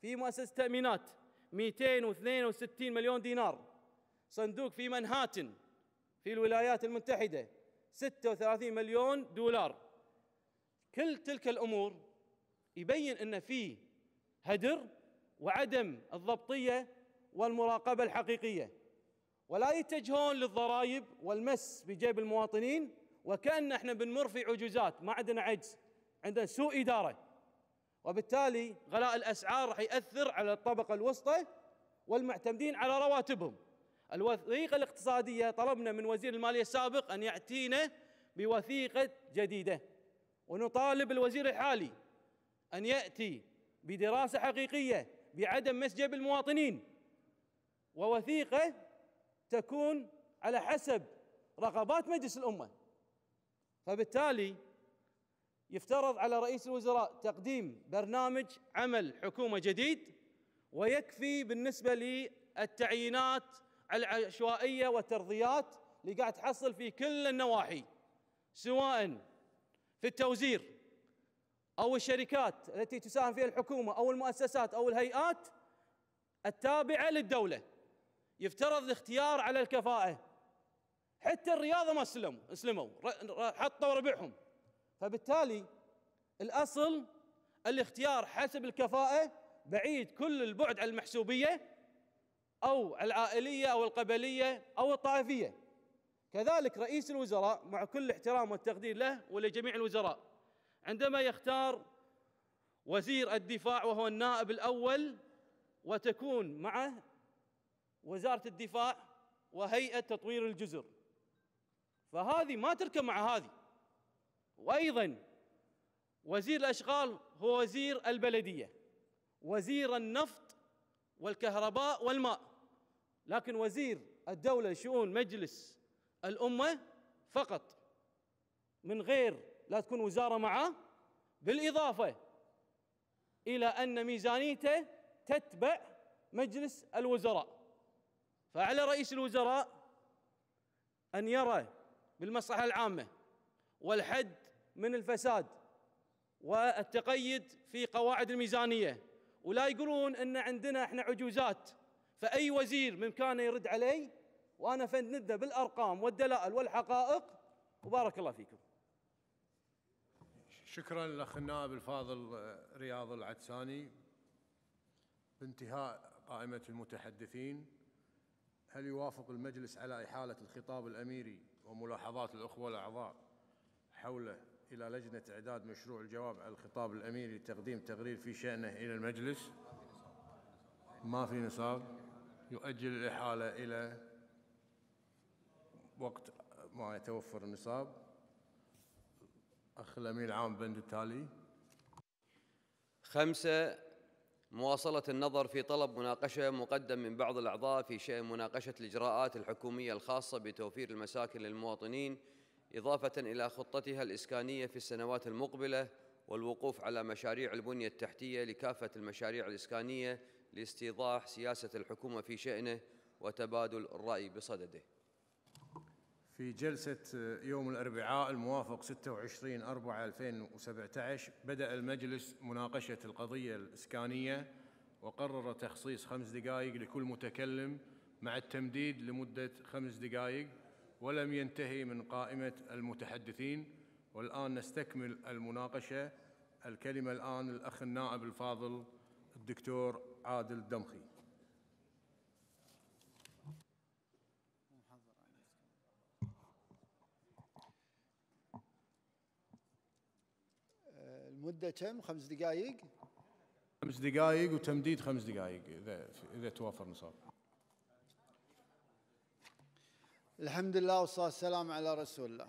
في مؤسسة تأمينات 262 مليون دينار صندوق في منهاتن في الولايات المتحدة 36 مليون دولار كل تلك الأمور يبين ان في هدر وعدم الضبطيه والمراقبه الحقيقيه ولا يتجهون للضرائب والمس بجيب المواطنين وكان احنا بنمر في عجوزات ما عندنا عجز عندنا سوء اداره وبالتالي غلاء الاسعار راح ياثر على الطبقه الوسطى والمعتمدين على رواتبهم الوثيقه الاقتصاديه طلبنا من وزير الماليه السابق ان ياتينا بوثيقه جديده ونطالب الوزير الحالي ان ياتي بدراسه حقيقيه بعدم مسجب المواطنين ووثيقه تكون على حسب رغبات مجلس الامه فبالتالي يفترض على رئيس الوزراء تقديم برنامج عمل حكومه جديد ويكفي بالنسبه للتعيينات العشوائيه والترضيات اللي قاعد تحصل في كل النواحي سواء في التوزير او الشركات التي تساهم فيها الحكومه او المؤسسات او الهيئات التابعه للدوله يفترض الاختيار على الكفاءه حتى الرياضه ما اسلموا اسلموا حطوا ربعهم فبالتالي الاصل الاختيار حسب الكفاءه بعيد كل البعد عن المحسوبيه او العائليه او القبليه او الطائفيه كذلك رئيس الوزراء مع كل احترام والتقدير له ولجميع الوزراء عندما يختار وزير الدفاع وهو النائب الاول وتكون معه وزاره الدفاع وهيئه تطوير الجزر فهذه ما تركب مع هذه وايضا وزير الاشغال هو وزير البلديه وزير النفط والكهرباء والماء لكن وزير الدوله شؤون مجلس الامه فقط من غير لا تكون وزارة معه بالإضافة إلى أن ميزانيته تتبع مجلس الوزراء فعلى رئيس الوزراء أن يرى بالمصلحة العامة والحد من الفساد والتقيد في قواعد الميزانية ولا يقولون أن عندنا إحنا عجوزات فأي وزير كان يرد علي وأنا فندنده بالأرقام والدلائل والحقائق وبارك الله فيكم شكرا للاخ النائب الفاضل آه، رياض العدساني بانتهاء قائمه المتحدثين هل يوافق المجلس على احاله الخطاب الاميري وملاحظات الاخوه الاعضاء حوله الى لجنه اعداد مشروع الجواب على الخطاب الاميري لتقديم تقرير في شانه الى المجلس ما في نصاب يؤجل الاحاله الى وقت ما يتوفر النصاب أخ الأمين العام بند التالي خمسة مواصلة النظر في طلب مناقشة مقدم من بعض الأعضاء في شأن مناقشة الإجراءات الحكومية الخاصة بتوفير المساكن للمواطنين إضافة إلى خطتها الإسكانية في السنوات المقبلة والوقوف على مشاريع البنية التحتية لكافة المشاريع الإسكانية لاستيضاح سياسة الحكومة في شأنه وتبادل الرأي بصدده في جلسة آه، يوم الأربعاء الموافق 26 4 2017 بدأ المجلس مناقشة القضية الإسكانية وقرر تخصيص خمس دقائق لكل متكلم مع التمديد لمدة خمس دقائق ولم ينتهي من قائمة المتحدثين والآن نستكمل المناقشة الكلمة الآن الأخ النائب الفاضل الدكتور عادل دمخي مده كم خمس دقائق خمس دقائق وتمديد خمس دقائق اذا اذا توافر نصاب الحمد لله والصلاه والسلام على رسول الله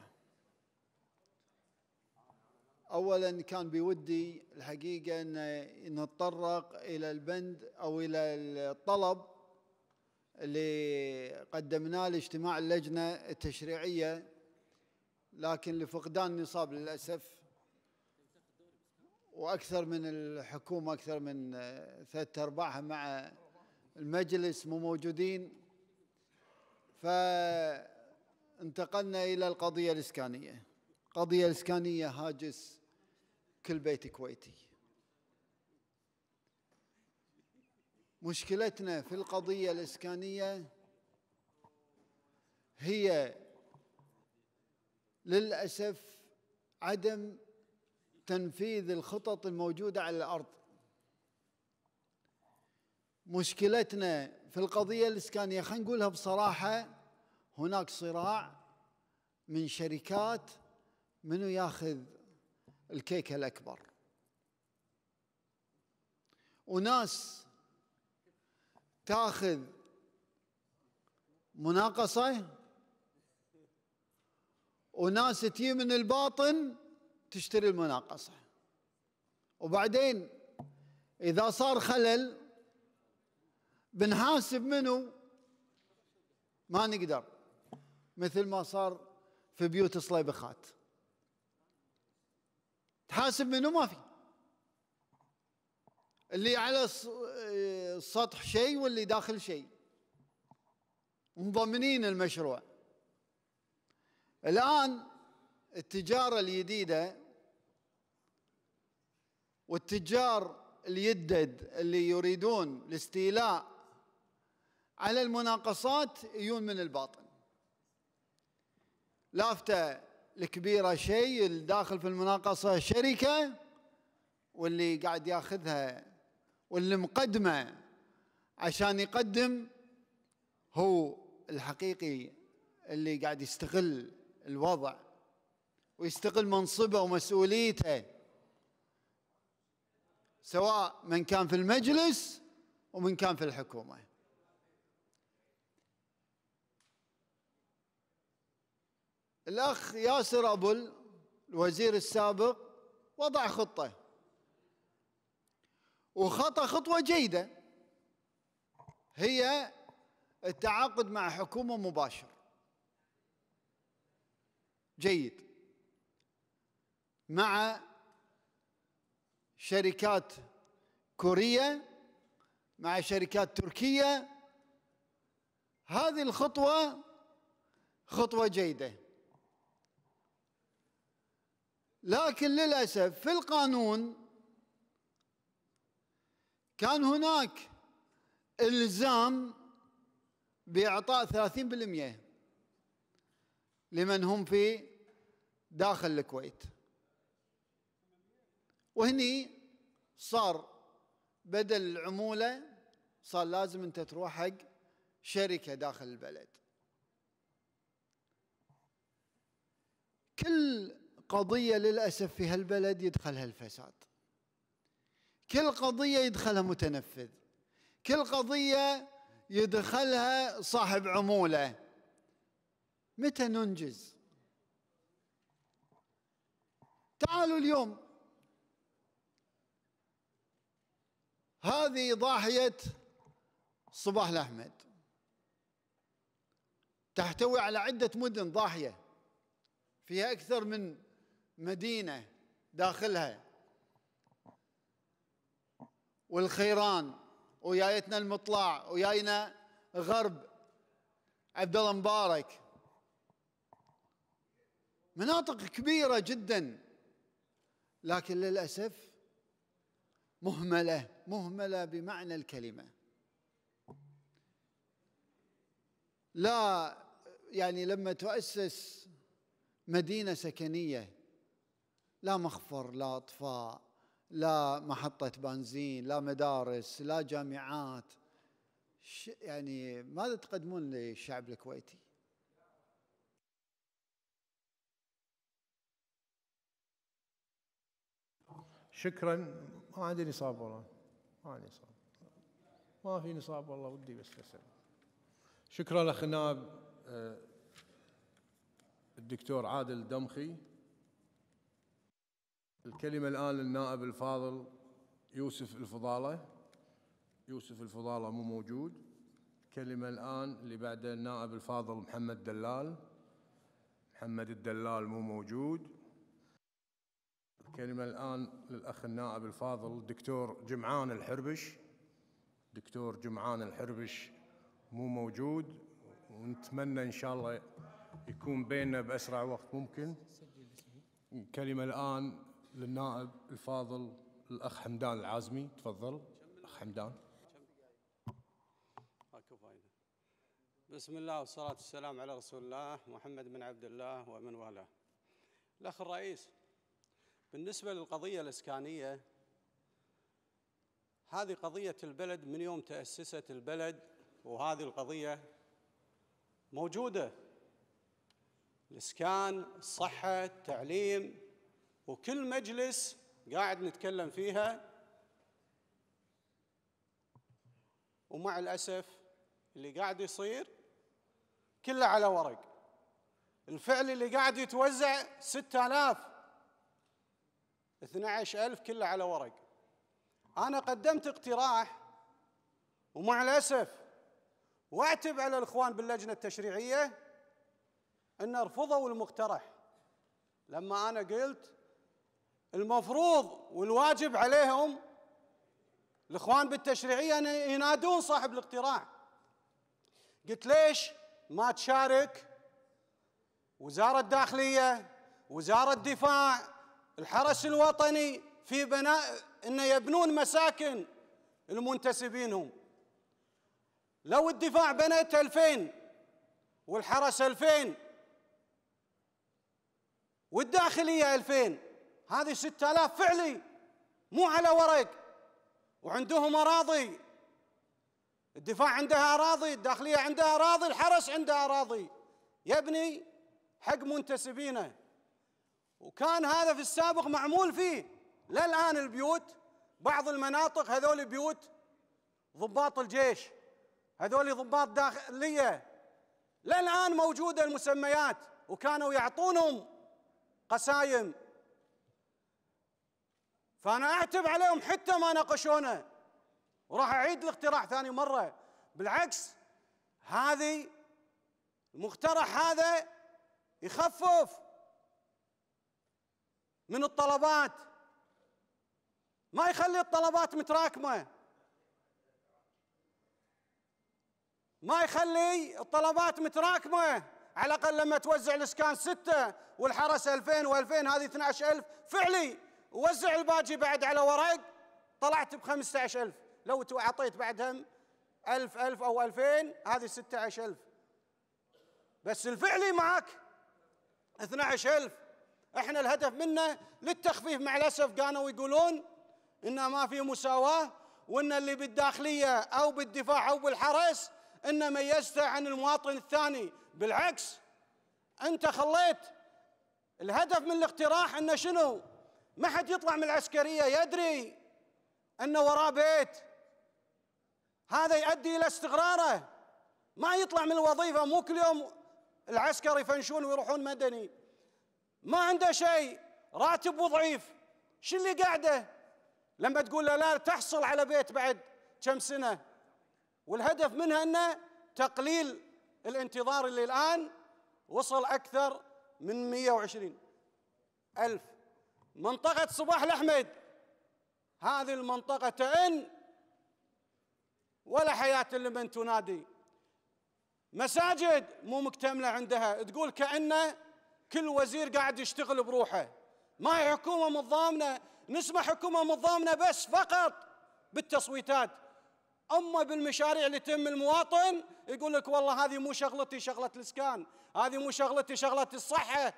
اولا كان بودي الحقيقه ان نتطرق الى البند او الى الطلب اللي قدمناه لاجتماع اللجنه التشريعيه لكن لفقدان نصاب للاسف واكثر من الحكومه اكثر من آه، ثلاثة ارباعها مع المجلس مو موجودين فانتقلنا الى القضيه الاسكانيه القضيه الاسكانيه هاجس كل بيت كويتي مشكلتنا في القضيه الاسكانيه هي للاسف عدم تنفيذ الخطط الموجوده على الارض مشكلتنا في القضيه الاسكانيه خلينا نقولها بصراحه هناك صراع من شركات منو ياخذ الكيكه الاكبر وناس تاخذ مناقصه وناس تجي من الباطن تشتري المناقصة وبعدين إذا صار خلل بنحاسب منه ما نقدر مثل ما صار في بيوت الصليبخات تحاسب منه ما في اللي على السطح شيء واللي داخل شيء مضمنين المشروع الآن التجارة الجديدة والتجار اليدد اللي يريدون الاستيلاء على المناقصات يجون من الباطن لافته الكبيره شيء الداخل في المناقصه شركه واللي قاعد ياخذها واللي مقدمه عشان يقدم هو الحقيقي اللي قاعد يستغل الوضع ويستغل منصبه ومسؤوليته سواء من كان في المجلس ومن كان في الحكومه الاخ ياسر ابل الوزير السابق وضع خطه وخطى خطوه جيده هي التعاقد مع حكومه مباشر جيد مع شركات كورية مع شركات تركية هذه الخطوة خطوة جيدة لكن للأسف في القانون كان هناك إلزام بإعطاء 30% لمن هم في داخل الكويت وهني صار بدل العمولة صار لازم أنت تروح حق شركة داخل البلد كل قضية للأسف في هالبلد يدخلها الفساد كل قضية يدخلها متنفذ كل قضية يدخلها صاحب عمولة متى ننجز تعالوا اليوم هذه ضاحية صباح الأحمد تحتوي على عدة مدن ضاحية فيها أكثر من مدينة داخلها والخيران ويايتنا المطلع وياينا غرب عبد الله مبارك مناطق كبيرة جدا لكن للأسف مهمله مهمله بمعنى الكلمه لا يعني لما تؤسس مدينه سكنيه لا مخفر لا اطفاء لا محطه بنزين لا مدارس لا جامعات يعني ماذا تقدمون للشعب الكويتي شكرا ما عندي نصاب والله ما عندي نصاب ما في نصاب والله ودي بس اسلم شكرا لاخ النائب آه، الدكتور عادل دمخي الكلمه الان للنائب الفاضل يوسف الفضاله يوسف الفضاله مو موجود الكلمه الان اللي بعده النائب الفاضل محمد دلال محمد الدلال مو موجود كلمة الآن للأخ النائب الفاضل الدكتور جمعان الحربش دكتور جمعان الحربش مو موجود ونتمنى إن شاء الله يكون بيننا بأسرع وقت ممكن كلمة الآن للنائب الفاضل الأخ حمدان العازمي تفضل أخ حمدان بسم الله والصلاة والسلام على رسول الله محمد بن عبد الله ومن والاه الأخ الرئيس بالنسبة للقضية الإسكانية هذه قضية البلد من يوم تأسست البلد وهذه القضية موجودة الإسكان، الصحة، التعليم وكل مجلس قاعد نتكلم فيها ومع الأسف اللي قاعد يصير كله على ورق الفعل اللي قاعد يتوزع 6000 12000 كله على ورق أنا قدمت اقتراح ومع الأسف واعتب على الإخوان باللجنة التشريعية أن رفضوا المقترح لما أنا قلت المفروض والواجب عليهم الإخوان بالتشريعية أن ينادون صاحب الاقتراح قلت ليش ما تشارك وزارة الداخلية وزارة الدفاع الحرس الوطني في بناء أن يبنون مساكن المنتسبين لو الدفاع بنيت 2000 والحرس 2000 والداخلية 2000 هذه 6000 فعلي مو على ورق وعندهم أراضي الدفاع عندها أراضي الداخلية عندها أراضي الحرس عندها أراضي يبني حق منتسبينه وكان هذا في السابق معمول فيه للآن البيوت بعض المناطق هذول بيوت ضباط الجيش هذول ضباط داخلية للآن موجودة المسميات وكانوا يعطونهم قسايم فأنا أعتب عليهم حتى ما ناقشونا وراح أعيد الاقتراح ثاني مرة بالعكس هذه المقترح هذا يخفف من الطلبات ما يخلي الطلبات متراكمة ما يخلي الطلبات متراكمة على الأقل لما توزع الإسكان ستة والحرس 2000 و2000 هذه 12000 فعلي وزع الباقي بعد على ورق طلعت ب 15000 لو أعطيت بعدهم 1000 1000 أو 2000 هذه 16000 بس الفعلي معك 12000 احنا الهدف منه للتخفيف مع الاسف كانوا يقولون ان ما في مساواه وان اللي بالداخليه او بالدفاع او بالحرس ان ميزته عن المواطن الثاني بالعكس انت خليت الهدف من الاقتراح انه شنو؟ ما حد يطلع من العسكريه يدري انه وراه بيت هذا يؤدي الى استقراره ما يطلع من الوظيفه مو كل يوم العسكر يفنشون ويروحون مدني ما عنده شيء راتبه ضعيف شو اللي قاعده لما تقول له لا تحصل على بيت بعد كم سنه والهدف منها انه تقليل الانتظار اللي الان وصل اكثر من 120 ألف منطقة صباح الأحمد هذه المنطقة تئن ولا حياة لمن تنادي مساجد مو مكتملة عندها تقول كأنه كل وزير قاعد يشتغل بروحه ما هي حكومة متضامنة نسمع حكومة متضامنة بس فقط بالتصويتات أما بالمشاريع اللي تم المواطن يقول لك والله هذه مو شغلتي شغلة الإسكان هذه مو شغلتي شغلة الصحة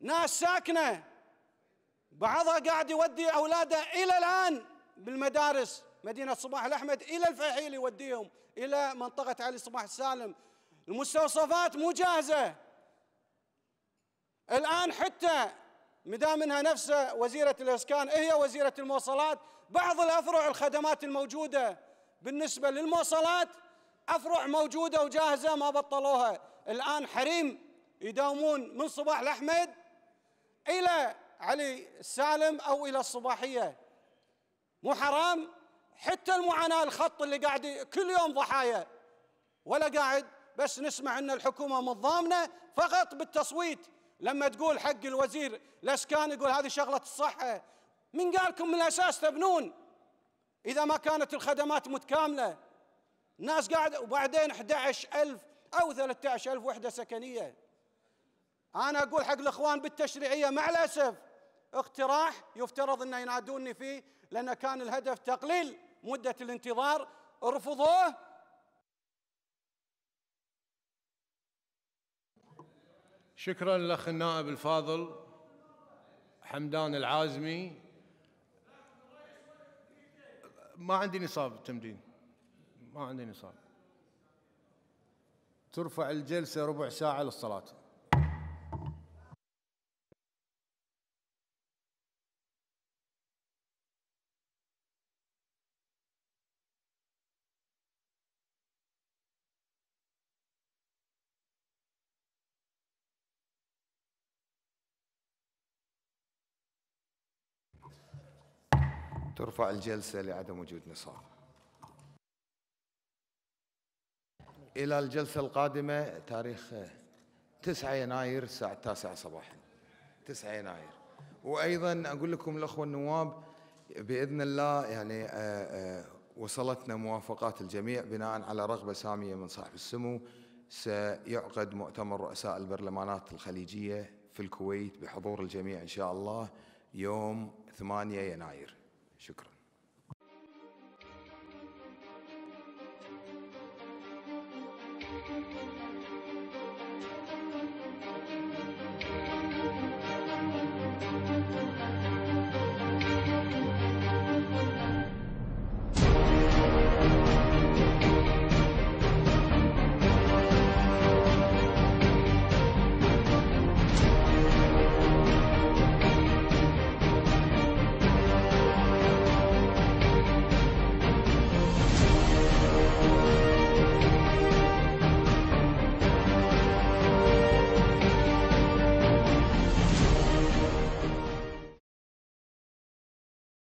ناس ساكنة بعضها قاعد يودي أولاده إلى الآن بالمدارس مدينة صباح الأحمد إلى الفحيل يوديهم إلى منطقة علي صباح السالم المستوصفات مو جاهزة الآن حتى مدام انها نفسها وزيره الاسكان إيه هي وزيره المواصلات بعض الافرع الخدمات الموجوده بالنسبه للمواصلات افرع موجوده وجاهزه ما بطلوها الان حريم يداومون من صباح الاحمد الى علي السالم او الى الصباحيه مو حرام حتى المعاناه الخط اللي قاعد كل يوم ضحايا ولا قاعد بس نسمع ان الحكومه متضامنه فقط بالتصويت لما تقول حق الوزير الاسكان يقول هذه شغله الصحه من قالكم من الاساس تبنون اذا ما كانت الخدمات متكامله الناس قاعده وبعدين 11000 او 13000 وحده سكنيه انا اقول حق الاخوان بالتشريعيه مع الاسف اقتراح يفترض انه ينادوني فيه لان كان الهدف تقليل مده الانتظار رفضوه شكرا لأخ النائب الفاضل حمدان العازمي ما عندي نصاب التمدين ما عندي نصاب ترفع الجلسة ربع ساعة للصلاة ترفع الجلسة لعدم وجود نصاب إلى الجلسة القادمة تاريخ 9 يناير الساعة 9 صباحا 9 يناير وأيضا أقول لكم الأخوة النواب بإذن الله يعني آه، آه، وصلتنا موافقات الجميع بناء على رغبة سامية من صاحب السمو سيعقد مؤتمر رؤساء البرلمانات الخليجية في الكويت بحضور الجميع إن شاء الله يوم 8 يناير شكرا thank you